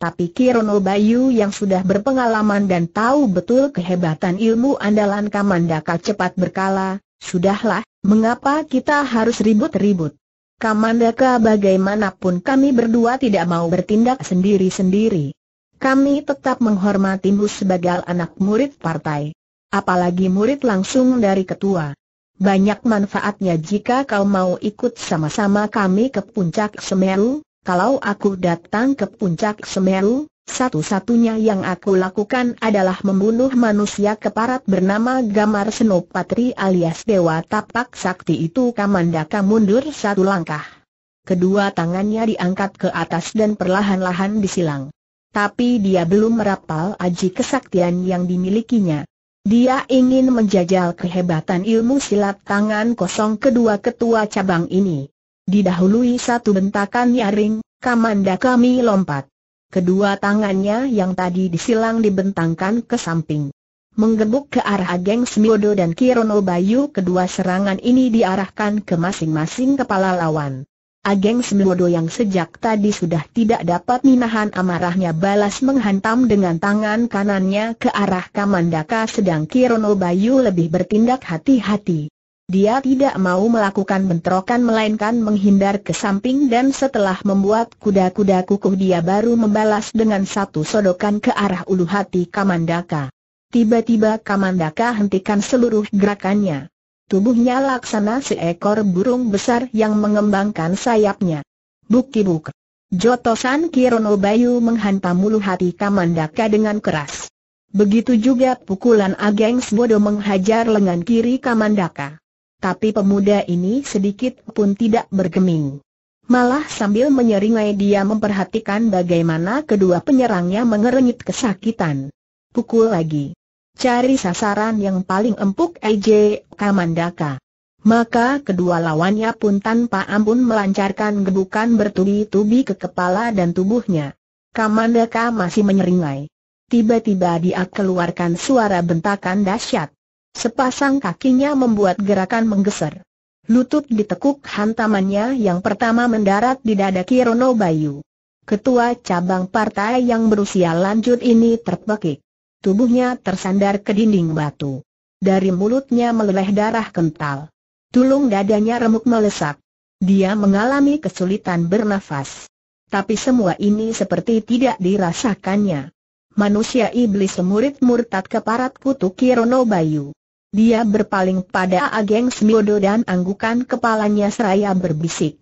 Tapi Kirono Bayu yang sudah berpengalaman dan tahu betul kehebatan ilmu andalan Kamandaka cepat berkala, sudahlah, mengapa kita harus ribut-ribut? Kamandaka bagaimanapun kami berdua tidak mau bertindak sendiri-sendiri. Kami tetap menghormatimu sebagai anak murid partai apalagi murid langsung dari ketua. Banyak manfaatnya jika kau mau ikut sama-sama kami ke puncak Semeru, kalau aku datang ke puncak Semeru, satu-satunya yang aku lakukan adalah membunuh manusia keparat bernama Gamar Senopatri alias Dewa Tapak Sakti itu Kamandaka mundur satu langkah. Kedua tangannya diangkat ke atas dan perlahan-lahan disilang. Tapi dia belum merapal aji kesaktian yang dimilikinya. Dia ingin menjajal kehebatan ilmu silat tangan kosong kedua ketua cabang ini. Didahului satu bentakan nyaring, Kamanda kami lompat. Kedua tangannya yang tadi disilang dibentangkan ke samping. Menggebuk ke arah Ageng Smiodo dan Kirono Bayu kedua serangan ini diarahkan ke masing-masing kepala lawan. Ageng Semlodo yang sejak tadi sudah tidak dapat menahan amarahnya balas menghantam dengan tangan kanannya ke arah Kamandaka sedang Kirono Bayu lebih bertindak hati-hati. Dia tidak mau melakukan bentrokan melainkan menghindar ke samping dan setelah membuat kuda-kuda kukuh dia baru membalas dengan satu sodokan ke arah ulu hati Kamandaka. Tiba-tiba Kamandaka hentikan seluruh gerakannya. Tubuhnya laksana seekor burung besar yang mengembangkan sayapnya. Bukti buk Jotosan Kirono Bayu menghantam mulu hati Kamandaka dengan keras. Begitu juga pukulan Ageng Sbodo menghajar lengan kiri Kamandaka. Tapi pemuda ini sedikit pun tidak bergeming. Malah sambil menyeringai dia memperhatikan bagaimana kedua penyerangnya mengerenyit kesakitan. Pukul lagi. Cari sasaran yang paling empuk EJ Kamandaka. Maka kedua lawannya pun tanpa ampun melancarkan gebukan bertubi-tubi ke kepala dan tubuhnya. Kamandaka masih menyeringai. Tiba-tiba dia keluarkan suara bentakan dahsyat. Sepasang kakinya membuat gerakan menggeser. Lutut ditekuk hantamannya yang pertama mendarat di dada Kirono Bayu. Ketua cabang partai yang berusia lanjut ini terpekik. Tubuhnya tersandar ke dinding batu. Dari mulutnya meleleh darah kental. Tulung dadanya remuk melesak. Dia mengalami kesulitan bernafas. Tapi semua ini seperti tidak dirasakannya. Manusia iblis murid murtad keparat kutu Kirono Bayu. Dia berpaling pada Ageng Smiodo dan anggukan kepalanya seraya berbisik.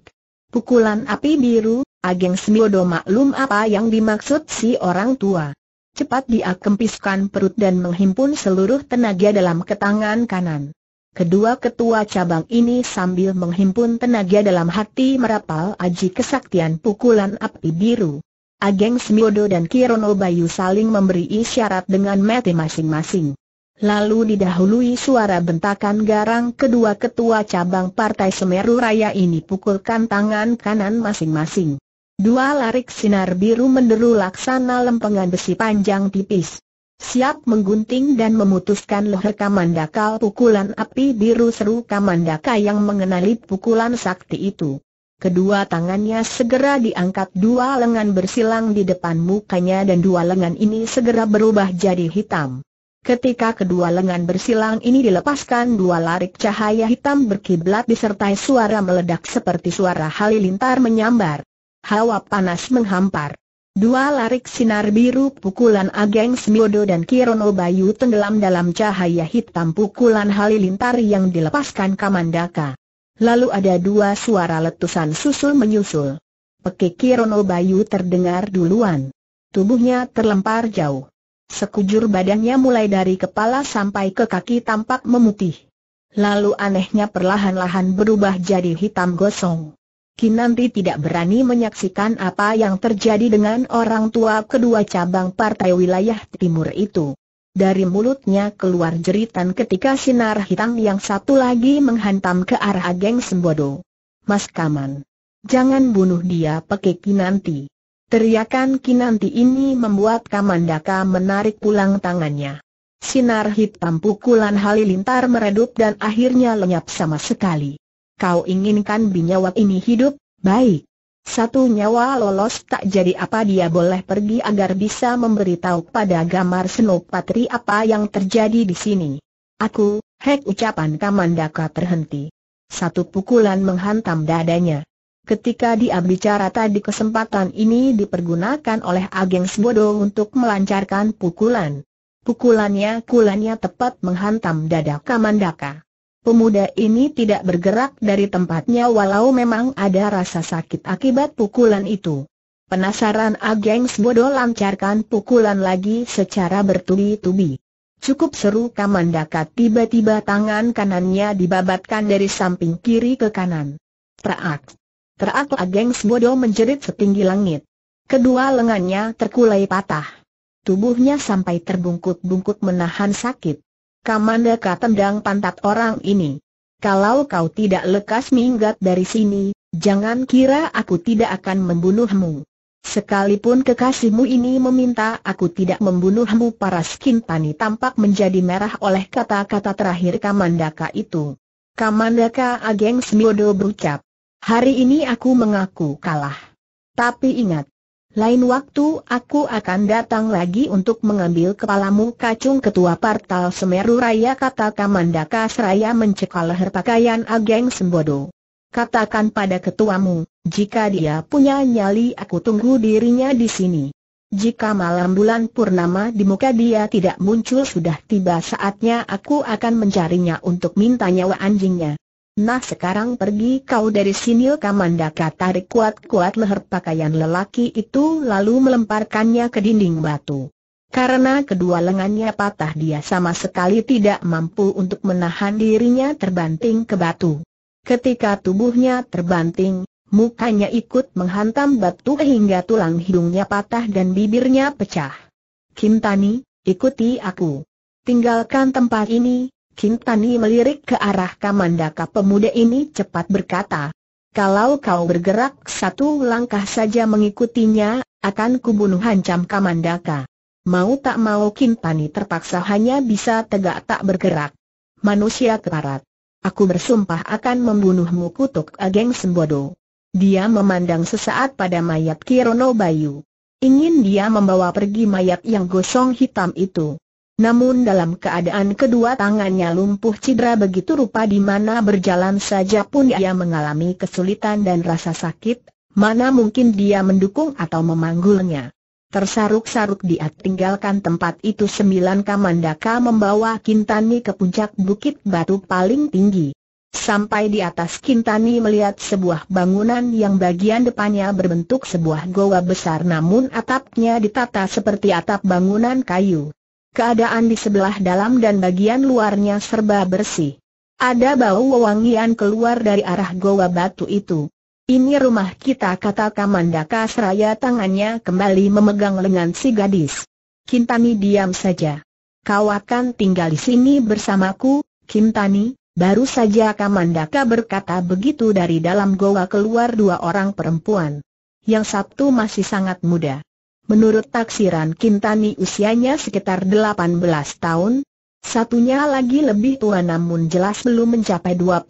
Pukulan api biru, Ageng Smiodo maklum apa yang dimaksud si orang tua. Cepat dia kempiskan perut dan menghimpun seluruh tenaga dalam ketangan kanan. Kedua ketua cabang ini sambil menghimpun tenaga dalam hati merapal aji kesaktian pukulan api biru. Ageng Smiodo dan Kirono Bayu saling memberi isyarat dengan mati masing-masing. Lalu didahului suara bentakan garang kedua ketua cabang Partai Semeru Raya ini pukulkan tangan kanan masing-masing. Dua larik sinar biru menderu laksana lempengan besi panjang tipis. Siap menggunting dan memutuskan leher Kamandaka pukulan api biru seru Kamandaka yang mengenali pukulan sakti itu. Kedua tangannya segera diangkat dua lengan bersilang di depan mukanya dan dua lengan ini segera berubah jadi hitam. Ketika kedua lengan bersilang ini dilepaskan dua larik cahaya hitam berkiblat disertai suara meledak seperti suara halilintar menyambar. Hawa panas menghampar. Dua larik sinar biru pukulan Ageng Smiodo dan Kirono Bayu tenggelam dalam cahaya hitam pukulan halilintar yang dilepaskan Kamandaka. Lalu ada dua suara letusan susul menyusul. Pekik Kirono Bayu terdengar duluan. Tubuhnya terlempar jauh. Sekujur badannya mulai dari kepala sampai ke kaki tampak memutih. Lalu anehnya perlahan-lahan berubah jadi hitam gosong. Kinanti tidak berani menyaksikan apa yang terjadi dengan orang tua kedua cabang partai wilayah timur itu. Dari mulutnya keluar jeritan ketika sinar hitam yang satu lagi menghantam ke arah Ageng Sembodo. Mas Kaman. Jangan bunuh dia pakai Kinanti. Teriakan Kinanti ini membuat Kamandaka menarik pulang tangannya. Sinar hitam pukulan halilintar meredup dan akhirnya lenyap sama sekali kau inginkan binyawa ini hidup, baik. Satu nyawa lolos tak jadi apa dia boleh pergi agar bisa memberitahu pada Gamar Senopatri apa yang terjadi di sini. Aku, hek ucapan Kamandaka terhenti. Satu pukulan menghantam dadanya. Ketika dia bicara tadi kesempatan ini dipergunakan oleh Ageng Sbodo untuk melancarkan pukulan. Pukulannya kulannya tepat menghantam dada Kamandaka. Pemuda ini tidak bergerak dari tempatnya walau memang ada rasa sakit akibat pukulan itu. Penasaran Ageng Sbodo lancarkan pukulan lagi secara bertubi-tubi. Cukup seru Kamandaka tiba-tiba tangan kanannya dibabatkan dari samping kiri ke kanan. Traak. Traak Ageng Sbodo menjerit setinggi langit. Kedua lengannya terkulai patah. Tubuhnya sampai terbungkut-bungkut menahan sakit. Kamandaka tendang pantat orang ini. Kalau kau tidak lekas minggat dari sini, jangan kira aku tidak akan membunuhmu. Sekalipun kekasihmu ini meminta aku tidak membunuhmu para skintani tampak menjadi merah oleh kata-kata terakhir Kamandaka itu. Kamandaka Ageng Smiodo berucap, hari ini aku mengaku kalah. Tapi ingat, lain waktu aku akan datang lagi untuk mengambil kepalamu kacung ketua partal Semeru Raya kata Kamandaka Seraya mencekal leher pakaian Ageng Sembodo. Katakan pada ketuamu, jika dia punya nyali aku tunggu dirinya di sini. Jika malam bulan purnama di muka dia tidak muncul sudah tiba saatnya aku akan mencarinya untuk minta nyawa anjingnya. Nah sekarang pergi kau dari sini oh, Kamandaka tarik kuat-kuat leher pakaian lelaki itu lalu melemparkannya ke dinding batu. Karena kedua lengannya patah dia sama sekali tidak mampu untuk menahan dirinya terbanting ke batu. Ketika tubuhnya terbanting, mukanya ikut menghantam batu hingga tulang hidungnya patah dan bibirnya pecah. Kintani, ikuti aku. Tinggalkan tempat ini, Kintani melirik ke arah Kamandaka pemuda ini cepat berkata, kalau kau bergerak satu langkah saja mengikutinya, akan kubunuh hancam Kamandaka. Mau tak mau Kintani terpaksa hanya bisa tegak tak bergerak. Manusia keparat. Aku bersumpah akan membunuhmu kutuk Ageng Sembodo. Dia memandang sesaat pada mayat Kirono Bayu. Ingin dia membawa pergi mayat yang gosong hitam itu. Namun dalam keadaan kedua tangannya lumpuh cedera begitu rupa di mana berjalan saja pun ia mengalami kesulitan dan rasa sakit, mana mungkin dia mendukung atau memanggulnya. Tersaruk-saruk dia tinggalkan tempat itu sembilan kamandaka membawa Kintani ke puncak bukit batu paling tinggi. Sampai di atas Kintani melihat sebuah bangunan yang bagian depannya berbentuk sebuah goa besar namun atapnya ditata seperti atap bangunan kayu. Keadaan di sebelah dalam dan bagian luarnya serba bersih. Ada bau wewangian keluar dari arah goa batu itu. Ini rumah kita kata Kamandaka seraya tangannya kembali memegang lengan si gadis. Kintani diam saja. Kau akan tinggal di sini bersamaku, Kintani, Baru saja Kamandaka berkata begitu dari dalam goa keluar dua orang perempuan. Yang satu masih sangat muda. Menurut taksiran Kintani usianya sekitar 18 tahun, satunya lagi lebih tua namun jelas belum mencapai 25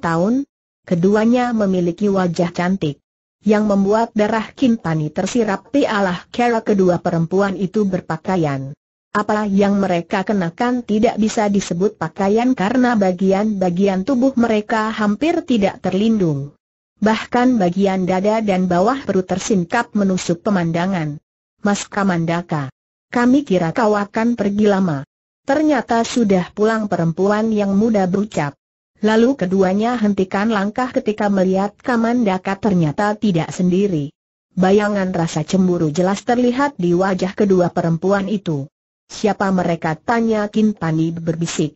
tahun, keduanya memiliki wajah cantik. Yang membuat darah Kintani tersirap pialah kera kedua perempuan itu berpakaian. Apa yang mereka kenakan tidak bisa disebut pakaian karena bagian-bagian tubuh mereka hampir tidak terlindung. Bahkan bagian dada dan bawah perut tersingkap menusuk pemandangan. Mas Kamandaka. Kami kira kau akan pergi lama. Ternyata sudah pulang perempuan yang muda berucap. Lalu keduanya hentikan langkah ketika melihat Kamandaka ternyata tidak sendiri. Bayangan rasa cemburu jelas terlihat di wajah kedua perempuan itu. Siapa mereka tanya Kintani berbisik.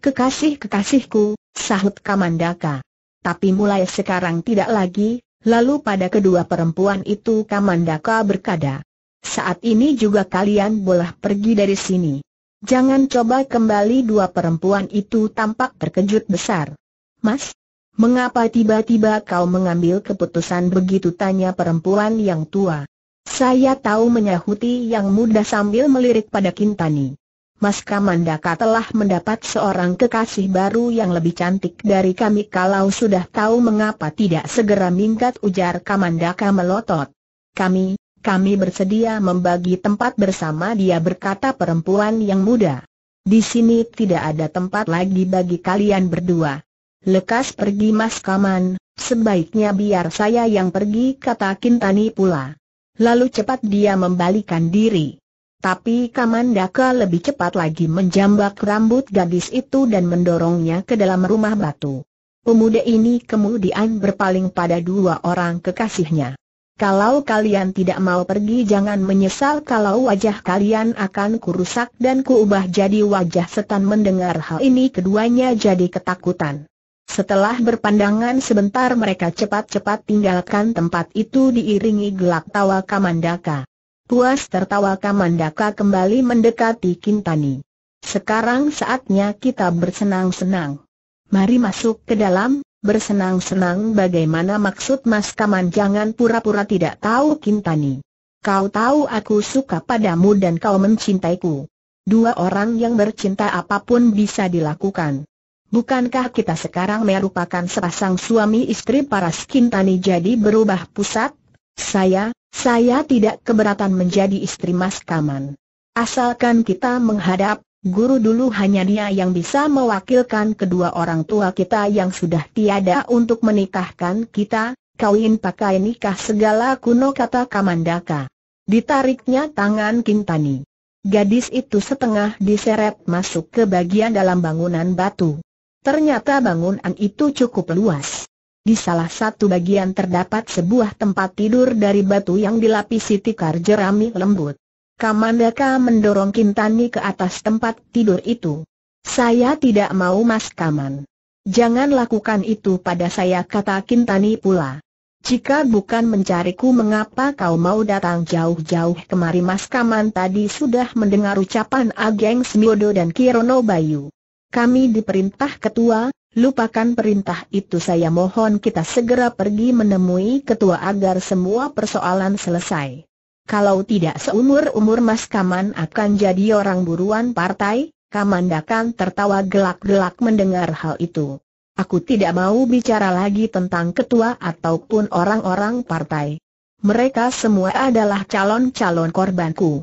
Kekasih-kekasihku, sahut Kamandaka. Tapi mulai sekarang tidak lagi, lalu pada kedua perempuan itu Kamandaka berkata, saat ini juga kalian boleh pergi dari sini. Jangan coba kembali dua perempuan itu tampak terkejut besar. Mas, mengapa tiba-tiba kau mengambil keputusan begitu tanya perempuan yang tua? Saya tahu menyahuti yang muda sambil melirik pada Kintani. Mas Kamandaka telah mendapat seorang kekasih baru yang lebih cantik dari kami kalau sudah tahu mengapa tidak segera minggat ujar Kamandaka melotot. Kami, kami bersedia membagi tempat bersama dia berkata perempuan yang muda. Di sini tidak ada tempat lagi bagi kalian berdua. Lekas pergi Mas Kaman, sebaiknya biar saya yang pergi kata Kintani pula. Lalu cepat dia membalikan diri. Tapi Kaman Kamandaka lebih cepat lagi menjambak rambut gadis itu dan mendorongnya ke dalam rumah batu. Pemuda ini kemudian berpaling pada dua orang kekasihnya. Kalau kalian tidak mau pergi jangan menyesal kalau wajah kalian akan kurusak dan kuubah jadi wajah setan mendengar hal ini keduanya jadi ketakutan. Setelah berpandangan sebentar mereka cepat-cepat tinggalkan tempat itu diiringi gelak tawa Kamandaka. Puas tertawa Kamandaka kembali mendekati Kintani. Sekarang saatnya kita bersenang-senang. Mari masuk ke dalam, bersenang-senang bagaimana maksud Mas Kaman jangan pura-pura tidak tahu Kintani. Kau tahu aku suka padamu dan kau mencintaiku. Dua orang yang bercinta apapun bisa dilakukan. Bukankah kita sekarang merupakan sepasang suami istri para Kintani jadi berubah pusat? Saya, saya tidak keberatan menjadi istri Mas Kaman. Asalkan kita menghadap, Guru dulu hanya dia yang bisa mewakilkan kedua orang tua kita yang sudah tiada untuk menikahkan kita, kawin pakai nikah segala kuno kata Kamandaka. Ditariknya tangan Kintani. Gadis itu setengah diseret masuk ke bagian dalam bangunan batu. Ternyata bangunan itu cukup luas. Di salah satu bagian terdapat sebuah tempat tidur dari batu yang dilapisi tikar jerami lembut. Kamandaka mendorong Kintani ke atas tempat tidur itu. Saya tidak mau Mas Kaman. Jangan lakukan itu pada saya kata Kintani pula. Jika bukan mencariku mengapa kau mau datang jauh-jauh kemari Mas Kaman tadi sudah mendengar ucapan Ageng Smiodo dan Kirono Bayu. Kami diperintah ketua, lupakan perintah itu saya mohon kita segera pergi menemui ketua agar semua persoalan selesai. Kalau tidak seumur-umur Mas Kaman akan jadi orang buruan partai, Kamandakan tertawa gelak-gelak mendengar hal itu. Aku tidak mau bicara lagi tentang ketua ataupun orang-orang partai. Mereka semua adalah calon-calon korbanku.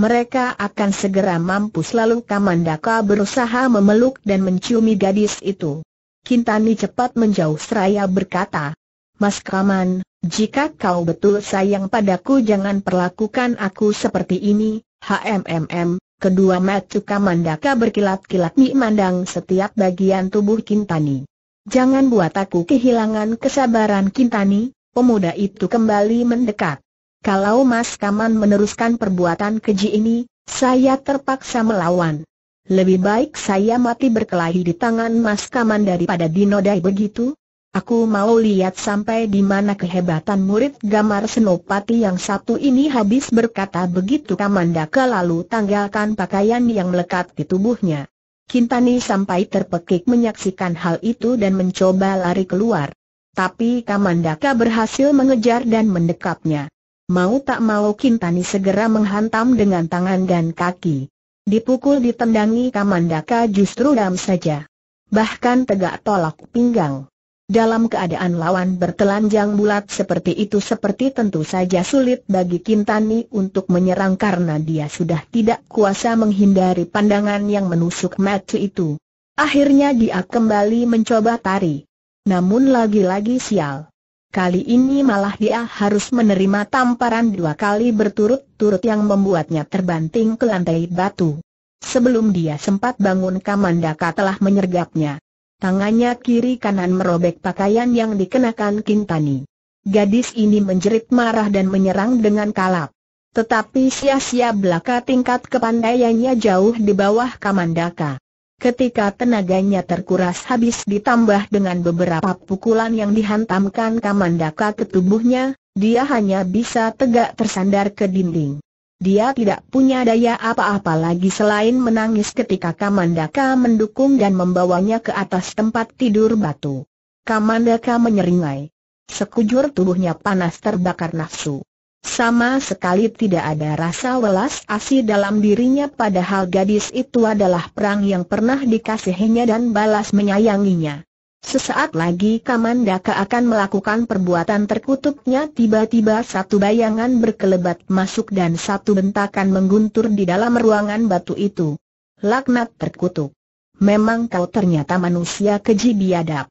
Mereka akan segera mampu. lalu Kamandaka berusaha memeluk dan menciumi gadis itu. Kintani cepat menjauh seraya berkata, Mas Kaman, jika kau betul sayang padaku jangan perlakukan aku seperti ini, HMMM, kedua mata Kamandaka berkilat-kilat memandang setiap bagian tubuh Kintani. Jangan buat aku kehilangan kesabaran Kintani, pemuda itu kembali mendekat. Kalau Mas Kaman meneruskan perbuatan keji ini, saya terpaksa melawan. Lebih baik saya mati berkelahi di tangan Mas Kaman daripada dinodai begitu, Aku mau lihat sampai di mana kehebatan murid Gamar Senopati yang satu ini habis berkata begitu Kamandaka lalu tanggalkan pakaian yang melekat di tubuhnya. Kintani sampai terpekik menyaksikan hal itu dan mencoba lari keluar. Tapi Kamandaka berhasil mengejar dan mendekapnya. Mau tak mau Kintani segera menghantam dengan tangan dan kaki. Dipukul ditendangi Kamandaka justru dam saja. Bahkan tegak tolak pinggang. Dalam keadaan lawan bertelanjang bulat seperti itu seperti tentu saja sulit bagi Kintani untuk menyerang karena dia sudah tidak kuasa menghindari pandangan yang menusuk mata itu. Akhirnya dia kembali mencoba tari. Namun lagi-lagi sial. Kali ini malah dia harus menerima tamparan dua kali berturut-turut yang membuatnya terbanting ke lantai batu. Sebelum dia sempat bangun Kamandaka telah menyergapnya. Tangannya kiri kanan merobek pakaian yang dikenakan Kintani. Gadis ini menjerit marah dan menyerang dengan kalap. Tetapi sia-sia belaka tingkat kepandaiannya jauh di bawah Kamandaka. Ketika tenaganya terkuras habis ditambah dengan beberapa pukulan yang dihantamkan Kamandaka ke tubuhnya, dia hanya bisa tegak tersandar ke dinding. Dia tidak punya daya apa-apa lagi selain menangis ketika Kamandaka mendukung dan membawanya ke atas tempat tidur batu. Kamandaka menyeringai. Sekujur tubuhnya panas terbakar nafsu. Sama sekali tidak ada rasa welas asih dalam dirinya padahal gadis itu adalah perang yang pernah dikasihinya dan balas menyayanginya. Sesaat lagi Kamandaka akan melakukan perbuatan terkutuknya tiba-tiba satu bayangan berkelebat masuk dan satu bentakan mengguntur di dalam ruangan batu itu. Laknat terkutuk. Memang kau ternyata manusia keji biadab.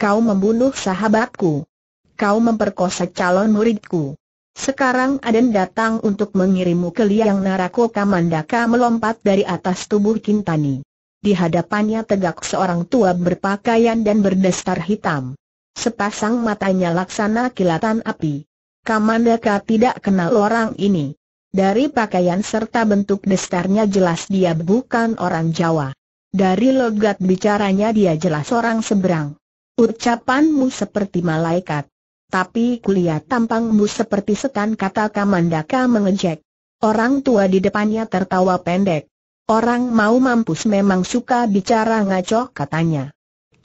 Kau membunuh sahabatku. Kau memperkosa calon muridku. Sekarang Aden datang untuk mengirimu ke liang narako Kamandaka melompat dari atas tubuh Kintani. Di hadapannya tegak seorang tua berpakaian dan berdestar hitam. Sepasang matanya laksana kilatan api. Kamandaka tidak kenal orang ini. Dari pakaian serta bentuk destarnya jelas dia bukan orang Jawa. Dari logat bicaranya dia jelas orang seberang. Ucapanmu seperti malaikat. Tapi kulihat tampangmu seperti setan kata Kamandaka mengejek. Orang tua di depannya tertawa pendek. Orang mau mampus memang suka bicara ngaco katanya.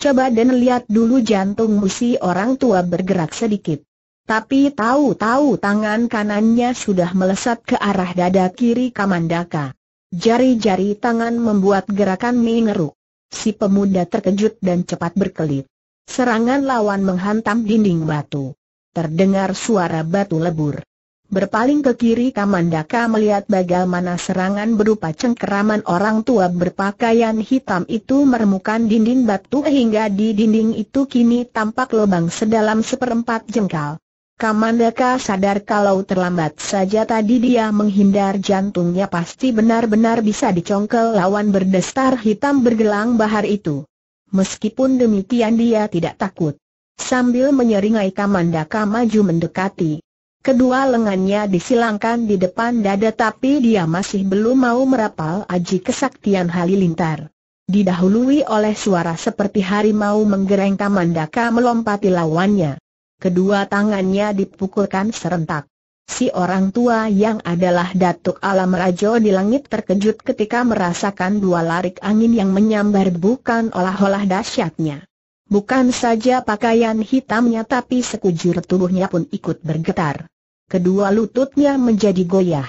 Coba dan lihat dulu jantung musi orang tua bergerak sedikit. Tapi tahu-tahu tangan kanannya sudah melesat ke arah dada kiri Kamandaka. Jari-jari tangan membuat gerakan mengeruk. Si pemuda terkejut dan cepat berkelit. Serangan lawan menghantam dinding batu. Terdengar suara batu lebur. Berpaling ke kiri Kamandaka melihat bagaimana serangan berupa cengkeraman orang tua berpakaian hitam itu meremukan dinding batu hingga di dinding itu kini tampak lubang sedalam seperempat jengkal. Kamandaka sadar kalau terlambat saja tadi dia menghindar jantungnya pasti benar-benar bisa dicongkel lawan berdestar hitam bergelang bahar itu. Meskipun demikian dia tidak takut. Sambil menyeringai Kamandaka maju mendekati. Kedua lengannya disilangkan di depan dada tapi dia masih belum mau merapal aji kesaktian halilintar. Didahului oleh suara seperti harimau menggereng kamandaka melompati lawannya. Kedua tangannya dipukulkan serentak. Si orang tua yang adalah Datuk Alam Rajo di langit terkejut ketika merasakan dua larik angin yang menyambar bukan olah-olah dahsyatnya. Bukan saja pakaian hitamnya tapi sekujur tubuhnya pun ikut bergetar kedua lututnya menjadi goyah.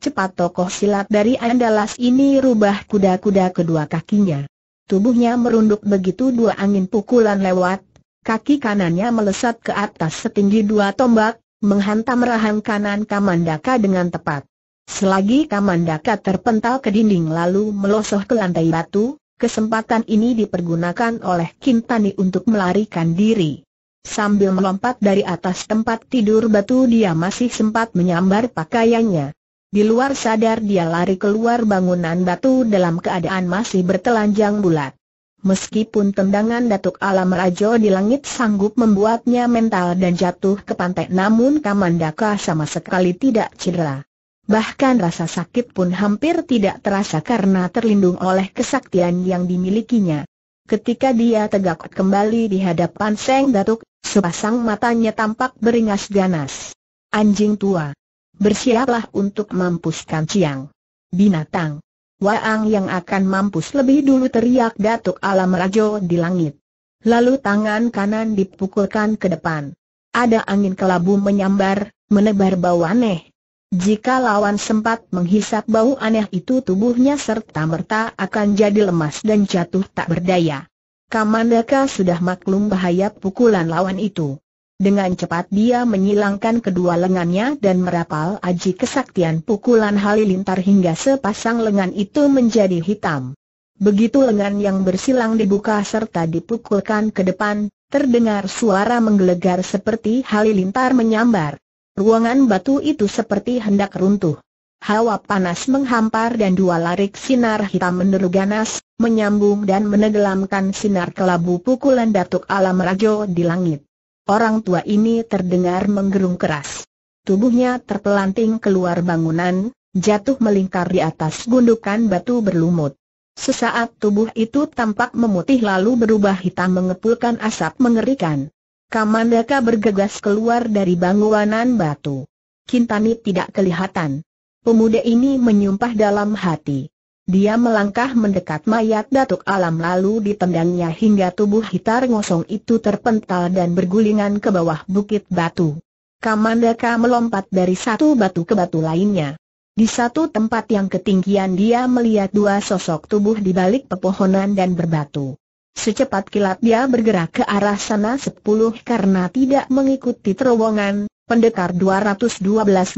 Cepat tokoh silat dari Andalas ini rubah kuda-kuda kedua kakinya. Tubuhnya merunduk begitu dua angin pukulan lewat, kaki kanannya melesat ke atas setinggi dua tombak, menghantam rahang kanan Kamandaka dengan tepat. Selagi Kamandaka terpental ke dinding lalu melosoh ke lantai batu, kesempatan ini dipergunakan oleh Kintani untuk melarikan diri. Sambil melompat dari atas tempat tidur batu dia masih sempat menyambar pakaiannya. Di luar sadar dia lari keluar bangunan batu dalam keadaan masih bertelanjang bulat. Meskipun tendangan Datuk Alam Rajo di langit sanggup membuatnya mental dan jatuh ke pantai namun Kamandaka sama sekali tidak cedera. Bahkan rasa sakit pun hampir tidak terasa karena terlindung oleh kesaktian yang dimilikinya. Ketika dia tegak kembali di hadapan Seng Datuk, Sepasang matanya tampak beringas ganas. Anjing tua. Bersiaplah untuk mampuskan Ciang. Binatang. Waang yang akan mampus lebih dulu teriak Datuk Alam Rajo di langit. Lalu tangan kanan dipukulkan ke depan. Ada angin kelabu menyambar, menebar bau aneh. Jika lawan sempat menghisap bau aneh itu tubuhnya serta merta akan jadi lemas dan jatuh tak berdaya. Kamandaka sudah maklum bahaya pukulan lawan itu. Dengan cepat dia menyilangkan kedua lengannya dan merapal aji kesaktian pukulan halilintar hingga sepasang lengan itu menjadi hitam. Begitu lengan yang bersilang dibuka serta dipukulkan ke depan, terdengar suara menggelegar seperti halilintar menyambar. Ruangan batu itu seperti hendak runtuh. Hawa panas menghampar dan dua larik sinar hitam meneru ganas, menyambung dan menenggelamkan sinar kelabu pukulan Datuk Alam Rajo di langit. Orang tua ini terdengar menggerung keras. Tubuhnya terpelanting keluar bangunan, jatuh melingkar di atas gundukan batu berlumut. Sesaat tubuh itu tampak memutih lalu berubah hitam mengepulkan asap mengerikan. Kamandaka bergegas keluar dari bangunan batu. Kintani tidak kelihatan. Pemuda ini menyumpah dalam hati. Dia melangkah mendekat mayat Datuk Alam lalu ditendangnya hingga tubuh hitar ngosong itu terpental dan bergulingan ke bawah bukit batu. Kamandaka melompat dari satu batu ke batu lainnya. Di satu tempat yang ketinggian dia melihat dua sosok tubuh di balik pepohonan dan berbatu. Secepat kilat dia bergerak ke arah sana sepuluh karena tidak mengikuti terowongan, pendekar 212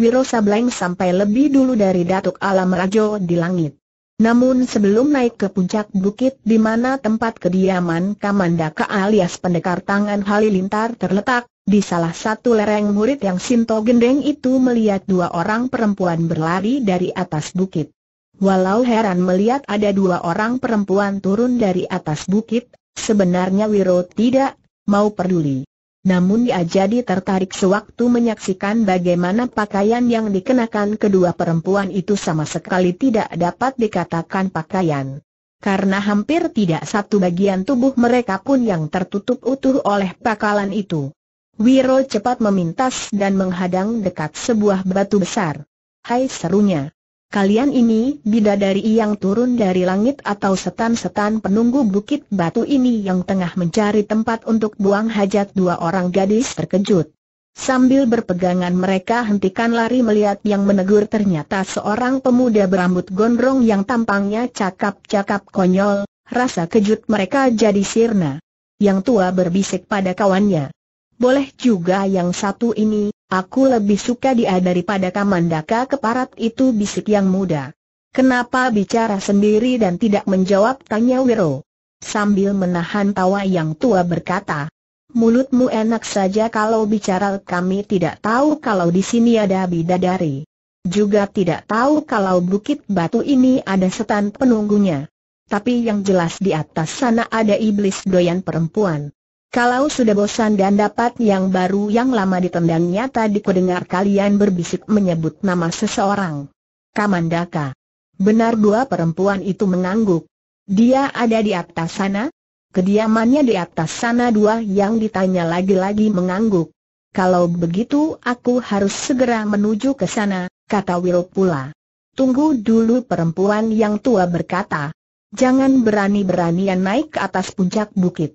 Wiro Sableng sampai lebih dulu dari Datuk Alam Rajo di langit. Namun sebelum naik ke puncak bukit di mana tempat kediaman Kamandaka alias pendekar tangan Halilintar terletak, di salah satu lereng murid yang Sinto Gendeng itu melihat dua orang perempuan berlari dari atas bukit. Walau heran melihat ada dua orang perempuan turun dari atas bukit, sebenarnya Wiro tidak mau peduli. Namun ia jadi tertarik sewaktu menyaksikan bagaimana pakaian yang dikenakan kedua perempuan itu sama sekali tidak dapat dikatakan pakaian. Karena hampir tidak satu bagian tubuh mereka pun yang tertutup utuh oleh pakalan itu. Wiro cepat memintas dan menghadang dekat sebuah batu besar. Hai serunya. Kalian ini bidadari yang turun dari langit atau setan-setan penunggu bukit batu ini yang tengah mencari tempat untuk buang hajat dua orang gadis terkejut. Sambil berpegangan mereka hentikan lari melihat yang menegur ternyata seorang pemuda berambut gondrong yang tampangnya cakap-cakap konyol, rasa kejut mereka jadi sirna. Yang tua berbisik pada kawannya. Boleh juga yang satu ini, Aku lebih suka dia daripada Kamandaka keparat itu bisik yang muda. Kenapa bicara sendiri dan tidak menjawab tanya Wiro? Sambil menahan tawa yang tua berkata, mulutmu enak saja kalau bicara kami tidak tahu kalau di sini ada bidadari. Juga tidak tahu kalau bukit batu ini ada setan penunggunya. Tapi yang jelas di atas sana ada iblis doyan perempuan. Kalau sudah bosan dan dapat yang baru yang lama ditendangnya tadi kudengar kalian berbisik menyebut nama seseorang. Kamandaka. Benar dua perempuan itu mengangguk. Dia ada di atas sana? Kediamannya di atas sana dua yang ditanya lagi-lagi mengangguk. Kalau begitu aku harus segera menuju ke sana, kata Will pula. Tunggu dulu perempuan yang tua berkata. Jangan berani-beranian naik ke atas puncak bukit.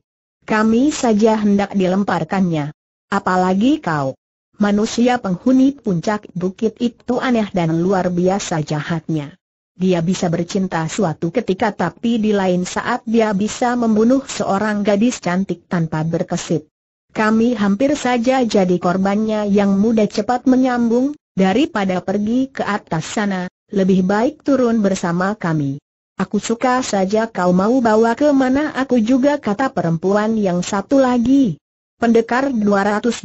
Kami saja hendak dilemparkannya. Apalagi kau. Manusia penghuni puncak bukit itu aneh dan luar biasa jahatnya. Dia bisa bercinta suatu ketika tapi di lain saat dia bisa membunuh seorang gadis cantik tanpa berkesit. Kami hampir saja jadi korbannya yang muda cepat menyambung, daripada pergi ke atas sana, lebih baik turun bersama kami. Aku suka saja kau mau bawa ke mana aku juga kata perempuan yang satu lagi. Pendekar 212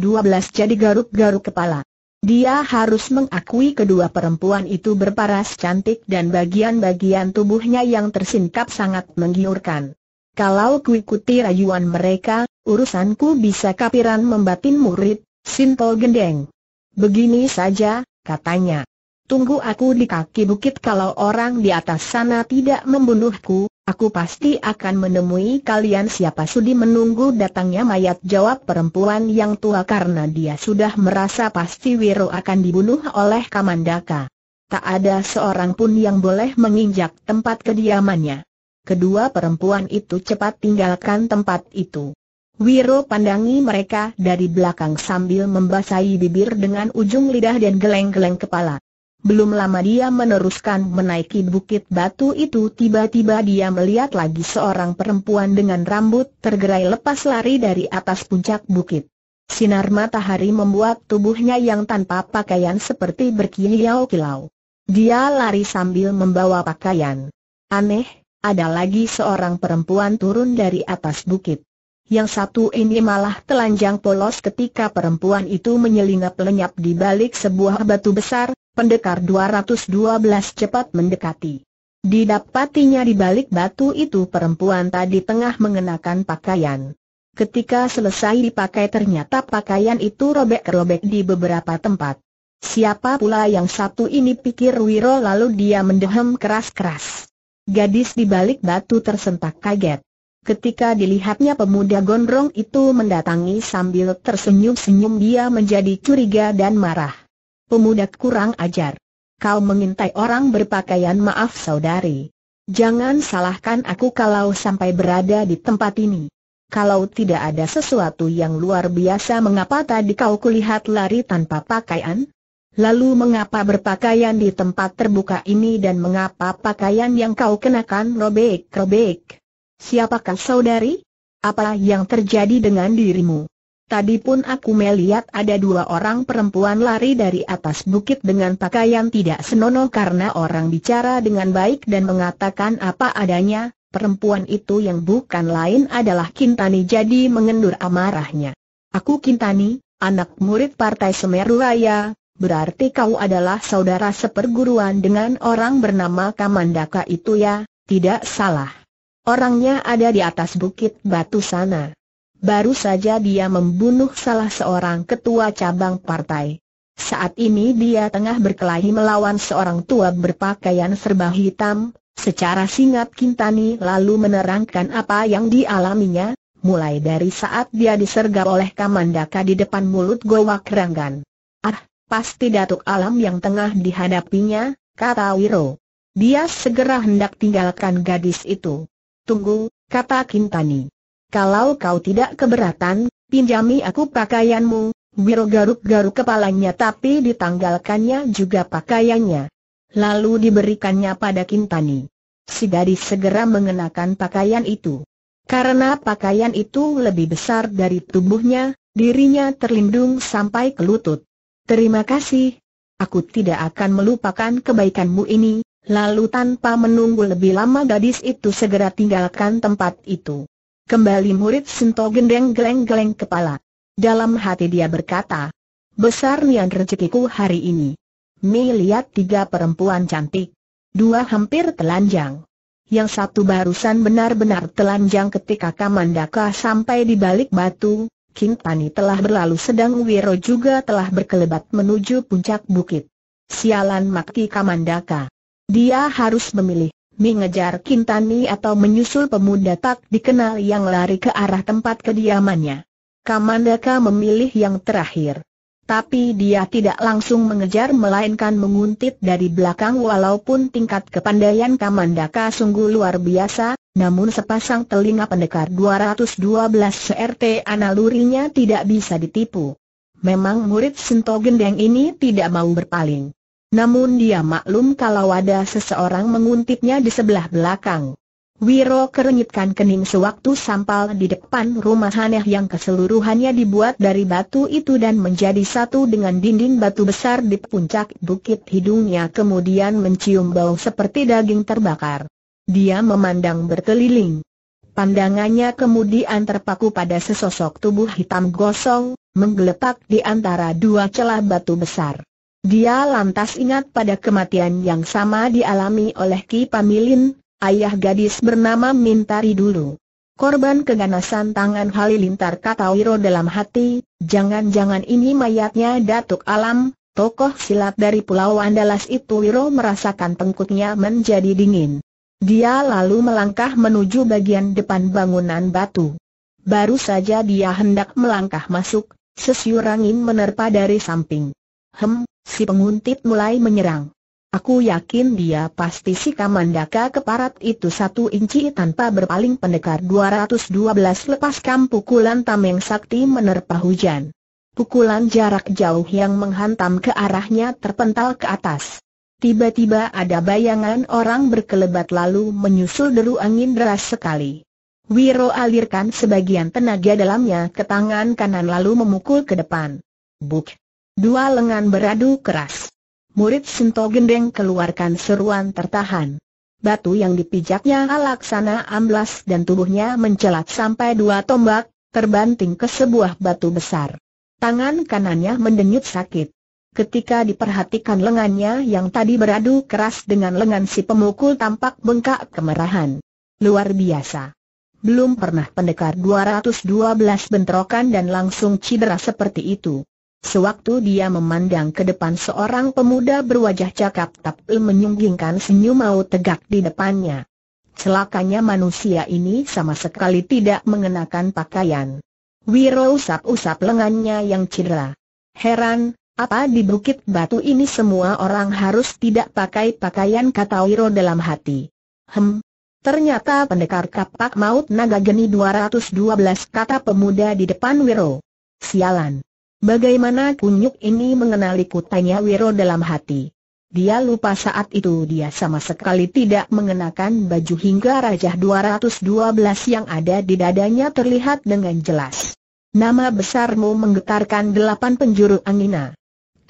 jadi garuk-garuk kepala. Dia harus mengakui kedua perempuan itu berparas cantik dan bagian-bagian tubuhnya yang tersingkap sangat menggiurkan. Kalau kuikuti rayuan mereka, urusanku bisa kapiran membatin murid, simpel Gendeng. Begini saja, katanya. Tunggu aku di kaki bukit kalau orang di atas sana tidak membunuhku, aku pasti akan menemui kalian siapa sudi menunggu datangnya mayat jawab perempuan yang tua karena dia sudah merasa pasti Wiro akan dibunuh oleh Kamandaka. Tak ada seorang pun yang boleh menginjak tempat kediamannya. Kedua perempuan itu cepat tinggalkan tempat itu. Wiro pandangi mereka dari belakang sambil membasahi bibir dengan ujung lidah dan geleng-geleng kepala. Belum lama dia meneruskan menaiki bukit batu itu tiba-tiba dia melihat lagi seorang perempuan dengan rambut tergerai lepas lari dari atas puncak bukit. Sinar matahari membuat tubuhnya yang tanpa pakaian seperti berkilau kilau. Dia lari sambil membawa pakaian. Aneh, ada lagi seorang perempuan turun dari atas bukit. Yang satu ini malah telanjang polos ketika perempuan itu menyelinap lenyap di balik sebuah batu besar, pendekar 212 cepat mendekati. Didapatinya di balik batu itu perempuan tadi tengah mengenakan pakaian. Ketika selesai dipakai ternyata pakaian itu robek-robek di beberapa tempat. Siapa pula yang satu ini pikir Wiro lalu dia mendehem keras-keras. Gadis di balik batu tersentak kaget. Ketika dilihatnya pemuda gondrong itu mendatangi sambil tersenyum-senyum dia menjadi curiga dan marah pemuda kurang ajar. Kau mengintai orang berpakaian maaf saudari. Jangan salahkan aku kalau sampai berada di tempat ini. Kalau tidak ada sesuatu yang luar biasa mengapa tadi kau kulihat lari tanpa pakaian? Lalu mengapa berpakaian di tempat terbuka ini dan mengapa pakaian yang kau kenakan robek-robek? Siapakah saudari? Apa yang terjadi dengan dirimu? Tadi pun aku melihat ada dua orang perempuan lari dari atas bukit dengan pakaian tidak senonoh karena orang bicara dengan baik dan mengatakan apa adanya, perempuan itu yang bukan lain adalah Kintani jadi mengendur amarahnya. Aku Kintani, anak murid Partai Semeru Raya, Berarti kau adalah saudara seperguruan dengan orang bernama Kamandaka itu ya, tidak salah. Orangnya ada di atas bukit batu sana. Baru saja dia membunuh salah seorang ketua cabang partai. Saat ini dia tengah berkelahi melawan seorang tua berpakaian serba hitam, secara singkat Kintani lalu menerangkan apa yang dialaminya, mulai dari saat dia disergap oleh Kamandaka di depan mulut Gowa Keranggan. Ah, pasti Datuk Alam yang tengah dihadapinya, kata Wiro. Dia segera hendak tinggalkan gadis itu. Tunggu, kata Kintani. Kalau kau tidak keberatan, pinjami aku pakaianmu, Wiro garuk-garuk kepalanya tapi ditanggalkannya juga pakaiannya. Lalu diberikannya pada Kintani. Si gadis segera mengenakan pakaian itu. Karena pakaian itu lebih besar dari tubuhnya, dirinya terlindung sampai ke lutut. Terima kasih. Aku tidak akan melupakan kebaikanmu ini. Lalu tanpa menunggu lebih lama gadis itu segera tinggalkan tempat itu. Kembali murid Sinto gendeng geleng-geleng kepala. Dalam hati dia berkata, Besar nian rezekiku hari ini. Mi lihat tiga perempuan cantik. Dua hampir telanjang. Yang satu barusan benar-benar telanjang ketika Kamandaka sampai di balik batu, Kintani telah berlalu sedang Wiro juga telah berkelebat menuju puncak bukit. Sialan Makti Kamandaka. Dia harus memilih mengejar Kintani atau menyusul pemuda tak dikenal yang lari ke arah tempat kediamannya. Kamandaka memilih yang terakhir. Tapi dia tidak langsung mengejar melainkan menguntit dari belakang walaupun tingkat kepandaian Kamandaka sungguh luar biasa, namun sepasang telinga pendekar 212 CRT analurinya tidak bisa ditipu. Memang murid Sento Gendeng ini tidak mau berpaling. Namun dia maklum kalau ada seseorang menguntitnya di sebelah belakang. Wiro kerenyitkan kening sewaktu sampal di depan rumah aneh yang keseluruhannya dibuat dari batu itu dan menjadi satu dengan dinding batu besar di puncak bukit hidungnya kemudian mencium bau seperti daging terbakar. Dia memandang berkeliling. Pandangannya kemudian terpaku pada sesosok tubuh hitam gosong, menggeletak di antara dua celah batu besar. Dia lantas ingat pada kematian yang sama dialami oleh Ki Pamilin, ayah gadis bernama Mintari dulu. Korban keganasan tangan Halilintar kata Wiro dalam hati, jangan-jangan ini mayatnya Datuk Alam, tokoh silat dari Pulau Andalas itu Wiro merasakan pengkutnya menjadi dingin. Dia lalu melangkah menuju bagian depan bangunan batu. Baru saja dia hendak melangkah masuk, sesiur angin menerpa dari samping. Hem, Si penguntit mulai menyerang. Aku yakin dia pasti si Kamandaka keparat itu satu inci tanpa berpaling pendekar 212 lepaskan pukulan tameng sakti menerpa hujan. Pukulan jarak jauh yang menghantam ke arahnya terpental ke atas. Tiba-tiba ada bayangan orang berkelebat lalu menyusul deru angin deras sekali. Wiro alirkan sebagian tenaga dalamnya ke tangan kanan lalu memukul ke depan. Buk! Dua lengan beradu keras. Murid Sinto Gendeng keluarkan seruan tertahan. Batu yang dipijaknya alaksana amblas dan tubuhnya mencelat sampai dua tombak, terbanting ke sebuah batu besar. Tangan kanannya mendenyut sakit. Ketika diperhatikan lengannya yang tadi beradu keras dengan lengan si pemukul tampak bengkak kemerahan. Luar biasa. Belum pernah pendekar 212 bentrokan dan langsung cedera seperti itu. Sewaktu dia memandang ke depan seorang pemuda berwajah cakap tapi menyunggingkan senyum mau tegak di depannya. Celakanya manusia ini sama sekali tidak mengenakan pakaian. Wiro usap-usap lengannya yang cedera. Heran, apa di bukit batu ini semua orang harus tidak pakai pakaian kata Wiro dalam hati. Hem, ternyata pendekar kapak maut naga geni 212 kata pemuda di depan Wiro. Sialan. Bagaimana kunyuk ini mengenali kutanya Wiro dalam hati. Dia lupa saat itu dia sama sekali tidak mengenakan baju hingga Raja 212 yang ada di dadanya terlihat dengan jelas. Nama besarmu menggetarkan delapan penjuru angina.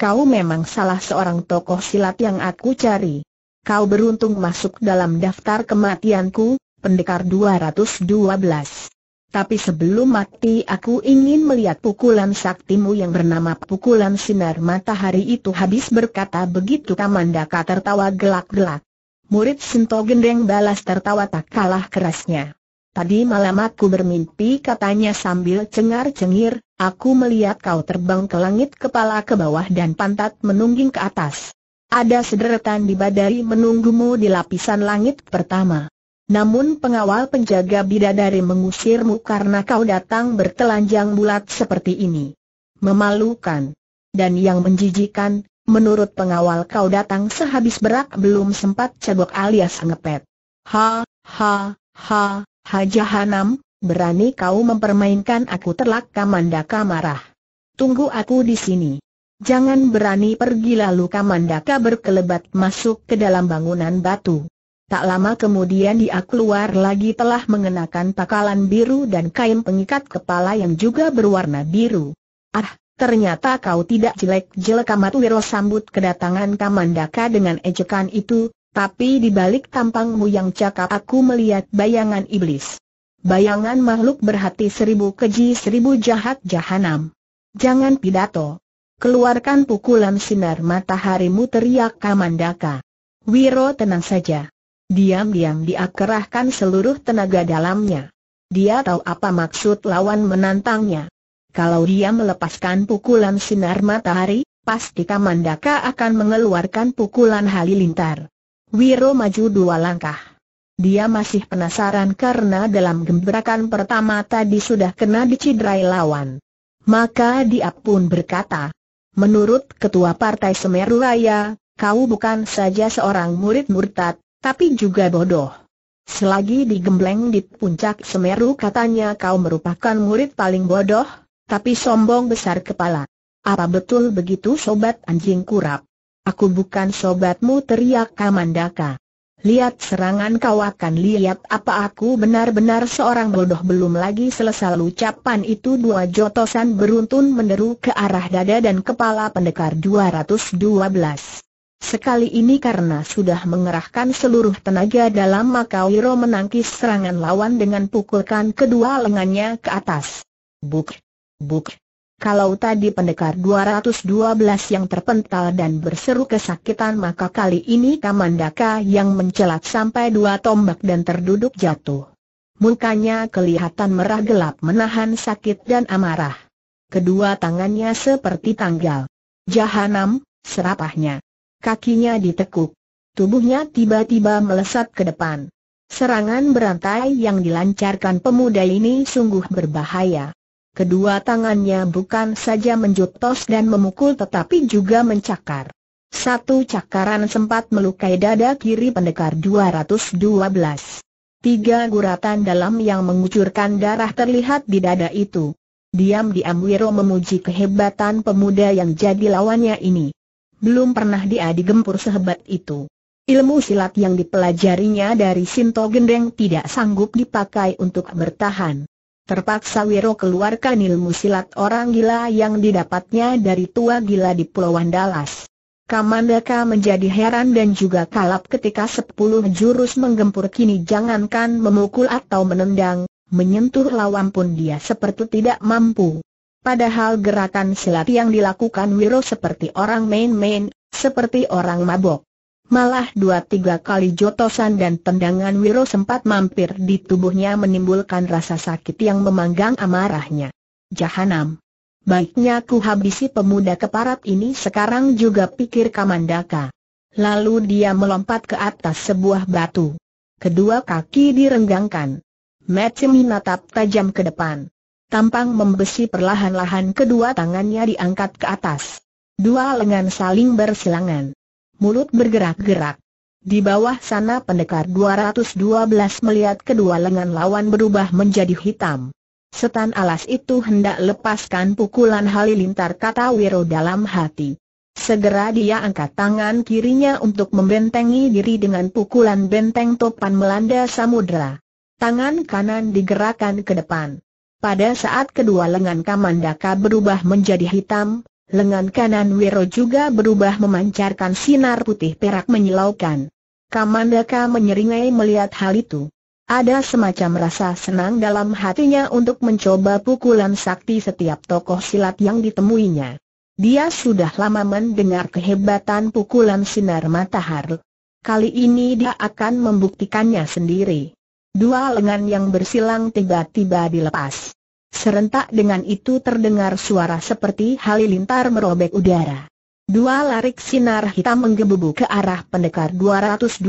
Kau memang salah seorang tokoh silat yang aku cari. Kau beruntung masuk dalam daftar kematianku, pendekar 212. Tapi sebelum mati aku ingin melihat pukulan saktimu yang bernama pukulan sinar matahari itu habis berkata begitu Kamandaka tertawa gelak-gelak. Murid Sinto Gendeng balas tertawa tak kalah kerasnya. Tadi malam aku bermimpi katanya sambil cengar-cengir, aku melihat kau terbang ke langit kepala ke bawah dan pantat menungging ke atas. Ada sederetan di badai menunggumu di lapisan langit pertama. Namun pengawal penjaga bidadari mengusirmu karena kau datang bertelanjang bulat seperti ini. Memalukan. Dan yang menjijikan, menurut pengawal kau datang sehabis berak belum sempat cebok alias ngepet. Ha, ha, ha, ha jahanam, berani kau mempermainkan aku terlak Kamanda marah. Tunggu aku di sini. Jangan berani pergi lalu Kamandaka berkelebat masuk ke dalam bangunan batu. Tak lama kemudian dia keluar lagi telah mengenakan pakalan biru dan kain pengikat kepala yang juga berwarna biru. Ah, ternyata kau tidak jelek-jelek amat Wiro sambut kedatangan Kamandaka dengan ejekan itu, tapi di balik tampangmu yang cakap aku melihat bayangan iblis. Bayangan makhluk berhati seribu keji seribu jahat jahanam. Jangan pidato. Keluarkan pukulan sinar mataharimu teriak Kamandaka. Wiro tenang saja. Diam-diam dia kerahkan seluruh tenaga dalamnya. Dia tahu apa maksud lawan menantangnya. Kalau dia melepaskan pukulan sinar matahari, pasti Kamandaka akan mengeluarkan pukulan halilintar. Wiro maju dua langkah. Dia masih penasaran karena dalam gembrakan pertama tadi sudah kena dicidrai lawan. Maka dia pun berkata, Menurut Ketua Partai Semeru Raya, kau bukan saja seorang murid murtad, tapi juga bodoh. Selagi digembleng di puncak Semeru katanya kau merupakan murid paling bodoh, tapi sombong besar kepala. Apa betul begitu sobat anjing kurap? Aku bukan sobatmu teriak Kamandaka. Lihat serangan kau akan lihat apa aku benar-benar seorang bodoh belum lagi selesai ucapan itu dua jotosan beruntun meneru ke arah dada dan kepala pendekar 212. Sekali ini karena sudah mengerahkan seluruh tenaga dalam maka Wiro menangkis serangan lawan dengan pukulkan kedua lengannya ke atas. Buk! Buk! Kalau tadi pendekar 212 yang terpental dan berseru kesakitan maka kali ini Kamandaka yang mencelat sampai dua tombak dan terduduk jatuh. Mukanya kelihatan merah gelap menahan sakit dan amarah. Kedua tangannya seperti tanggal. Jahanam, serapahnya. Kakinya ditekuk. Tubuhnya tiba-tiba melesat ke depan. Serangan berantai yang dilancarkan pemuda ini sungguh berbahaya. Kedua tangannya bukan saja menjutos dan memukul tetapi juga mencakar. Satu cakaran sempat melukai dada kiri pendekar 212. Tiga guratan dalam yang mengucurkan darah terlihat di dada itu. Diam-diam Wiro memuji kehebatan pemuda yang jadi lawannya ini belum pernah dia digempur sehebat itu. Ilmu silat yang dipelajarinya dari Sinto Gendeng tidak sanggup dipakai untuk bertahan. Terpaksa Wiro keluarkan ilmu silat orang gila yang didapatnya dari tua gila di Pulau Andalas. Kamandaka menjadi heran dan juga kalap ketika sepuluh jurus menggempur kini jangankan memukul atau menendang, menyentuh lawan pun dia seperti tidak mampu. Padahal gerakan silat yang dilakukan Wiro seperti orang main-main, seperti orang mabok. Malah dua tiga kali jotosan dan tendangan Wiro sempat mampir di tubuhnya menimbulkan rasa sakit yang memanggang amarahnya. Jahanam. Baiknya ku habisi pemuda keparat ini sekarang juga pikir Kamandaka. Lalu dia melompat ke atas sebuah batu. Kedua kaki direnggangkan. Matsumi menatap tajam ke depan tampang membesi perlahan-lahan kedua tangannya diangkat ke atas. Dua lengan saling bersilangan. Mulut bergerak-gerak. Di bawah sana pendekar 212 melihat kedua lengan lawan berubah menjadi hitam. Setan alas itu hendak lepaskan pukulan halilintar kata Wiro dalam hati. Segera dia angkat tangan kirinya untuk membentengi diri dengan pukulan benteng topan melanda samudera. Tangan kanan digerakkan ke depan. Pada saat kedua lengan Kamandaka berubah menjadi hitam, lengan kanan Wiro juga berubah memancarkan sinar putih perak menyilaukan. Kamandaka menyeringai melihat hal itu. Ada semacam rasa senang dalam hatinya untuk mencoba pukulan sakti setiap tokoh silat yang ditemuinya. Dia sudah lama mendengar kehebatan pukulan sinar matahari. Kali ini dia akan membuktikannya sendiri. Dua lengan yang bersilang tiba-tiba dilepas. Serentak dengan itu terdengar suara seperti halilintar merobek udara. Dua larik sinar hitam menggebu ke arah pendekar 212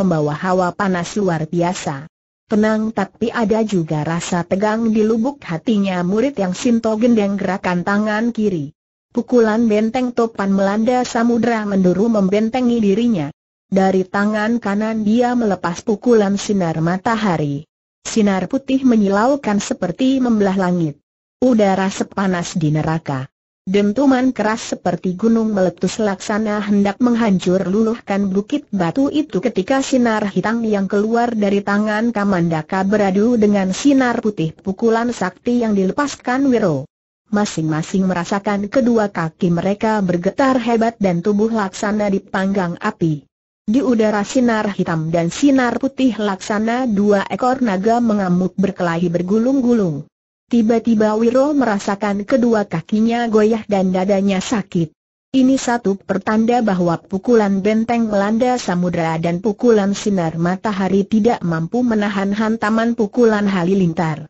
membawa hawa panas luar biasa. Tenang tapi ada juga rasa tegang di lubuk hatinya murid yang Sinto gendeng gerakan tangan kiri. Pukulan benteng topan melanda samudera menduru membentengi dirinya. Dari tangan kanan dia melepas pukulan sinar matahari. Sinar putih menyilaukan seperti membelah langit. Udara sepanas di neraka. Dentuman keras seperti gunung meletus laksana hendak menghancur luluhkan bukit batu itu ketika sinar hitam yang keluar dari tangan Kamandaka beradu dengan sinar putih pukulan sakti yang dilepaskan Wiro. Masing-masing merasakan kedua kaki mereka bergetar hebat dan tubuh laksana dipanggang api. Di udara sinar hitam dan sinar putih laksana dua ekor naga mengamuk berkelahi bergulung-gulung. Tiba-tiba Wiro merasakan kedua kakinya goyah dan dadanya sakit. Ini satu pertanda bahwa pukulan benteng melanda samudera dan pukulan sinar matahari tidak mampu menahan hantaman pukulan halilintar.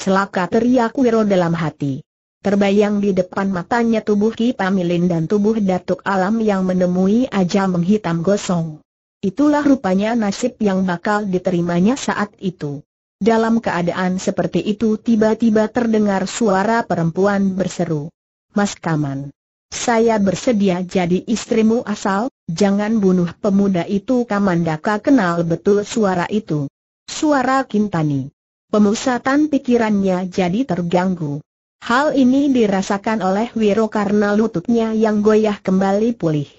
Celaka teriak Wiro dalam hati. Terbayang di depan matanya tubuh Ki Pamilin dan tubuh Datuk Alam yang menemui ajal menghitam gosong. Itulah rupanya nasib yang bakal diterimanya saat itu. Dalam keadaan seperti itu tiba-tiba terdengar suara perempuan berseru. Mas Kaman, saya bersedia jadi istrimu asal, jangan bunuh pemuda itu Kaman Kamandaka kenal betul suara itu. Suara Kintani. Pemusatan pikirannya jadi terganggu. Hal ini dirasakan oleh Wiro karena lututnya yang goyah kembali pulih.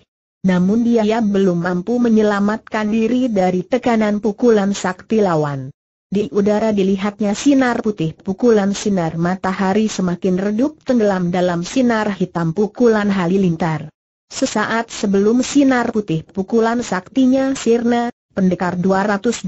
Namun dia belum mampu menyelamatkan diri dari tekanan pukulan sakti lawan. Di udara dilihatnya sinar putih pukulan sinar matahari semakin redup tenggelam dalam sinar hitam pukulan halilintar. Sesaat sebelum sinar putih pukulan saktinya sirna, pendekar 212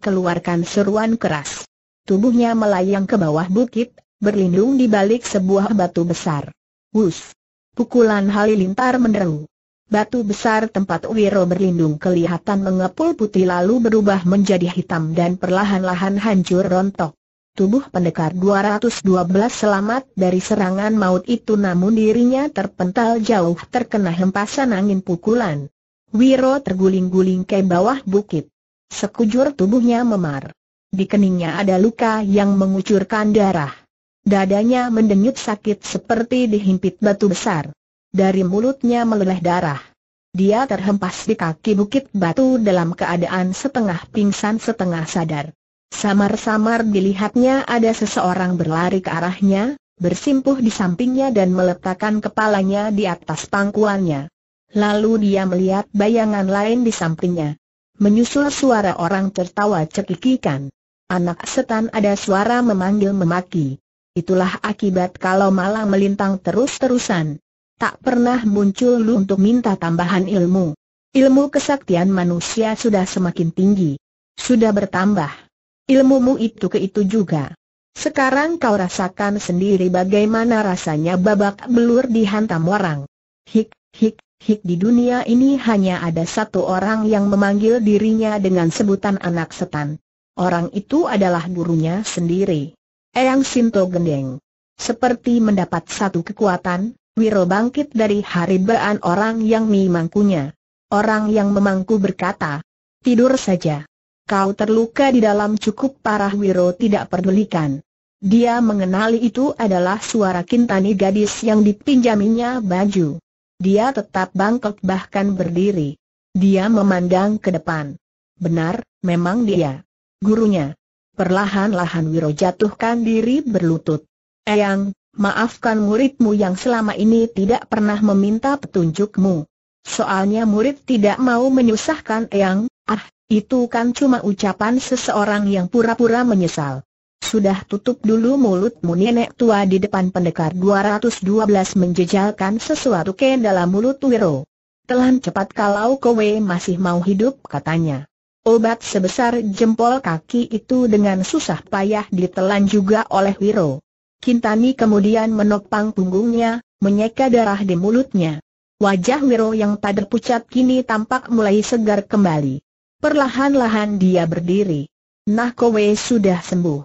keluarkan seruan keras. Tubuhnya melayang ke bawah bukit berlindung di balik sebuah batu besar. Wus! Pukulan halilintar menderu. Batu besar tempat Wiro berlindung kelihatan mengepul putih lalu berubah menjadi hitam dan perlahan-lahan hancur rontok. Tubuh pendekar 212 selamat dari serangan maut itu namun dirinya terpental jauh terkena hempasan angin pukulan. Wiro terguling-guling ke bawah bukit. Sekujur tubuhnya memar. Di keningnya ada luka yang mengucurkan darah. Dadanya mendenyut sakit seperti dihimpit batu besar. Dari mulutnya meleleh darah. Dia terhempas di kaki bukit batu dalam keadaan setengah pingsan setengah sadar. Samar-samar dilihatnya ada seseorang berlari ke arahnya, bersimpuh di sampingnya dan meletakkan kepalanya di atas pangkuannya. Lalu dia melihat bayangan lain di sampingnya. Menyusul suara orang tertawa cekikikan. Anak setan ada suara memanggil memaki. Itulah akibat kalau malah melintang terus-terusan. Tak pernah muncul lu untuk minta tambahan ilmu. Ilmu kesaktian manusia sudah semakin tinggi. Sudah bertambah. Ilmumu itu ke itu juga. Sekarang kau rasakan sendiri bagaimana rasanya babak belur dihantam orang. Hik, hik, hik di dunia ini hanya ada satu orang yang memanggil dirinya dengan sebutan anak setan. Orang itu adalah gurunya sendiri. Eyang Sinto gendeng. Seperti mendapat satu kekuatan, Wiro bangkit dari haribaan orang yang memangkunya. Orang yang memangku berkata, tidur saja. Kau terluka di dalam cukup parah Wiro tidak pedulikan. Dia mengenali itu adalah suara Kintani gadis yang dipinjaminya baju. Dia tetap bangkok bahkan berdiri. Dia memandang ke depan. Benar, memang dia. Gurunya. Perlahan-lahan Wiro jatuhkan diri berlutut. Eyang, maafkan muridmu yang selama ini tidak pernah meminta petunjukmu. Soalnya murid tidak mau menyusahkan Eyang, ah, itu kan cuma ucapan seseorang yang pura-pura menyesal. Sudah tutup dulu mulutmu nenek tua di depan pendekar 212 menjejalkan sesuatu ke dalam mulut Wiro. Telan cepat kalau kowe masih mau hidup katanya. Obat sebesar jempol kaki itu dengan susah payah ditelan juga oleh Wiro. Kintani kemudian menopang punggungnya, menyeka darah di mulutnya. Wajah Wiro yang tak pucat kini tampak mulai segar kembali. Perlahan-lahan dia berdiri. Nah kowe sudah sembuh.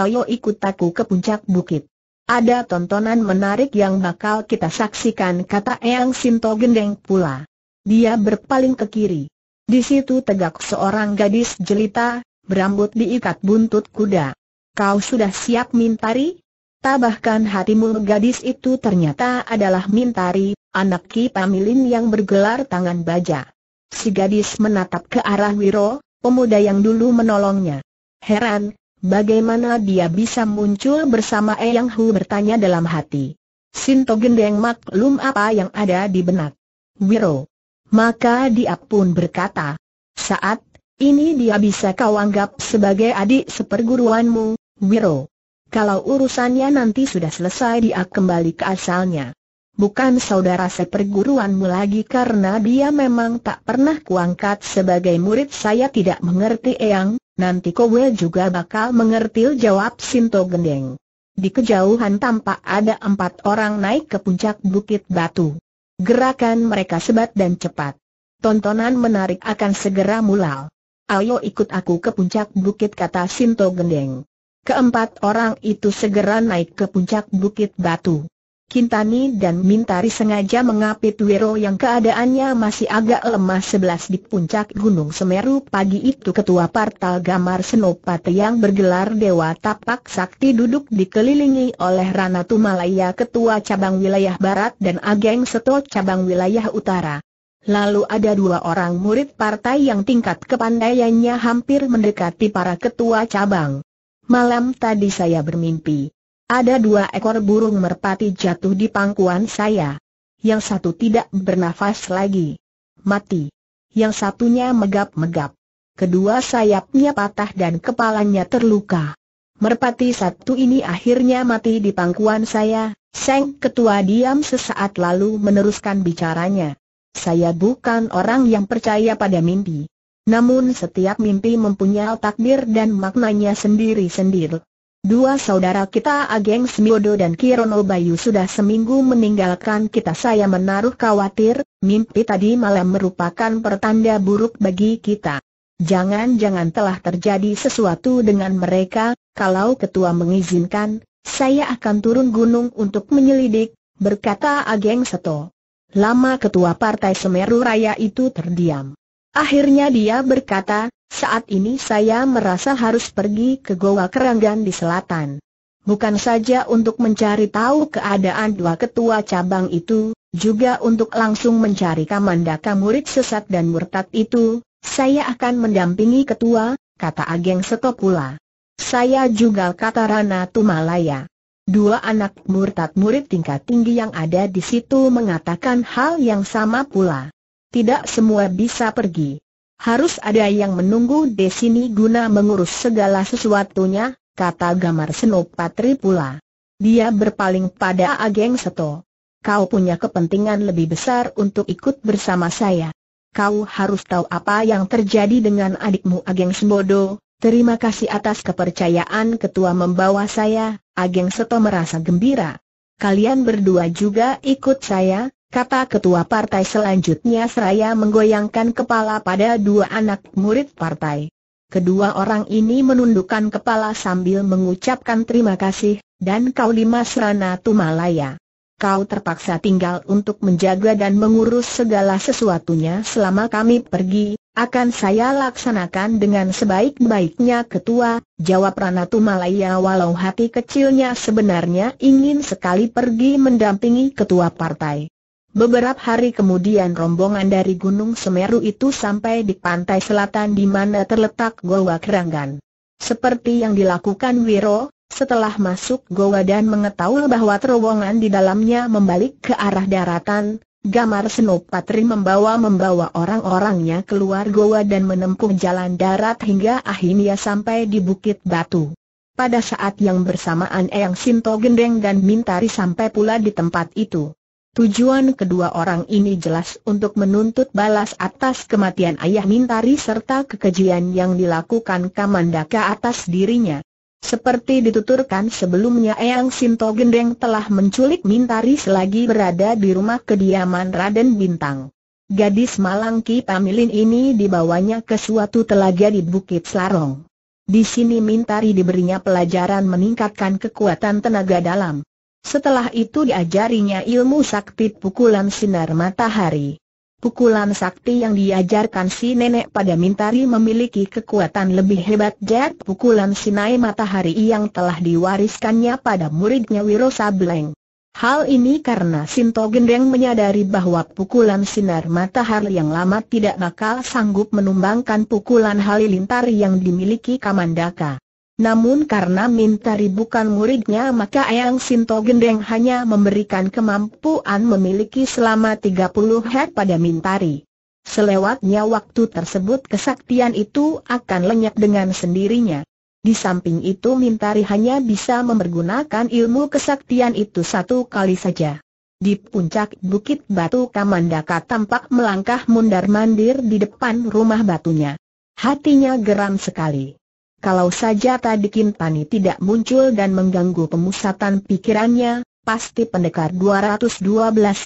Ayo ikut aku ke puncak bukit. Ada tontonan menarik yang bakal kita saksikan kata Eyang Sinto Gendeng pula. Dia berpaling ke kiri. Di situ tegak seorang gadis jelita, berambut diikat buntut kuda. Kau sudah siap Mintari? Tabahkan hatimu gadis itu ternyata adalah Mintari, anak Ki Pamilin yang bergelar tangan baja. Si gadis menatap ke arah Wiro, pemuda yang dulu menolongnya. Heran, bagaimana dia bisa muncul bersama Eyang Hu bertanya dalam hati. Sinto Gendeng maklum apa yang ada di benak. Wiro, maka dia pun berkata, saat ini dia bisa kau anggap sebagai adik seperguruanmu, Wiro. Kalau urusannya nanti sudah selesai dia kembali ke asalnya. Bukan saudara seperguruanmu lagi karena dia memang tak pernah kuangkat sebagai murid saya tidak mengerti Eyang, nanti kowe juga bakal mengerti jawab Sinto Gendeng. Di kejauhan tampak ada empat orang naik ke puncak bukit batu. Gerakan mereka sebat dan cepat. Tontonan menarik akan segera mulai. Ayo ikut aku ke puncak bukit kata Sinto Gendeng. Keempat orang itu segera naik ke puncak bukit batu. Kintani dan Mintari sengaja mengapit Wiro yang keadaannya masih agak lemah sebelas di puncak Gunung Semeru pagi itu ketua Partal Gamar Senopati yang bergelar Dewa Tapak Sakti duduk dikelilingi oleh Rana Tumalaya ketua cabang wilayah barat dan Ageng Seto cabang wilayah utara. Lalu ada dua orang murid partai yang tingkat kepandaiannya hampir mendekati para ketua cabang. Malam tadi saya bermimpi. Ada dua ekor burung merpati jatuh di pangkuan saya. Yang satu tidak bernafas lagi. Mati. Yang satunya megap-megap. Kedua sayapnya patah dan kepalanya terluka. Merpati satu ini akhirnya mati di pangkuan saya, Seng Ketua diam sesaat lalu meneruskan bicaranya. Saya bukan orang yang percaya pada mimpi. Namun setiap mimpi mempunyai takdir dan maknanya sendiri-sendiri. Dua saudara kita Ageng Smiodo dan Kirono Bayu sudah seminggu meninggalkan kita Saya menaruh khawatir, mimpi tadi malam merupakan pertanda buruk bagi kita Jangan-jangan telah terjadi sesuatu dengan mereka, kalau ketua mengizinkan, saya akan turun gunung untuk menyelidik, berkata Ageng Seto Lama ketua partai Semeru Raya itu terdiam Akhirnya dia berkata, saat ini saya merasa harus pergi ke Goa Keranggan di selatan. Bukan saja untuk mencari tahu keadaan dua ketua cabang itu, juga untuk langsung mencari kamandaka murid sesat dan murtad itu, saya akan mendampingi ketua, kata Ageng Setopula. Saya juga kata Rana Tumalaya. Dua anak murtad murid tingkat tinggi yang ada di situ mengatakan hal yang sama pula. Tidak semua bisa pergi. Harus ada yang menunggu di sini guna mengurus segala sesuatunya, kata Gamar Senopatri pula. Dia berpaling pada Ageng Seto. Kau punya kepentingan lebih besar untuk ikut bersama saya. Kau harus tahu apa yang terjadi dengan adikmu Ageng Sembodo, Terima kasih atas kepercayaan ketua membawa saya, Ageng Seto merasa gembira. Kalian berdua juga ikut saya, kata ketua partai selanjutnya seraya menggoyangkan kepala pada dua anak murid partai. Kedua orang ini menundukkan kepala sambil mengucapkan terima kasih, dan kau lima serana Tumalaya. Kau terpaksa tinggal untuk menjaga dan mengurus segala sesuatunya selama kami pergi, akan saya laksanakan dengan sebaik-baiknya ketua, jawab Ranatu Malaya walau hati kecilnya sebenarnya ingin sekali pergi mendampingi ketua partai. Beberapa hari kemudian rombongan dari Gunung Semeru itu sampai di pantai selatan di mana terletak Goa Keranggan. Seperti yang dilakukan Wiro, setelah masuk Goa dan mengetahui bahwa terowongan di dalamnya membalik ke arah daratan, Gamar Senopatri membawa-membawa orang-orangnya keluar Goa dan menempuh jalan darat hingga akhirnya sampai di Bukit Batu. Pada saat yang bersamaan Eyang Sinto Gendeng dan Mintari sampai pula di tempat itu. Tujuan kedua orang ini jelas untuk menuntut balas atas kematian ayah Mintari serta kekejian yang dilakukan Kamandaka atas dirinya. Seperti dituturkan sebelumnya Eyang Sinto Gendeng telah menculik Mintari selagi berada di rumah kediaman Raden Bintang. Gadis Malangki Pamilin ini dibawanya ke suatu telaga di Bukit Selarong. Di sini Mintari diberinya pelajaran meningkatkan kekuatan tenaga dalam. Setelah itu diajarinya ilmu sakti pukulan sinar matahari. Pukulan sakti yang diajarkan si nenek pada Mintari memiliki kekuatan lebih hebat dari pukulan sinai matahari yang telah diwariskannya pada muridnya Wiro Sableng. Hal ini karena Sinto Gendeng menyadari bahwa pukulan sinar matahari yang lama tidak bakal sanggup menumbangkan pukulan halilintar yang dimiliki Kamandaka. Namun karena Mintari bukan muridnya maka Ayang Sinto Gendeng hanya memberikan kemampuan memiliki selama 30 head pada Mintari. Selewatnya waktu tersebut kesaktian itu akan lenyap dengan sendirinya. Di samping itu Mintari hanya bisa memergunakan ilmu kesaktian itu satu kali saja. Di puncak bukit batu Kamandaka tampak melangkah mundar-mandir di depan rumah batunya. Hatinya geram sekali. Kalau saja tadi Kintani tidak muncul dan mengganggu pemusatan pikirannya, pasti pendekar 212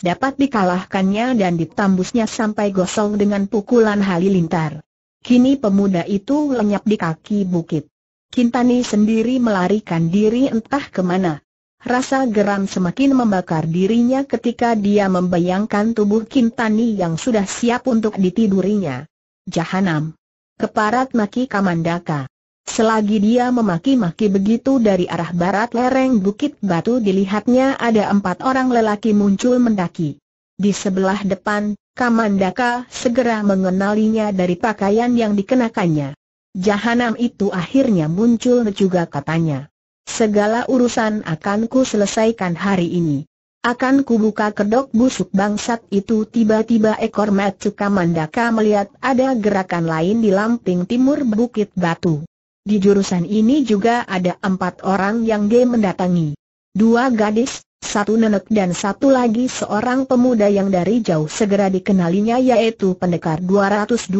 dapat dikalahkannya dan ditambusnya sampai gosong dengan pukulan halilintar. Kini pemuda itu lenyap di kaki bukit. Kintani sendiri melarikan diri entah kemana. Rasa geram semakin membakar dirinya ketika dia membayangkan tubuh Kintani yang sudah siap untuk ditidurinya. Jahanam. Keparat Maki Kamandaka. Selagi dia memaki-maki begitu dari arah barat lereng Bukit Batu dilihatnya ada empat orang lelaki muncul mendaki. Di sebelah depan, Kamandaka segera mengenalinya dari pakaian yang dikenakannya. Jahanam itu akhirnya muncul juga katanya. Segala urusan akan ku selesaikan hari ini. Akan kubuka kedok busuk bangsat itu tiba-tiba ekor Matsuka Kamandaka melihat ada gerakan lain di lamping timur Bukit Batu. Di jurusan ini juga ada empat orang yang dia mendatangi. Dua gadis, satu nenek dan satu lagi seorang pemuda yang dari jauh segera dikenalinya yaitu pendekar 212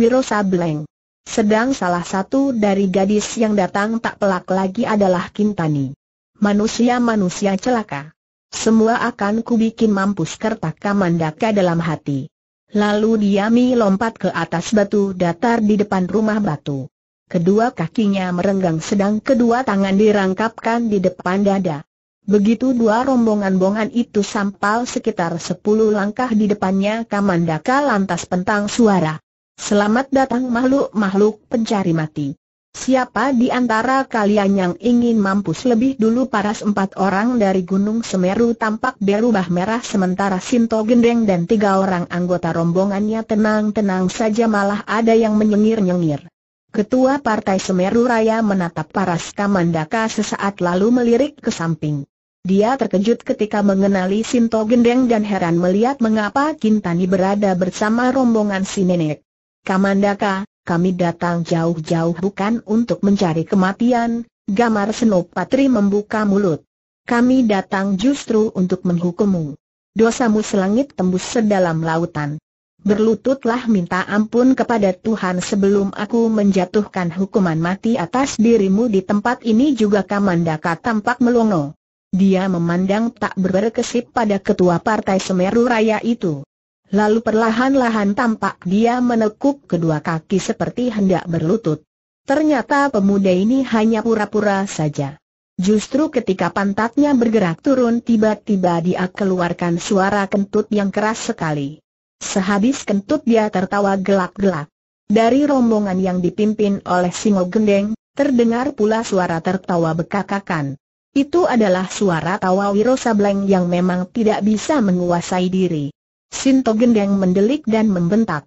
Wiro Sableng. Sedang salah satu dari gadis yang datang tak pelak lagi adalah Kintani. Manusia-manusia celaka. Semua akan kubikin mampus kertak kamandaka dalam hati. Lalu Diami lompat ke atas batu datar di depan rumah batu. Kedua kakinya merenggang sedang kedua tangan dirangkapkan di depan dada. Begitu dua rombongan-bongan itu sampal sekitar sepuluh langkah di depannya Kamandaka lantas pentang suara. Selamat datang makhluk-makhluk pencari mati. Siapa di antara kalian yang ingin mampus lebih dulu paras empat orang dari Gunung Semeru tampak berubah merah sementara Sinto Gendeng dan tiga orang anggota rombongannya tenang-tenang saja malah ada yang menyengir-nyengir. Ketua Partai Semeru Raya menatap paras Kamandaka sesaat lalu melirik ke samping. Dia terkejut ketika mengenali Sinto Gendeng dan heran melihat mengapa Kintani berada bersama rombongan si nenek. Kamandaka, kami datang jauh-jauh bukan untuk mencari kematian, gamar Senopatri membuka mulut. Kami datang justru untuk menghukummu. Dosamu selangit tembus sedalam lautan berlututlah minta ampun kepada Tuhan sebelum aku menjatuhkan hukuman mati atas dirimu di tempat ini juga Kamandaka tampak melongo. Dia memandang tak berkesip pada ketua partai Semeru Raya itu. Lalu perlahan-lahan tampak dia menekuk kedua kaki seperti hendak berlutut. Ternyata pemuda ini hanya pura-pura saja. Justru ketika pantatnya bergerak turun tiba-tiba dia keluarkan suara kentut yang keras sekali. Sehabis kentut dia tertawa gelak-gelak. Dari rombongan yang dipimpin oleh Singo Gendeng, terdengar pula suara tertawa bekakakan. Itu adalah suara tawa Wiro Sableng yang memang tidak bisa menguasai diri. Sinto Gendeng mendelik dan membentak.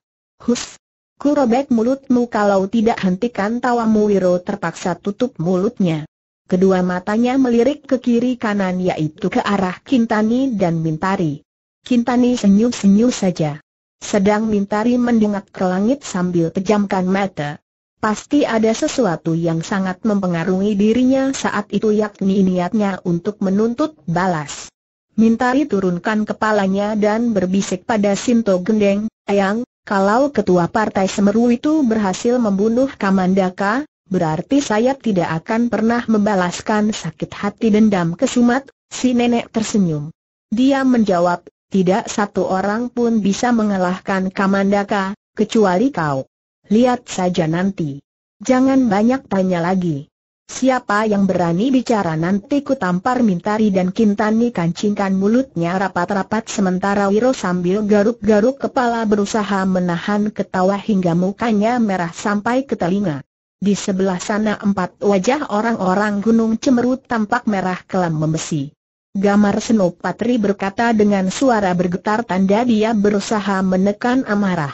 Hus! Kurobek mulutmu kalau tidak hentikan tawamu Wiro terpaksa tutup mulutnya. Kedua matanya melirik ke kiri kanan yaitu ke arah Kintani dan Mintari. Kintani senyum-senyum saja. Sedang Mintari mendongak ke langit sambil pejamkan mata. Pasti ada sesuatu yang sangat mempengaruhi dirinya saat itu yakni niatnya untuk menuntut balas. Mintari turunkan kepalanya dan berbisik pada Sinto Gendeng, Ayang, kalau ketua partai Semeru itu berhasil membunuh Kamandaka, berarti saya tidak akan pernah membalaskan sakit hati dendam ke Sumat, si nenek tersenyum. Dia menjawab, tidak satu orang pun bisa mengalahkan Kamandaka, kecuali kau. Lihat saja nanti. Jangan banyak tanya lagi. Siapa yang berani bicara nanti ku tampar Mintari dan Kintani kancingkan mulutnya rapat-rapat sementara Wiro sambil garuk-garuk kepala berusaha menahan ketawa hingga mukanya merah sampai ke telinga. Di sebelah sana empat wajah orang-orang gunung cemerut tampak merah kelam membesi. Gamar Senopatri berkata dengan suara bergetar tanda dia berusaha menekan amarah.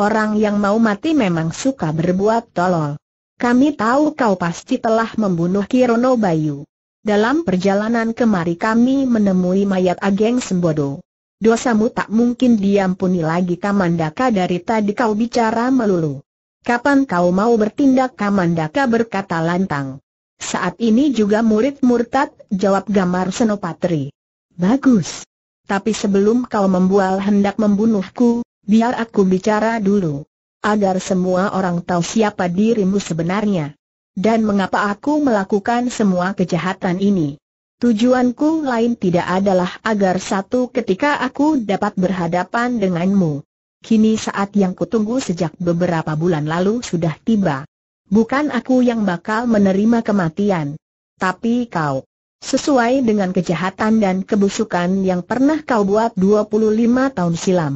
Orang yang mau mati memang suka berbuat tolol. Kami tahu kau pasti telah membunuh Kirono Bayu. Dalam perjalanan kemari kami menemui mayat Ageng Sembodo. Dosamu tak mungkin diampuni lagi Kamandaka dari tadi kau bicara melulu. Kapan kau mau bertindak Kamandaka berkata lantang. Saat ini juga murid murtad, jawab Gamar Senopatri. Bagus. Tapi sebelum kau membual hendak membunuhku, biar aku bicara dulu. Agar semua orang tahu siapa dirimu sebenarnya. Dan mengapa aku melakukan semua kejahatan ini. Tujuanku lain tidak adalah agar satu ketika aku dapat berhadapan denganmu. Kini saat yang kutunggu sejak beberapa bulan lalu sudah tiba. Bukan aku yang bakal menerima kematian. Tapi kau. Sesuai dengan kejahatan dan kebusukan yang pernah kau buat 25 tahun silam.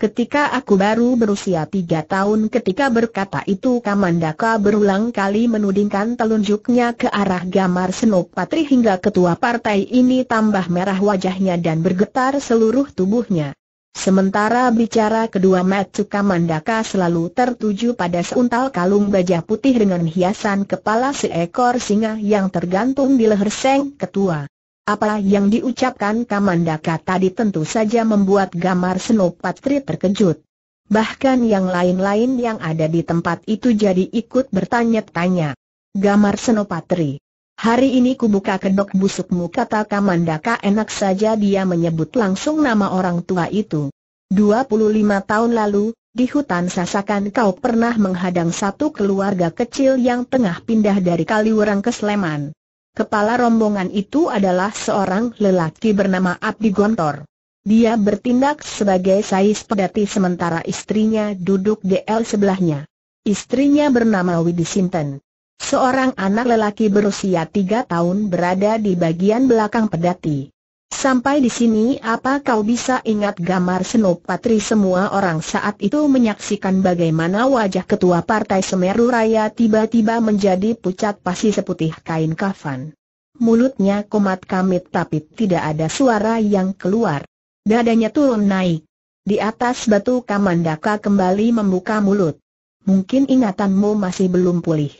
Ketika aku baru berusia 3 tahun ketika berkata itu Kamandaka berulang kali menudingkan telunjuknya ke arah Gamar Senopatri hingga ketua partai ini tambah merah wajahnya dan bergetar seluruh tubuhnya. Sementara bicara kedua Matsuka Mandaka selalu tertuju pada seuntal kalung baja putih dengan hiasan kepala seekor singa yang tergantung di leher Seng Ketua. Apa yang diucapkan Kamandaka tadi tentu saja membuat Gamar Senopatri terkejut. Bahkan yang lain-lain yang ada di tempat itu jadi ikut bertanya-tanya. Gamar Senopatri, Hari ini ku buka kedok busukmu kata Kamandaka enak saja dia menyebut langsung nama orang tua itu. 25 tahun lalu, di hutan Sasakan kau pernah menghadang satu keluarga kecil yang tengah pindah dari Kaliurang ke Sleman. Kepala rombongan itu adalah seorang lelaki bernama Abdi Gontor. Dia bertindak sebagai sais pedati sementara istrinya duduk di L sebelahnya. Istrinya bernama Widi Sinten. Seorang anak lelaki berusia tiga tahun berada di bagian belakang pedati. Sampai di sini apa kau bisa ingat gambar Senopatri semua orang saat itu menyaksikan bagaimana wajah ketua partai Semeru Raya tiba-tiba menjadi pucat pasi seputih kain kafan. Mulutnya kumat kamit tapi tidak ada suara yang keluar. Dadanya turun naik. Di atas batu Kamandaka kembali membuka mulut. Mungkin ingatanmu masih belum pulih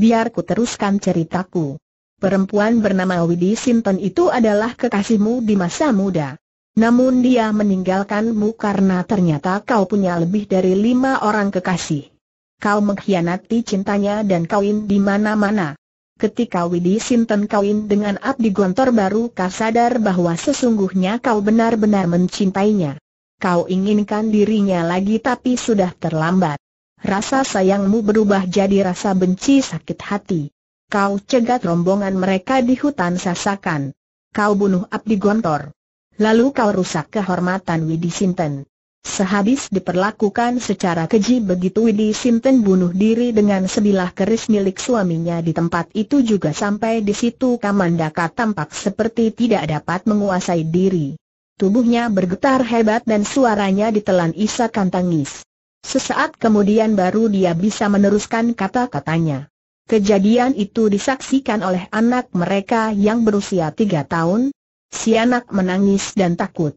biar ku teruskan ceritaku. Perempuan bernama Widi Sinton itu adalah kekasihmu di masa muda. Namun dia meninggalkanmu karena ternyata kau punya lebih dari lima orang kekasih. Kau mengkhianati cintanya dan kawin di mana-mana. Ketika Widi Sinton kawin dengan Abdi Gontor baru kau sadar bahwa sesungguhnya kau benar-benar mencintainya. Kau inginkan dirinya lagi tapi sudah terlambat. Rasa sayangmu berubah jadi rasa benci sakit hati. Kau cegat rombongan mereka di hutan Sasakan. Kau bunuh Abdi Gontor. Lalu kau rusak kehormatan Widi Sinten. Sehabis diperlakukan secara keji begitu Widi Sinten bunuh diri dengan sebilah keris milik suaminya di tempat itu juga sampai di situ Kamandaka tampak seperti tidak dapat menguasai diri. Tubuhnya bergetar hebat dan suaranya ditelan isakan tangis. Sesaat kemudian baru dia bisa meneruskan kata-katanya. Kejadian itu disaksikan oleh anak mereka yang berusia tiga tahun. Si anak menangis dan takut.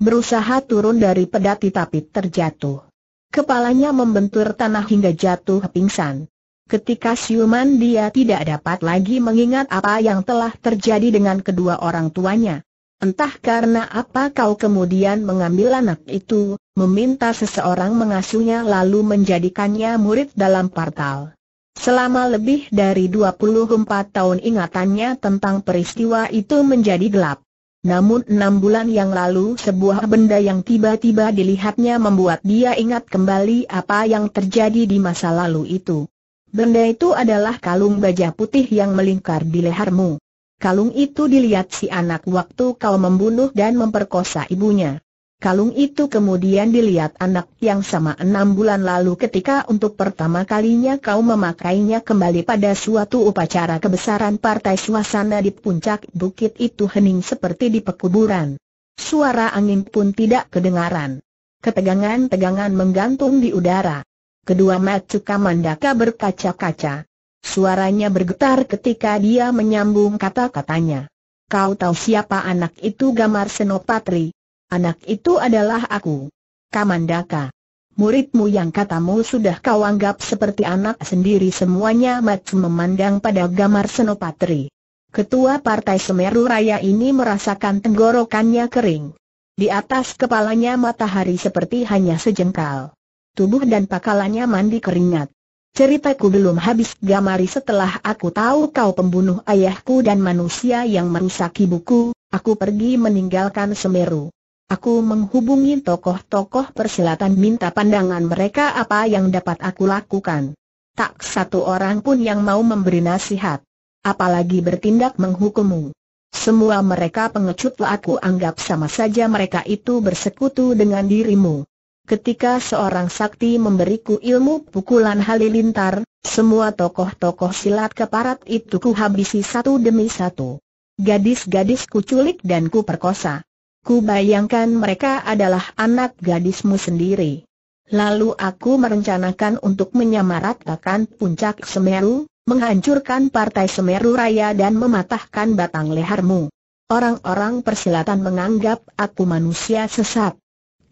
Berusaha turun dari pedati tapi terjatuh. Kepalanya membentur tanah hingga jatuh pingsan. Ketika siuman dia tidak dapat lagi mengingat apa yang telah terjadi dengan kedua orang tuanya. Entah karena apa kau kemudian mengambil anak itu, meminta seseorang mengasuhnya lalu menjadikannya murid dalam partal. Selama lebih dari 24 tahun ingatannya tentang peristiwa itu menjadi gelap. Namun enam bulan yang lalu sebuah benda yang tiba-tiba dilihatnya membuat dia ingat kembali apa yang terjadi di masa lalu itu. Benda itu adalah kalung baja putih yang melingkar di lehermu kalung itu dilihat si anak waktu kau membunuh dan memperkosa ibunya. Kalung itu kemudian dilihat anak yang sama enam bulan lalu ketika untuk pertama kalinya kau memakainya kembali pada suatu upacara kebesaran partai suasana di puncak bukit itu hening seperti di pekuburan. Suara angin pun tidak kedengaran. Ketegangan-tegangan menggantung di udara. Kedua mata Kamandaka berkaca-kaca. Suaranya bergetar ketika dia menyambung kata-katanya. Kau tahu siapa anak itu Gamar Senopatri? Anak itu adalah aku. Kamandaka. Muridmu yang katamu sudah kau anggap seperti anak sendiri semuanya mati memandang pada Gamar Senopatri. Ketua Partai Semeru Raya ini merasakan tenggorokannya kering. Di atas kepalanya matahari seperti hanya sejengkal. Tubuh dan pakalannya mandi keringat. Ceritaku belum habis Gamari setelah aku tahu kau pembunuh ayahku dan manusia yang merusak ibuku, aku pergi meninggalkan Semeru. Aku menghubungi tokoh-tokoh perselatan minta pandangan mereka apa yang dapat aku lakukan. Tak satu orang pun yang mau memberi nasihat. Apalagi bertindak menghukummu. Semua mereka pengecut aku anggap sama saja mereka itu bersekutu dengan dirimu ketika seorang sakti memberiku ilmu pukulan halilintar, semua tokoh-tokoh silat keparat itu kuhabisi satu demi satu. Gadis-gadis kuculik dan kuperkosa. Kubayangkan mereka adalah anak gadismu sendiri. Lalu aku merencanakan untuk menyamaratakan puncak Semeru, menghancurkan partai Semeru Raya dan mematahkan batang lehermu. Orang-orang persilatan menganggap aku manusia sesat.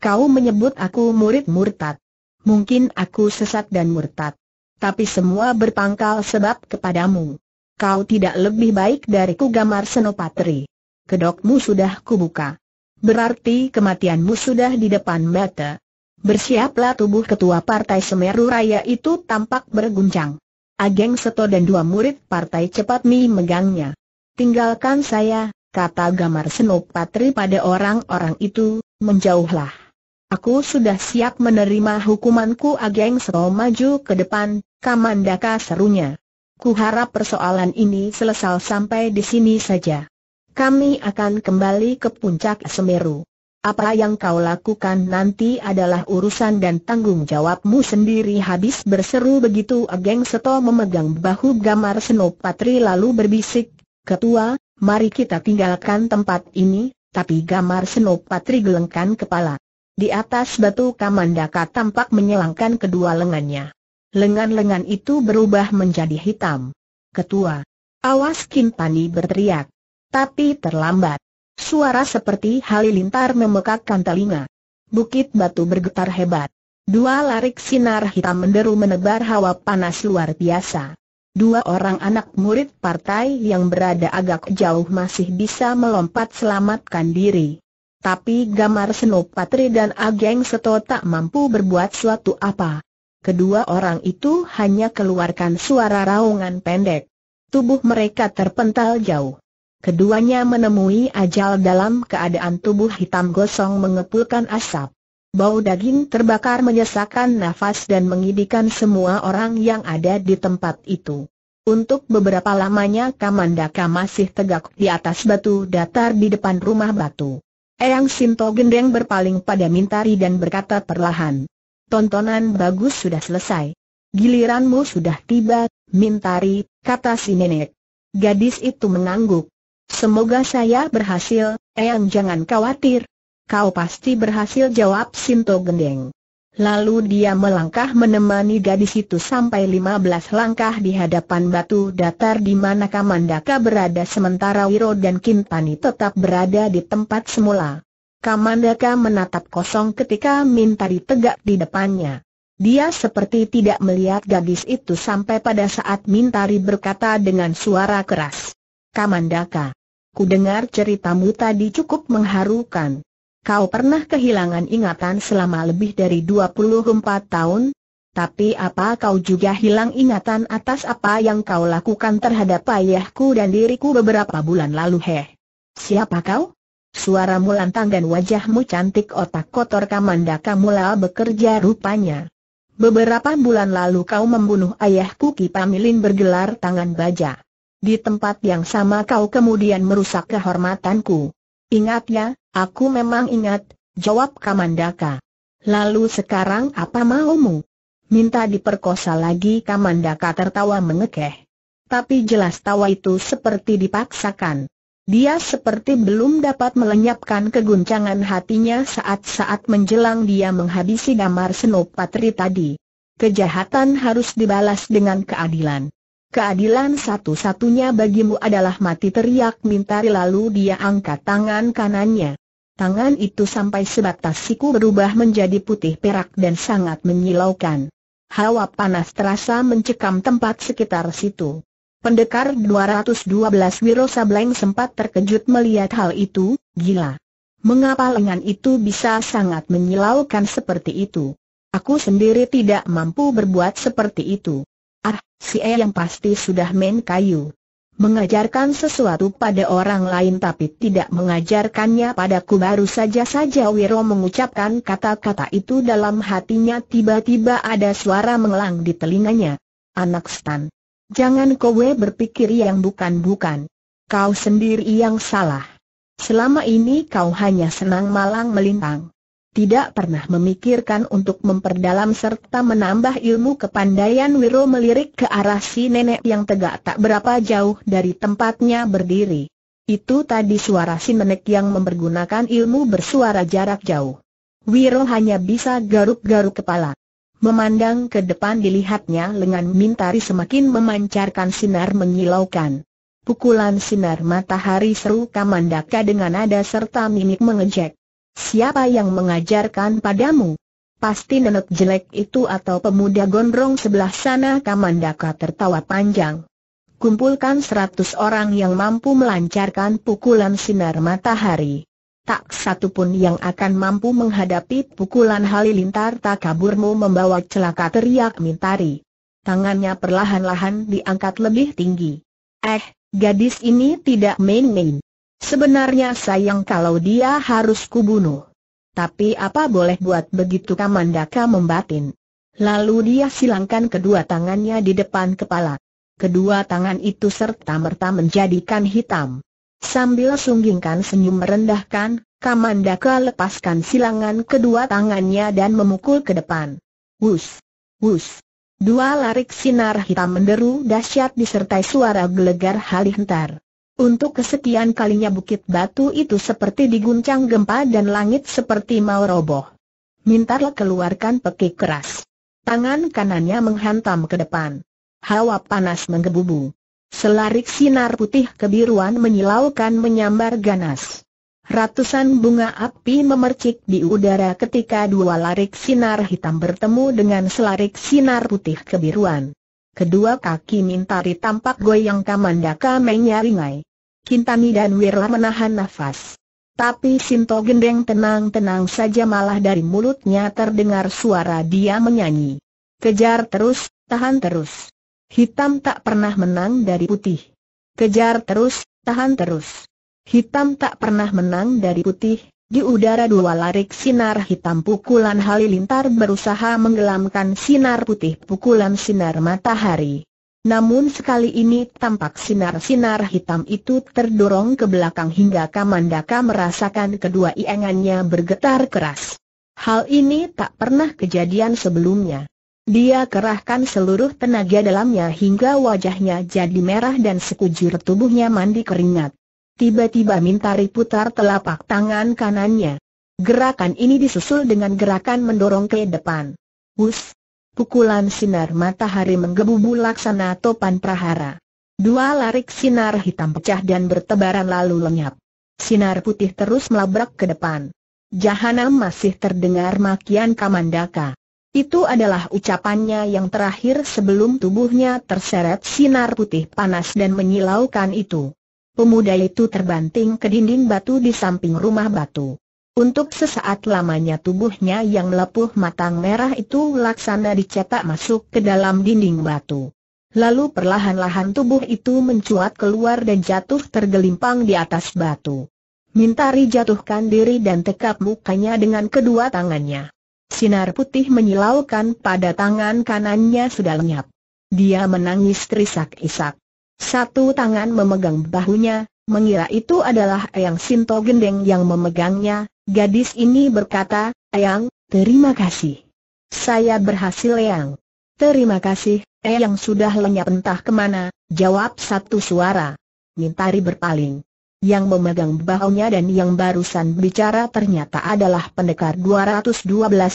Kau menyebut aku murid murtad. Mungkin aku sesat dan murtad. Tapi semua berpangkal sebab kepadamu. Kau tidak lebih baik dariku gamar senopatri. Kedokmu sudah kubuka. Berarti kematianmu sudah di depan mata. Bersiaplah tubuh ketua partai Semeru Raya itu tampak berguncang. Ageng Seto dan dua murid partai cepat mi megangnya. Tinggalkan saya, kata Gamar Senopatri pada orang-orang itu, menjauhlah. Aku sudah siap menerima hukumanku Ageng Sero maju ke depan, Kamandaka serunya. Kuharap persoalan ini selesai sampai di sini saja. Kami akan kembali ke puncak Semeru. Apa yang kau lakukan nanti adalah urusan dan tanggung jawabmu sendiri habis berseru begitu Ageng Seto memegang bahu Gamar Senopatri lalu berbisik, Ketua, mari kita tinggalkan tempat ini, tapi Gamar Senopatri gelengkan kepala. Di atas batu Kamandaka tampak menyelangkan kedua lengannya. Lengan-lengan itu berubah menjadi hitam. Ketua, awas Kintani berteriak. Tapi terlambat. Suara seperti halilintar memekakkan telinga. Bukit batu bergetar hebat. Dua larik sinar hitam menderu menebar hawa panas luar biasa. Dua orang anak murid partai yang berada agak jauh masih bisa melompat selamatkan diri tapi Gamar Senopatri dan Ageng Seto tak mampu berbuat suatu apa. Kedua orang itu hanya keluarkan suara raungan pendek. Tubuh mereka terpental jauh. Keduanya menemui ajal dalam keadaan tubuh hitam gosong mengepulkan asap. Bau daging terbakar menyesakan nafas dan mengidikan semua orang yang ada di tempat itu. Untuk beberapa lamanya Kamandaka masih tegak di atas batu datar di depan rumah batu. Eyang Sinto Gendeng berpaling pada Mintari dan berkata perlahan. Tontonan bagus sudah selesai. Giliranmu sudah tiba, Mintari, kata si nenek. Gadis itu mengangguk. Semoga saya berhasil, Eyang jangan khawatir. Kau pasti berhasil jawab Sinto Gendeng. Lalu dia melangkah menemani gadis itu sampai 15 langkah di hadapan batu datar di mana Kamandaka berada sementara Wiro dan Kintani tetap berada di tempat semula. Kamandaka menatap kosong ketika Mintari tegak di depannya. Dia seperti tidak melihat gadis itu sampai pada saat Mintari berkata dengan suara keras. Kamandaka, ku dengar ceritamu tadi cukup mengharukan. Kau pernah kehilangan ingatan selama lebih dari 24 tahun, tapi apa kau juga hilang ingatan atas apa yang kau lakukan terhadap ayahku dan diriku beberapa bulan lalu heh? Siapa kau? Suaramu lantang dan wajahmu cantik otak kotor kamandaka mula bekerja rupanya. Beberapa bulan lalu kau membunuh ayahku ki Pamilin bergelar tangan baja. Di tempat yang sama kau kemudian merusak kehormatanku. Ingat ya, aku memang ingat, jawab Kamandaka. Lalu sekarang apa maumu? Minta diperkosa lagi Kamandaka tertawa mengekeh. Tapi jelas tawa itu seperti dipaksakan. Dia seperti belum dapat melenyapkan keguncangan hatinya saat-saat menjelang dia menghabisi gamar senopatri tadi. Kejahatan harus dibalas dengan keadilan. Keadilan satu-satunya bagimu adalah mati teriak Mintari lalu dia angkat tangan kanannya. Tangan itu sampai sebatas siku berubah menjadi putih perak dan sangat menyilaukan. Hawa panas terasa mencekam tempat sekitar situ. Pendekar 212 Wiro Sableng sempat terkejut melihat hal itu, gila. Mengapa lengan itu bisa sangat menyilaukan seperti itu? Aku sendiri tidak mampu berbuat seperti itu. Ah, si E yang pasti sudah main kayu. Mengajarkan sesuatu pada orang lain tapi tidak mengajarkannya padaku baru saja-saja Wiro mengucapkan kata-kata itu dalam hatinya tiba-tiba ada suara mengelang di telinganya. Anak Stan. Jangan kowe berpikir yang bukan-bukan. Kau sendiri yang salah. Selama ini kau hanya senang malang melintang tidak pernah memikirkan untuk memperdalam serta menambah ilmu kepandaian Wiro melirik ke arah si nenek yang tegak tak berapa jauh dari tempatnya berdiri. Itu tadi suara si nenek yang mempergunakan ilmu bersuara jarak jauh. Wiro hanya bisa garuk-garuk kepala. Memandang ke depan dilihatnya lengan Mintari semakin memancarkan sinar menyilaukan. Pukulan sinar matahari seru Kamandaka dengan nada serta mimik mengejek. Siapa yang mengajarkan padamu? Pasti nenek jelek itu atau pemuda gondrong sebelah sana Kamandaka tertawa panjang. Kumpulkan seratus orang yang mampu melancarkan pukulan sinar matahari. Tak satu pun yang akan mampu menghadapi pukulan halilintar tak kaburmu membawa celaka teriak Mintari. Tangannya perlahan-lahan diangkat lebih tinggi. Eh, gadis ini tidak main-main. Sebenarnya sayang kalau dia harus kubunuh. Tapi apa boleh buat begitu Kamandaka membatin. Lalu dia silangkan kedua tangannya di depan kepala. Kedua tangan itu serta-merta menjadikan hitam. Sambil sunggingkan senyum merendahkan, Kamandaka lepaskan silangan kedua tangannya dan memukul ke depan. Wus! Wus! Dua larik sinar hitam menderu dahsyat disertai suara gelegar halihentar. Untuk kesekian kalinya bukit batu itu seperti diguncang gempa dan langit seperti mau roboh. Mintarlah keluarkan pekik keras. Tangan kanannya menghantam ke depan. Hawa panas menggebubu. Selarik sinar putih kebiruan menyilaukan menyambar ganas. Ratusan bunga api memercik di udara ketika dua larik sinar hitam bertemu dengan selarik sinar putih kebiruan. Kedua kaki Mintari tampak goyang kamandaka menyaringai Kintani dan Wirla menahan nafas. Tapi Sinto Gendeng tenang-tenang saja malah dari mulutnya terdengar suara dia menyanyi. Kejar terus, tahan terus. Hitam tak pernah menang dari putih. Kejar terus, tahan terus. Hitam tak pernah menang dari putih, di udara dua larik sinar hitam pukulan halilintar berusaha menggelamkan sinar putih pukulan sinar matahari. Namun sekali ini tampak sinar-sinar hitam itu terdorong ke belakang hingga Kamandaka merasakan kedua iengannya bergetar keras. Hal ini tak pernah kejadian sebelumnya. Dia kerahkan seluruh tenaga dalamnya hingga wajahnya jadi merah dan sekujur tubuhnya mandi keringat tiba-tiba Mintari putar telapak tangan kanannya. Gerakan ini disusul dengan gerakan mendorong ke depan. Bus! Pukulan sinar matahari menggebu-bu laksana topan prahara. Dua larik sinar hitam pecah dan bertebaran lalu lenyap. Sinar putih terus melabrak ke depan. Jahanam masih terdengar makian Kamandaka. Itu adalah ucapannya yang terakhir sebelum tubuhnya terseret sinar putih panas dan menyilaukan itu. Pemuda itu terbanting ke dinding batu di samping rumah batu. Untuk sesaat lamanya tubuhnya yang melepuh matang merah itu laksana dicetak masuk ke dalam dinding batu. Lalu perlahan-lahan tubuh itu mencuat keluar dan jatuh tergelimpang di atas batu. Mintari jatuhkan diri dan tekap mukanya dengan kedua tangannya. Sinar putih menyilaukan pada tangan kanannya sudah lenyap. Dia menangis terisak-isak. Satu tangan memegang bahunya, mengira itu adalah Eyang Sinto Gendeng yang memegangnya, gadis ini berkata, Eyang, terima kasih. Saya berhasil Eyang. Terima kasih, Eyang sudah lenyap entah kemana, jawab satu suara. Mintari berpaling. Yang memegang bahunya dan yang barusan bicara ternyata adalah pendekar 212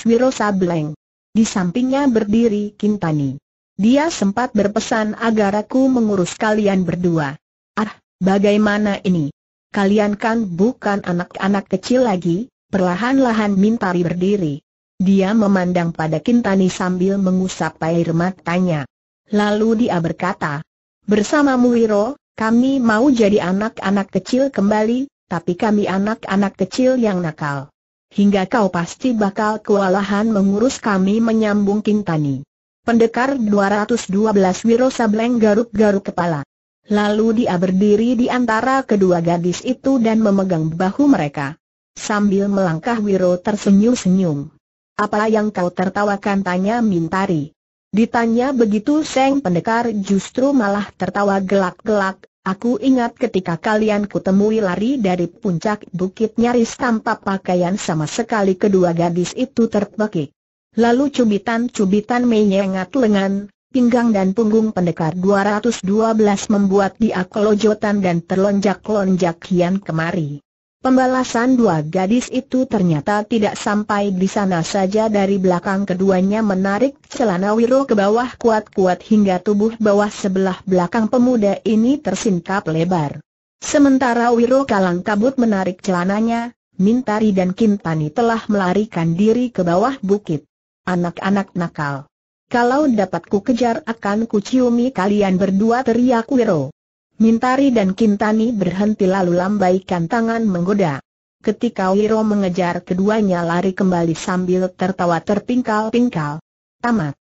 Wiro Sableng. Di sampingnya berdiri Kintani. Dia sempat berpesan agar aku mengurus kalian berdua. Ah, bagaimana ini? Kalian kan bukan anak-anak kecil lagi, perlahan-lahan Mintari berdiri. Dia memandang pada Kintani sambil mengusap air matanya. Lalu dia berkata, bersama Wiro, kami mau jadi anak-anak kecil kembali, tapi kami anak-anak kecil yang nakal. Hingga kau pasti bakal kewalahan mengurus kami menyambung Kintani. Pendekar 212 Wiro Sableng garuk-garuk kepala. Lalu dia berdiri di antara kedua gadis itu dan memegang bahu mereka. Sambil melangkah Wiro tersenyum-senyum. Apa yang kau tertawakan tanya Mintari. Ditanya begitu Seng Pendekar justru malah tertawa gelak-gelak, aku ingat ketika kalian kutemui lari dari puncak bukit nyaris tanpa pakaian sama sekali kedua gadis itu terpekik. Lalu cubitan-cubitan menyengat lengan, pinggang dan punggung pendekar 212 membuat dia kelojotan dan terlonjak-lonjak kian kemari. Pembalasan dua gadis itu ternyata tidak sampai di sana saja dari belakang keduanya menarik celana Wiro ke bawah kuat-kuat hingga tubuh bawah sebelah belakang pemuda ini tersingkap lebar. Sementara Wiro kalang kabut menarik celananya, Mintari dan Kintani telah melarikan diri ke bawah bukit anak-anak nakal. Kalau dapat ku kejar akan ku ciumi kalian berdua teriak Wiro. Mintari dan Kintani berhenti lalu lambaikan tangan menggoda. Ketika Wiro mengejar keduanya lari kembali sambil tertawa terpingkal-pingkal. Tamat.